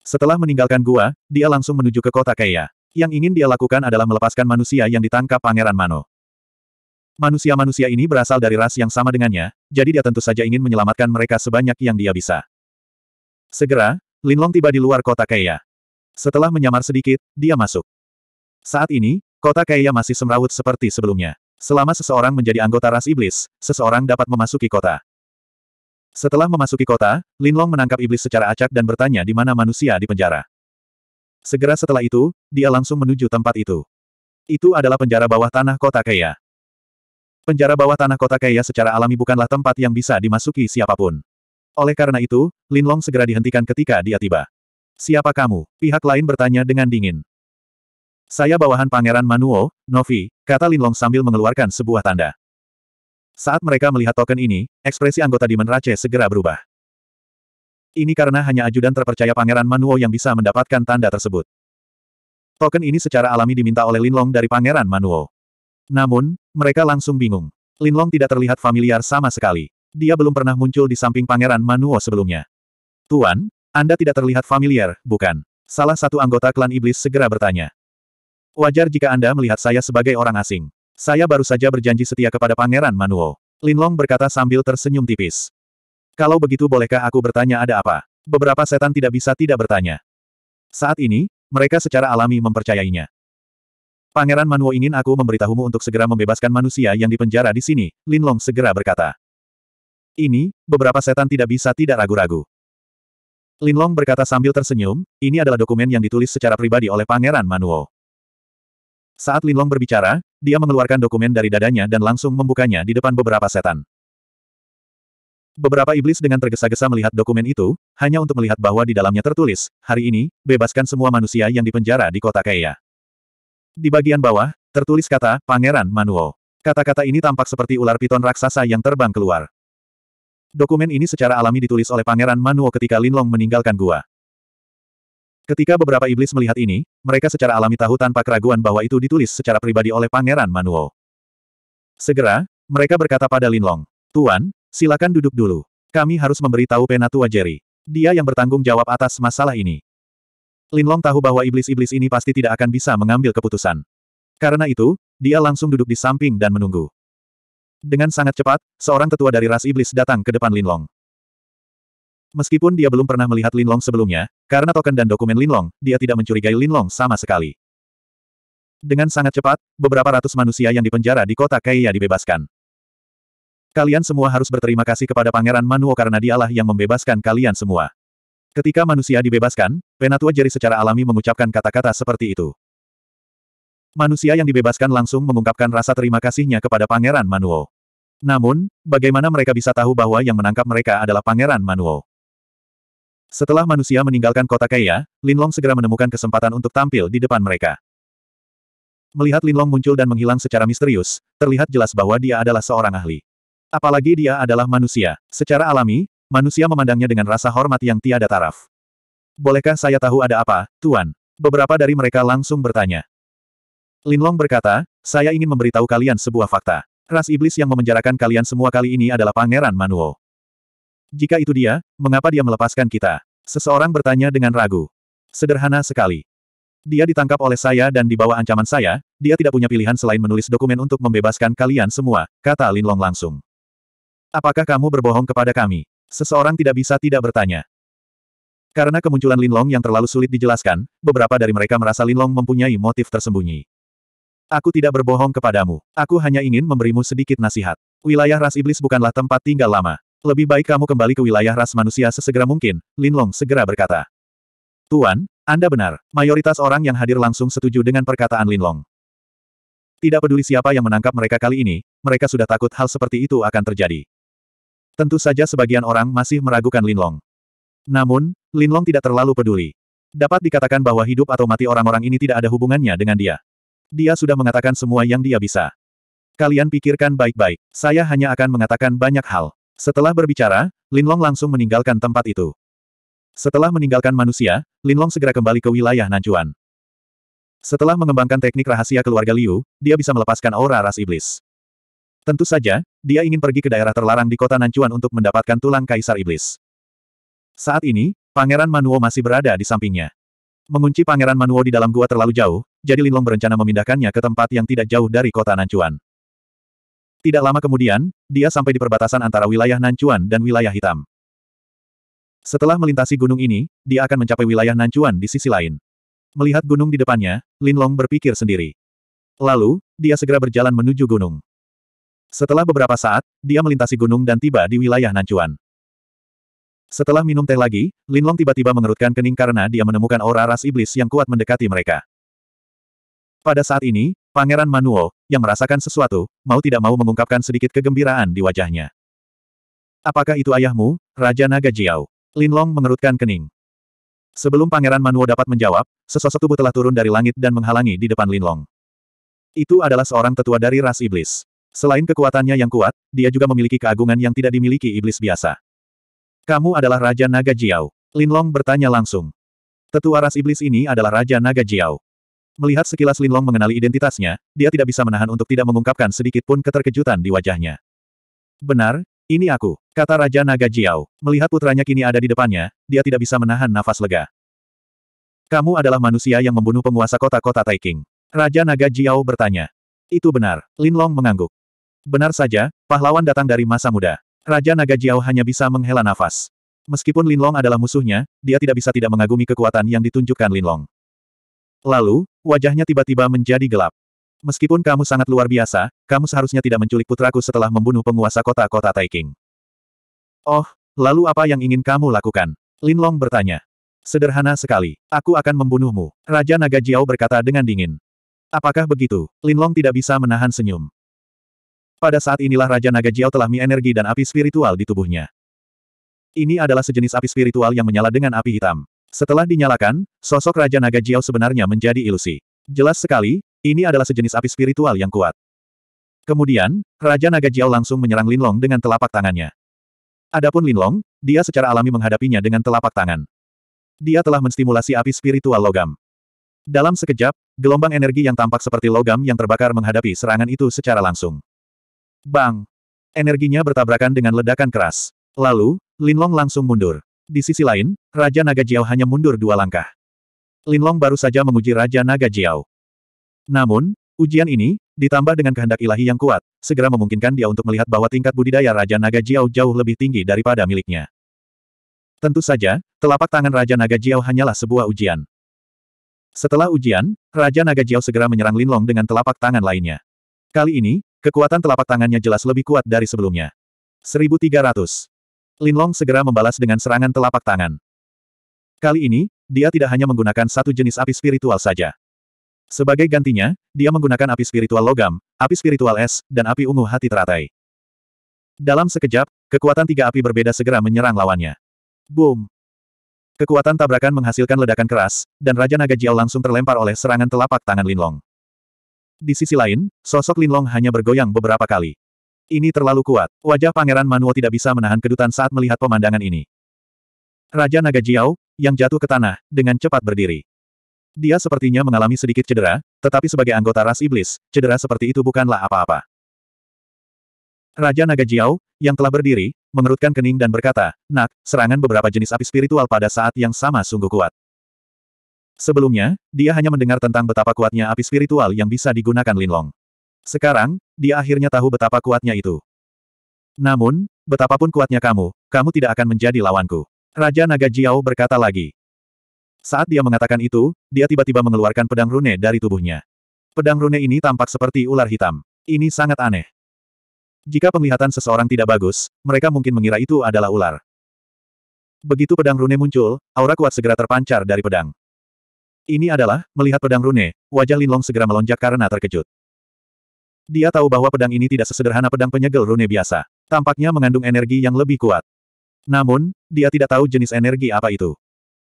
Setelah meninggalkan gua, dia langsung menuju ke kota Kaya. Yang ingin dia lakukan adalah melepaskan manusia yang ditangkap Pangeran Mano. Manusia-manusia ini berasal dari ras yang sama dengannya, jadi dia tentu saja ingin menyelamatkan mereka sebanyak yang dia bisa. Segera, Linlong tiba di luar kota Kaya. Setelah menyamar sedikit, dia masuk. Saat ini, kota Kaya masih semrawut seperti sebelumnya. Selama seseorang menjadi anggota ras iblis, seseorang dapat memasuki kota. Setelah memasuki kota, Linlong menangkap iblis secara acak dan bertanya di mana manusia di penjara. Segera setelah itu, dia langsung menuju tempat itu. Itu adalah penjara bawah tanah kota Kaya. Penjara bawah tanah kota Kaya secara alami bukanlah tempat yang bisa dimasuki siapapun. Oleh karena itu, Linlong segera dihentikan ketika dia tiba. Siapa kamu? Pihak lain bertanya dengan dingin. Saya bawahan Pangeran Manuo, Novi, kata Linlong sambil mengeluarkan sebuah tanda. Saat mereka melihat token ini, ekspresi anggota Demon Rache segera berubah. Ini karena hanya ajudan terpercaya Pangeran Manuo yang bisa mendapatkan tanda tersebut. Token ini secara alami diminta oleh Linlong dari Pangeran Manuo. Namun, mereka langsung bingung. Linlong tidak terlihat familiar sama sekali. Dia belum pernah muncul di samping Pangeran Manuo sebelumnya. Tuan, Anda tidak terlihat familiar, bukan? Salah satu anggota klan iblis segera bertanya. Wajar jika Anda melihat saya sebagai orang asing. Saya baru saja berjanji setia kepada Pangeran Manuo. Linlong berkata sambil tersenyum tipis. Kalau begitu bolehkah aku bertanya ada apa? Beberapa setan tidak bisa tidak bertanya. Saat ini, mereka secara alami mempercayainya. Pangeran Manuo ingin aku memberitahumu untuk segera membebaskan manusia yang dipenjara di sini, Linlong segera berkata. Ini, beberapa setan tidak bisa tidak ragu-ragu. Linlong berkata sambil tersenyum, ini adalah dokumen yang ditulis secara pribadi oleh Pangeran Manuo. Saat Linlong berbicara, dia mengeluarkan dokumen dari dadanya dan langsung membukanya di depan beberapa setan. Beberapa iblis dengan tergesa-gesa melihat dokumen itu, hanya untuk melihat bahwa di dalamnya tertulis, hari ini, bebaskan semua manusia yang dipenjara di kota Kaya. Di bagian bawah, tertulis kata, Pangeran Manuo. Kata-kata ini tampak seperti ular piton raksasa yang terbang keluar. Dokumen ini secara alami ditulis oleh Pangeran Manuo ketika Linlong meninggalkan gua. Ketika beberapa iblis melihat ini, mereka secara alami tahu tanpa keraguan bahwa itu ditulis secara pribadi oleh Pangeran Manuo. Segera, mereka berkata pada Linlong, Tuan, silakan duduk dulu. Kami harus memberitahu Penatua Jerry. Dia yang bertanggung jawab atas masalah ini. Linlong tahu bahwa iblis-iblis ini pasti tidak akan bisa mengambil keputusan. Karena itu, dia langsung duduk di samping dan menunggu. Dengan sangat cepat, seorang tetua dari ras iblis datang ke depan Linlong. Meskipun dia belum pernah melihat Linlong sebelumnya, karena token dan dokumen Linlong, dia tidak mencurigai Linlong sama sekali. Dengan sangat cepat, beberapa ratus manusia yang dipenjara di kota Kaya dibebaskan. Kalian semua harus berterima kasih kepada Pangeran Manuo karena dialah yang membebaskan kalian semua. Ketika manusia dibebaskan, Penatua Jeri secara alami mengucapkan kata-kata seperti itu. Manusia yang dibebaskan langsung mengungkapkan rasa terima kasihnya kepada Pangeran Manuo. Namun, bagaimana mereka bisa tahu bahwa yang menangkap mereka adalah Pangeran Manuo? Setelah manusia meninggalkan kota kaya, Linlong segera menemukan kesempatan untuk tampil di depan mereka. Melihat Linlong muncul dan menghilang secara misterius, terlihat jelas bahwa dia adalah seorang ahli. Apalagi dia adalah manusia. Secara alami, manusia memandangnya dengan rasa hormat yang tiada taraf. Bolehkah saya tahu ada apa, Tuan? Beberapa dari mereka langsung bertanya. Linlong berkata, saya ingin memberitahu kalian sebuah fakta. Ras iblis yang memenjarakan kalian semua kali ini adalah Pangeran Manuo. Jika itu dia, mengapa dia melepaskan kita? Seseorang bertanya dengan ragu. Sederhana sekali. Dia ditangkap oleh saya dan di bawah ancaman saya, dia tidak punya pilihan selain menulis dokumen untuk membebaskan kalian semua, kata Lin Long langsung. Apakah kamu berbohong kepada kami? Seseorang tidak bisa tidak bertanya. Karena kemunculan Lin Long yang terlalu sulit dijelaskan, beberapa dari mereka merasa Lin Long mempunyai motif tersembunyi. Aku tidak berbohong kepadamu. Aku hanya ingin memberimu sedikit nasihat. Wilayah ras iblis bukanlah tempat tinggal lama. Lebih baik kamu kembali ke wilayah ras manusia sesegera mungkin, Linlong segera berkata. Tuan, Anda benar, mayoritas orang yang hadir langsung setuju dengan perkataan Linlong. Tidak peduli siapa yang menangkap mereka kali ini, mereka sudah takut hal seperti itu akan terjadi. Tentu saja sebagian orang masih meragukan Linlong. Namun, Linlong tidak terlalu peduli. Dapat dikatakan bahwa hidup atau mati orang-orang ini tidak ada hubungannya dengan dia. Dia sudah mengatakan semua yang dia bisa. Kalian pikirkan baik-baik, saya hanya akan mengatakan banyak hal. Setelah berbicara, Linlong langsung meninggalkan tempat itu. Setelah meninggalkan manusia, Linlong segera kembali ke wilayah Nancuan. Setelah mengembangkan teknik rahasia keluarga Liu, dia bisa melepaskan aura ras iblis. Tentu saja, dia ingin pergi ke daerah terlarang di kota Nancuan untuk mendapatkan tulang kaisar iblis. Saat ini, Pangeran Manuo masih berada di sampingnya. Mengunci Pangeran Manuo di dalam gua terlalu jauh, jadi Linlong berencana memindahkannya ke tempat yang tidak jauh dari kota Nancuan. Tidak lama kemudian, dia sampai di perbatasan antara wilayah Nancuan dan wilayah hitam. Setelah melintasi gunung ini, dia akan mencapai wilayah Nancuan di sisi lain. Melihat gunung di depannya, Lin Long berpikir sendiri. Lalu, dia segera berjalan menuju gunung. Setelah beberapa saat, dia melintasi gunung dan tiba di wilayah Nancuan. Setelah minum teh lagi, Lin Long tiba-tiba mengerutkan kening karena dia menemukan aura ras iblis yang kuat mendekati mereka. Pada saat ini, Pangeran Manuo, yang merasakan sesuatu, mau tidak mau mengungkapkan sedikit kegembiraan di wajahnya. Apakah itu ayahmu, Raja Naga Jiao? Long mengerutkan kening. Sebelum Pangeran Manuo dapat menjawab, sesosok tubuh telah turun dari langit dan menghalangi di depan Lin Long. Itu adalah seorang tetua dari ras iblis. Selain kekuatannya yang kuat, dia juga memiliki keagungan yang tidak dimiliki iblis biasa. Kamu adalah Raja Naga Jiao. Long bertanya langsung. Tetua ras iblis ini adalah Raja Naga Jiao. Melihat sekilas Linlong mengenali identitasnya, dia tidak bisa menahan untuk tidak mengungkapkan sedikit pun keterkejutan di wajahnya. Benar, ini aku, kata Raja Naga Jiao. Melihat putranya kini ada di depannya, dia tidak bisa menahan nafas lega. Kamu adalah manusia yang membunuh penguasa kota-kota Taiking. Raja Naga Jiao bertanya. Itu benar, Linlong mengangguk. Benar saja, pahlawan datang dari masa muda. Raja Naga Jiao hanya bisa menghela nafas. Meskipun Linlong adalah musuhnya, dia tidak bisa tidak mengagumi kekuatan yang ditunjukkan Linlong. Lalu, wajahnya tiba-tiba menjadi gelap. Meskipun kamu sangat luar biasa, kamu seharusnya tidak menculik putraku setelah membunuh penguasa kota-kota Taiking. Oh, lalu apa yang ingin kamu lakukan? Lin Long bertanya. Sederhana sekali, aku akan membunuhmu, Raja Naga Jiao berkata dengan dingin. Apakah begitu? Lin Long tidak bisa menahan senyum. Pada saat inilah Raja Naga Jiao telah mi energi dan api spiritual di tubuhnya. Ini adalah sejenis api spiritual yang menyala dengan api hitam. Setelah dinyalakan, sosok Raja Naga Jiao sebenarnya menjadi ilusi. Jelas sekali, ini adalah sejenis api spiritual yang kuat. Kemudian, Raja Naga Jiao langsung menyerang Linlong dengan telapak tangannya. Adapun Linlong, dia secara alami menghadapinya dengan telapak tangan. Dia telah menstimulasi api spiritual logam. Dalam sekejap, gelombang energi yang tampak seperti logam yang terbakar menghadapi serangan itu secara langsung. Bang! Energinya bertabrakan dengan ledakan keras. Lalu, Linlong langsung mundur. Di sisi lain, Raja Naga Jiao hanya mundur dua langkah. Linlong baru saja menguji Raja Naga Jiao. Namun, ujian ini, ditambah dengan kehendak ilahi yang kuat, segera memungkinkan dia untuk melihat bahwa tingkat budidaya Raja Naga Jiao jauh lebih tinggi daripada miliknya. Tentu saja, telapak tangan Raja Naga Jiao hanyalah sebuah ujian. Setelah ujian, Raja Naga Jiao segera menyerang Linlong dengan telapak tangan lainnya. Kali ini, kekuatan telapak tangannya jelas lebih kuat dari sebelumnya. 1300. Linlong segera membalas dengan serangan telapak tangan. Kali ini, dia tidak hanya menggunakan satu jenis api spiritual saja. Sebagai gantinya, dia menggunakan api spiritual logam, api spiritual es, dan api ungu hati teratai. Dalam sekejap, kekuatan tiga api berbeda segera menyerang lawannya. Boom! Kekuatan tabrakan menghasilkan ledakan keras, dan Raja Naga Jiao langsung terlempar oleh serangan telapak tangan Linlong. Di sisi lain, sosok Linlong hanya bergoyang beberapa kali. Ini terlalu kuat. Wajah Pangeran Manuo tidak bisa menahan kedutan saat melihat pemandangan ini. Raja Naga Jiao, yang jatuh ke tanah, dengan cepat berdiri. Dia sepertinya mengalami sedikit cedera, tetapi sebagai anggota ras iblis, cedera seperti itu bukanlah apa-apa. Raja Naga Jiao, yang telah berdiri, mengerutkan kening dan berkata, Nak, serangan beberapa jenis api spiritual pada saat yang sama sungguh kuat. Sebelumnya, dia hanya mendengar tentang betapa kuatnya api spiritual yang bisa digunakan Linlong. Sekarang, dia akhirnya tahu betapa kuatnya itu. Namun, betapapun kuatnya kamu, kamu tidak akan menjadi lawanku. Raja Naga Jiao berkata lagi. Saat dia mengatakan itu, dia tiba-tiba mengeluarkan pedang rune dari tubuhnya. Pedang rune ini tampak seperti ular hitam. Ini sangat aneh. Jika penglihatan seseorang tidak bagus, mereka mungkin mengira itu adalah ular. Begitu pedang rune muncul, aura kuat segera terpancar dari pedang. Ini adalah, melihat pedang rune, wajah Linlong segera melonjak karena terkejut. Dia tahu bahwa pedang ini tidak sesederhana pedang penyegel rune biasa. Tampaknya mengandung energi yang lebih kuat. Namun, dia tidak tahu jenis energi apa itu.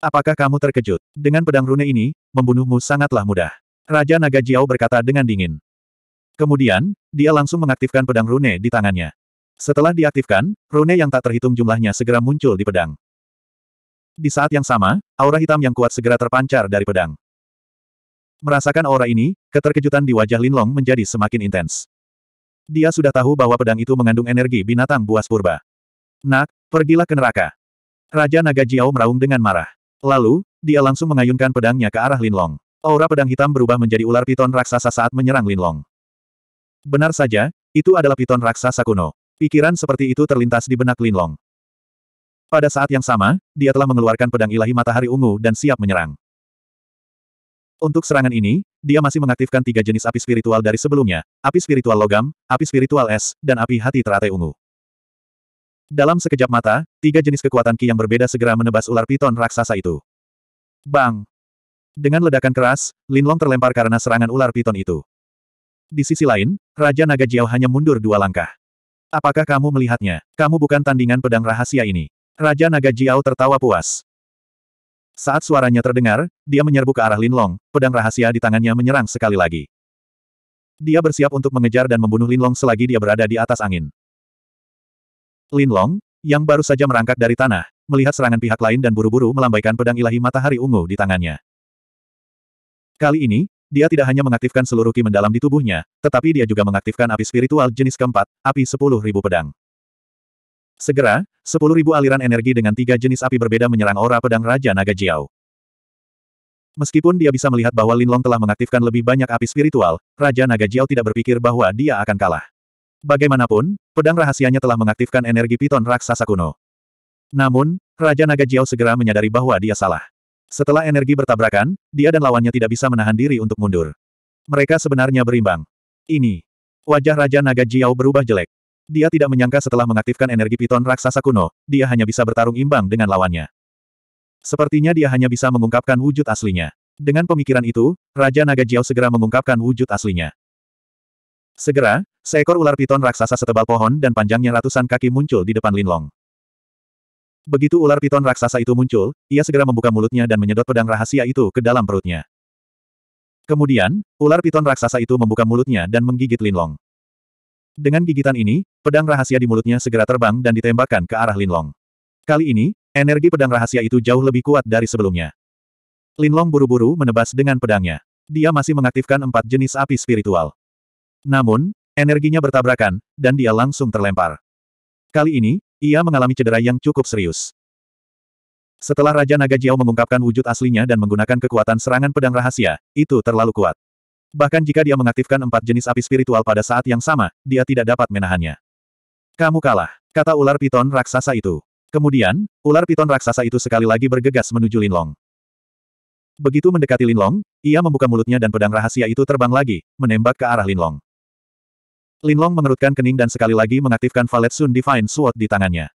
Apakah kamu terkejut? Dengan pedang rune ini, membunuhmu sangatlah mudah. Raja Naga Jiao berkata dengan dingin. Kemudian, dia langsung mengaktifkan pedang rune di tangannya. Setelah diaktifkan, rune yang tak terhitung jumlahnya segera muncul di pedang. Di saat yang sama, aura hitam yang kuat segera terpancar dari pedang. Merasakan aura ini, keterkejutan di wajah Linlong menjadi semakin intens. Dia sudah tahu bahwa pedang itu mengandung energi binatang buas purba. Nak, pergilah ke neraka. Raja Naga Jiao meraung dengan marah. Lalu, dia langsung mengayunkan pedangnya ke arah Linlong. Aura pedang hitam berubah menjadi ular piton raksasa saat menyerang Linlong. Benar saja, itu adalah piton raksasa kuno. Pikiran seperti itu terlintas di benak Linlong. Pada saat yang sama, dia telah mengeluarkan pedang ilahi matahari ungu dan siap menyerang. Untuk serangan ini, dia masih mengaktifkan tiga jenis api spiritual dari sebelumnya, api spiritual logam, api spiritual es, dan api hati teratai ungu. Dalam sekejap mata, tiga jenis kekuatan ki yang berbeda segera menebas ular piton raksasa itu. Bang! Dengan ledakan keras, Linlong terlempar karena serangan ular piton itu. Di sisi lain, Raja Naga Jiao hanya mundur dua langkah. Apakah kamu melihatnya? Kamu bukan tandingan pedang rahasia ini. Raja Naga Jiao tertawa puas. Saat suaranya terdengar, dia menyerbu ke arah Linlong, pedang rahasia di tangannya menyerang sekali lagi. Dia bersiap untuk mengejar dan membunuh Linlong selagi dia berada di atas angin. Linlong, yang baru saja merangkak dari tanah, melihat serangan pihak lain dan buru-buru melambaikan pedang ilahi matahari ungu di tangannya. Kali ini, dia tidak hanya mengaktifkan seluruh ki mendalam di tubuhnya, tetapi dia juga mengaktifkan api spiritual jenis keempat, api sepuluh ribu pedang. Segera, sepuluh ribu aliran energi dengan tiga jenis api berbeda menyerang aura pedang Raja Naga Jiao. Meskipun dia bisa melihat bahwa Linlong telah mengaktifkan lebih banyak api spiritual, Raja Naga Jiao tidak berpikir bahwa dia akan kalah. Bagaimanapun, pedang rahasianya telah mengaktifkan energi piton raksasa kuno. Namun, Raja Naga Jiao segera menyadari bahwa dia salah. Setelah energi bertabrakan, dia dan lawannya tidak bisa menahan diri untuk mundur. Mereka sebenarnya berimbang. Ini. Wajah Raja Naga Jiao berubah jelek. Dia tidak menyangka setelah mengaktifkan energi piton raksasa kuno, dia hanya bisa bertarung imbang dengan lawannya. Sepertinya dia hanya bisa mengungkapkan wujud aslinya. Dengan pemikiran itu, Raja Naga Jiao segera mengungkapkan wujud aslinya. Segera, seekor ular piton raksasa setebal pohon dan panjangnya ratusan kaki muncul di depan Linlong. Begitu ular piton raksasa itu muncul, ia segera membuka mulutnya dan menyedot pedang rahasia itu ke dalam perutnya. Kemudian, ular piton raksasa itu membuka mulutnya dan menggigit Linlong. Dengan gigitan ini, pedang rahasia di mulutnya segera terbang dan ditembakkan ke arah Linlong. Kali ini, energi pedang rahasia itu jauh lebih kuat dari sebelumnya. Linlong buru-buru menebas dengan pedangnya. Dia masih mengaktifkan empat jenis api spiritual. Namun, energinya bertabrakan, dan dia langsung terlempar. Kali ini, ia mengalami cedera yang cukup serius. Setelah Raja Naga Jiao mengungkapkan wujud aslinya dan menggunakan kekuatan serangan pedang rahasia, itu terlalu kuat. Bahkan jika dia mengaktifkan empat jenis api spiritual pada saat yang sama, dia tidak dapat menahannya. Kamu kalah, kata ular piton raksasa itu. Kemudian, ular piton raksasa itu sekali lagi bergegas menuju Linlong. Begitu mendekati Linlong, ia membuka mulutnya dan pedang rahasia itu terbang lagi, menembak ke arah Linlong. Linlong mengerutkan kening dan sekali lagi mengaktifkan Valet Sun Divine Sword di tangannya.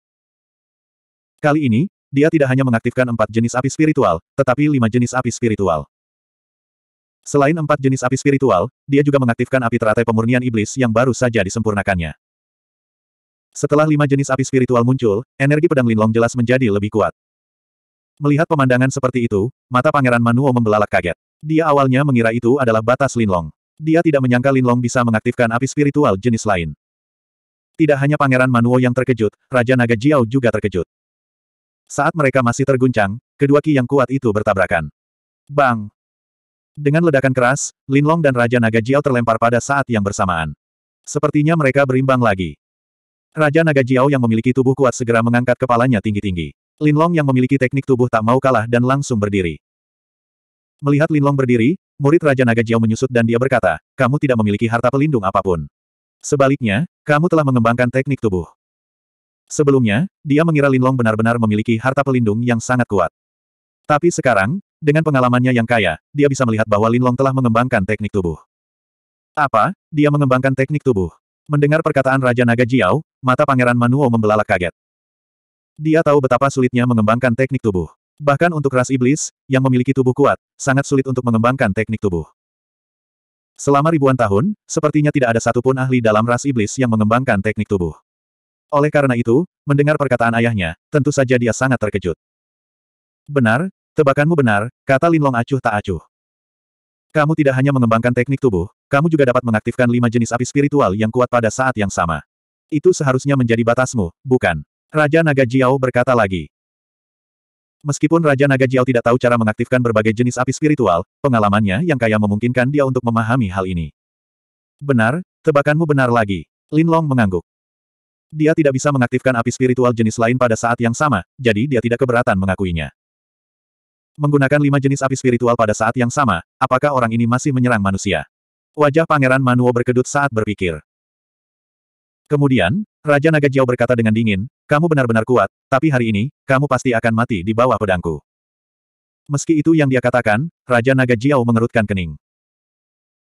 Kali ini, dia tidak hanya mengaktifkan empat jenis api spiritual, tetapi lima jenis api spiritual. Selain empat jenis api spiritual, dia juga mengaktifkan api teratai pemurnian iblis yang baru saja disempurnakannya. Setelah lima jenis api spiritual muncul, energi pedang Linlong jelas menjadi lebih kuat. Melihat pemandangan seperti itu, mata Pangeran Manuo membelalak kaget. Dia awalnya mengira itu adalah batas Linlong. Dia tidak menyangka Linlong bisa mengaktifkan api spiritual jenis lain. Tidak hanya Pangeran Manuo yang terkejut, Raja Naga Jiao juga terkejut. Saat mereka masih terguncang, kedua ki yang kuat itu bertabrakan. Bang! Dengan ledakan keras, Linlong dan Raja Naga Jiao terlempar pada saat yang bersamaan. Sepertinya mereka berimbang lagi. Raja Naga Jiao yang memiliki tubuh kuat segera mengangkat kepalanya tinggi-tinggi. Linlong yang memiliki teknik tubuh tak mau kalah dan langsung berdiri. Melihat Linlong berdiri, murid Raja Naga Jiao menyusut dan dia berkata, kamu tidak memiliki harta pelindung apapun. Sebaliknya, kamu telah mengembangkan teknik tubuh. Sebelumnya, dia mengira Linlong benar-benar memiliki harta pelindung yang sangat kuat. Tapi sekarang, dengan pengalamannya yang kaya, dia bisa melihat bahwa Linlong telah mengembangkan teknik tubuh. Apa? Dia mengembangkan teknik tubuh. Mendengar perkataan Raja Naga Jiao, mata Pangeran Manuo membelalak kaget. Dia tahu betapa sulitnya mengembangkan teknik tubuh. Bahkan untuk ras iblis, yang memiliki tubuh kuat, sangat sulit untuk mengembangkan teknik tubuh. Selama ribuan tahun, sepertinya tidak ada satupun ahli dalam ras iblis yang mengembangkan teknik tubuh. Oleh karena itu, mendengar perkataan ayahnya, tentu saja dia sangat terkejut. Benar, Tebakanmu benar, kata Linlong acuh tak acuh. Kamu tidak hanya mengembangkan teknik tubuh, kamu juga dapat mengaktifkan lima jenis api spiritual yang kuat pada saat yang sama. Itu seharusnya menjadi batasmu, bukan? Raja Naga Jiao berkata lagi. Meskipun Raja Naga Jiao tidak tahu cara mengaktifkan berbagai jenis api spiritual, pengalamannya yang kaya memungkinkan dia untuk memahami hal ini. Benar, tebakanmu benar lagi. Linlong mengangguk. Dia tidak bisa mengaktifkan api spiritual jenis lain pada saat yang sama, jadi dia tidak keberatan mengakuinya menggunakan lima jenis api spiritual pada saat yang sama, apakah orang ini masih menyerang manusia? Wajah Pangeran Manuo berkedut saat berpikir. Kemudian, Raja Naga Jiao berkata dengan dingin, kamu benar-benar kuat, tapi hari ini, kamu pasti akan mati di bawah pedangku. Meski itu yang dia katakan, Raja Naga Jiao mengerutkan kening.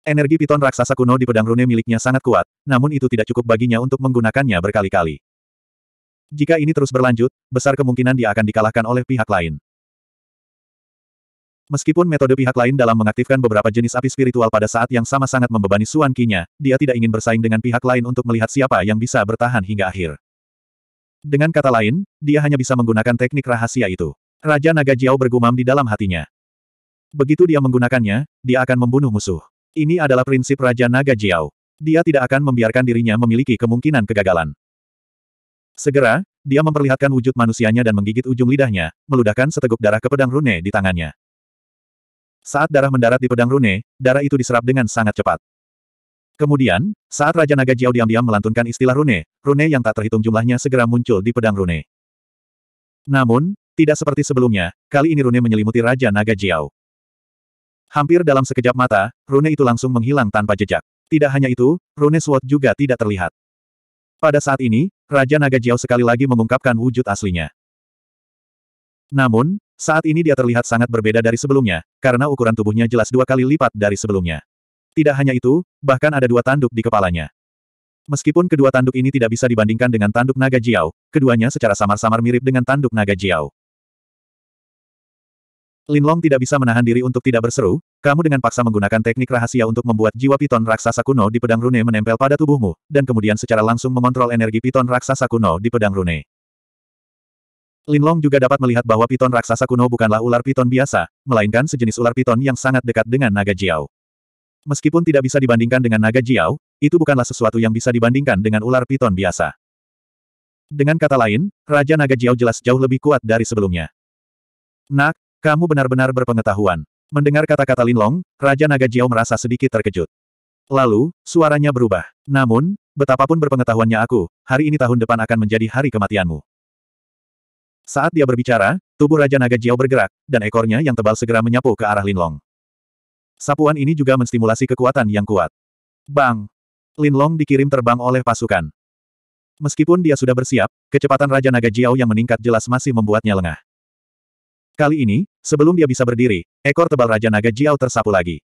Energi piton raksasa kuno di pedang rune miliknya sangat kuat, namun itu tidak cukup baginya untuk menggunakannya berkali-kali. Jika ini terus berlanjut, besar kemungkinan dia akan dikalahkan oleh pihak lain. Meskipun metode pihak lain dalam mengaktifkan beberapa jenis api spiritual pada saat yang sama sangat membebani Suan Kinya, dia tidak ingin bersaing dengan pihak lain untuk melihat siapa yang bisa bertahan hingga akhir. Dengan kata lain, dia hanya bisa menggunakan teknik rahasia itu. Raja Naga Jiao bergumam di dalam hatinya. Begitu dia menggunakannya, dia akan membunuh musuh. Ini adalah prinsip Raja Naga Jiao. Dia tidak akan membiarkan dirinya memiliki kemungkinan kegagalan. Segera, dia memperlihatkan wujud manusianya dan menggigit ujung lidahnya, meludahkan seteguk darah ke pedang rune di tangannya. Saat darah mendarat di pedang rune, darah itu diserap dengan sangat cepat. Kemudian, saat Raja Naga Jiao diam-diam melantunkan istilah rune, rune yang tak terhitung jumlahnya segera muncul di pedang rune. Namun, tidak seperti sebelumnya, kali ini rune menyelimuti Raja Naga Jiao. Hampir dalam sekejap mata, rune itu langsung menghilang tanpa jejak. Tidak hanya itu, rune sword juga tidak terlihat. Pada saat ini, Raja Naga Jiao sekali lagi mengungkapkan wujud aslinya. Namun, saat ini dia terlihat sangat berbeda dari sebelumnya, karena ukuran tubuhnya jelas dua kali lipat dari sebelumnya. Tidak hanya itu, bahkan ada dua tanduk di kepalanya. Meskipun kedua tanduk ini tidak bisa dibandingkan dengan tanduk naga Jiao, keduanya secara samar-samar mirip dengan tanduk naga Jiao. Linlong tidak bisa menahan diri untuk tidak berseru, kamu dengan paksa menggunakan teknik rahasia untuk membuat jiwa piton raksasa kuno di pedang rune menempel pada tubuhmu, dan kemudian secara langsung mengontrol energi piton raksasa kuno di pedang rune. Linlong juga dapat melihat bahwa piton raksasa kuno bukanlah ular piton biasa, melainkan sejenis ular piton yang sangat dekat dengan naga Jiao. Meskipun tidak bisa dibandingkan dengan naga Jiao, itu bukanlah sesuatu yang bisa dibandingkan dengan ular piton biasa. Dengan kata lain, Raja Naga Jiao jelas jauh lebih kuat dari sebelumnya. Nak, kamu benar-benar berpengetahuan. Mendengar kata-kata Linlong, Raja Naga Jiao merasa sedikit terkejut. Lalu, suaranya berubah. Namun, betapapun berpengetahuannya aku, hari ini tahun depan akan menjadi hari kematianmu. Saat dia berbicara, tubuh Raja Naga Jiao bergerak, dan ekornya yang tebal segera menyapu ke arah Linlong. Sapuan ini juga menstimulasi kekuatan yang kuat. Bang! Linlong dikirim terbang oleh pasukan. Meskipun dia sudah bersiap, kecepatan Raja Naga Jiao yang meningkat jelas masih membuatnya lengah. Kali ini, sebelum dia bisa berdiri, ekor tebal Raja Naga Jiao tersapu lagi.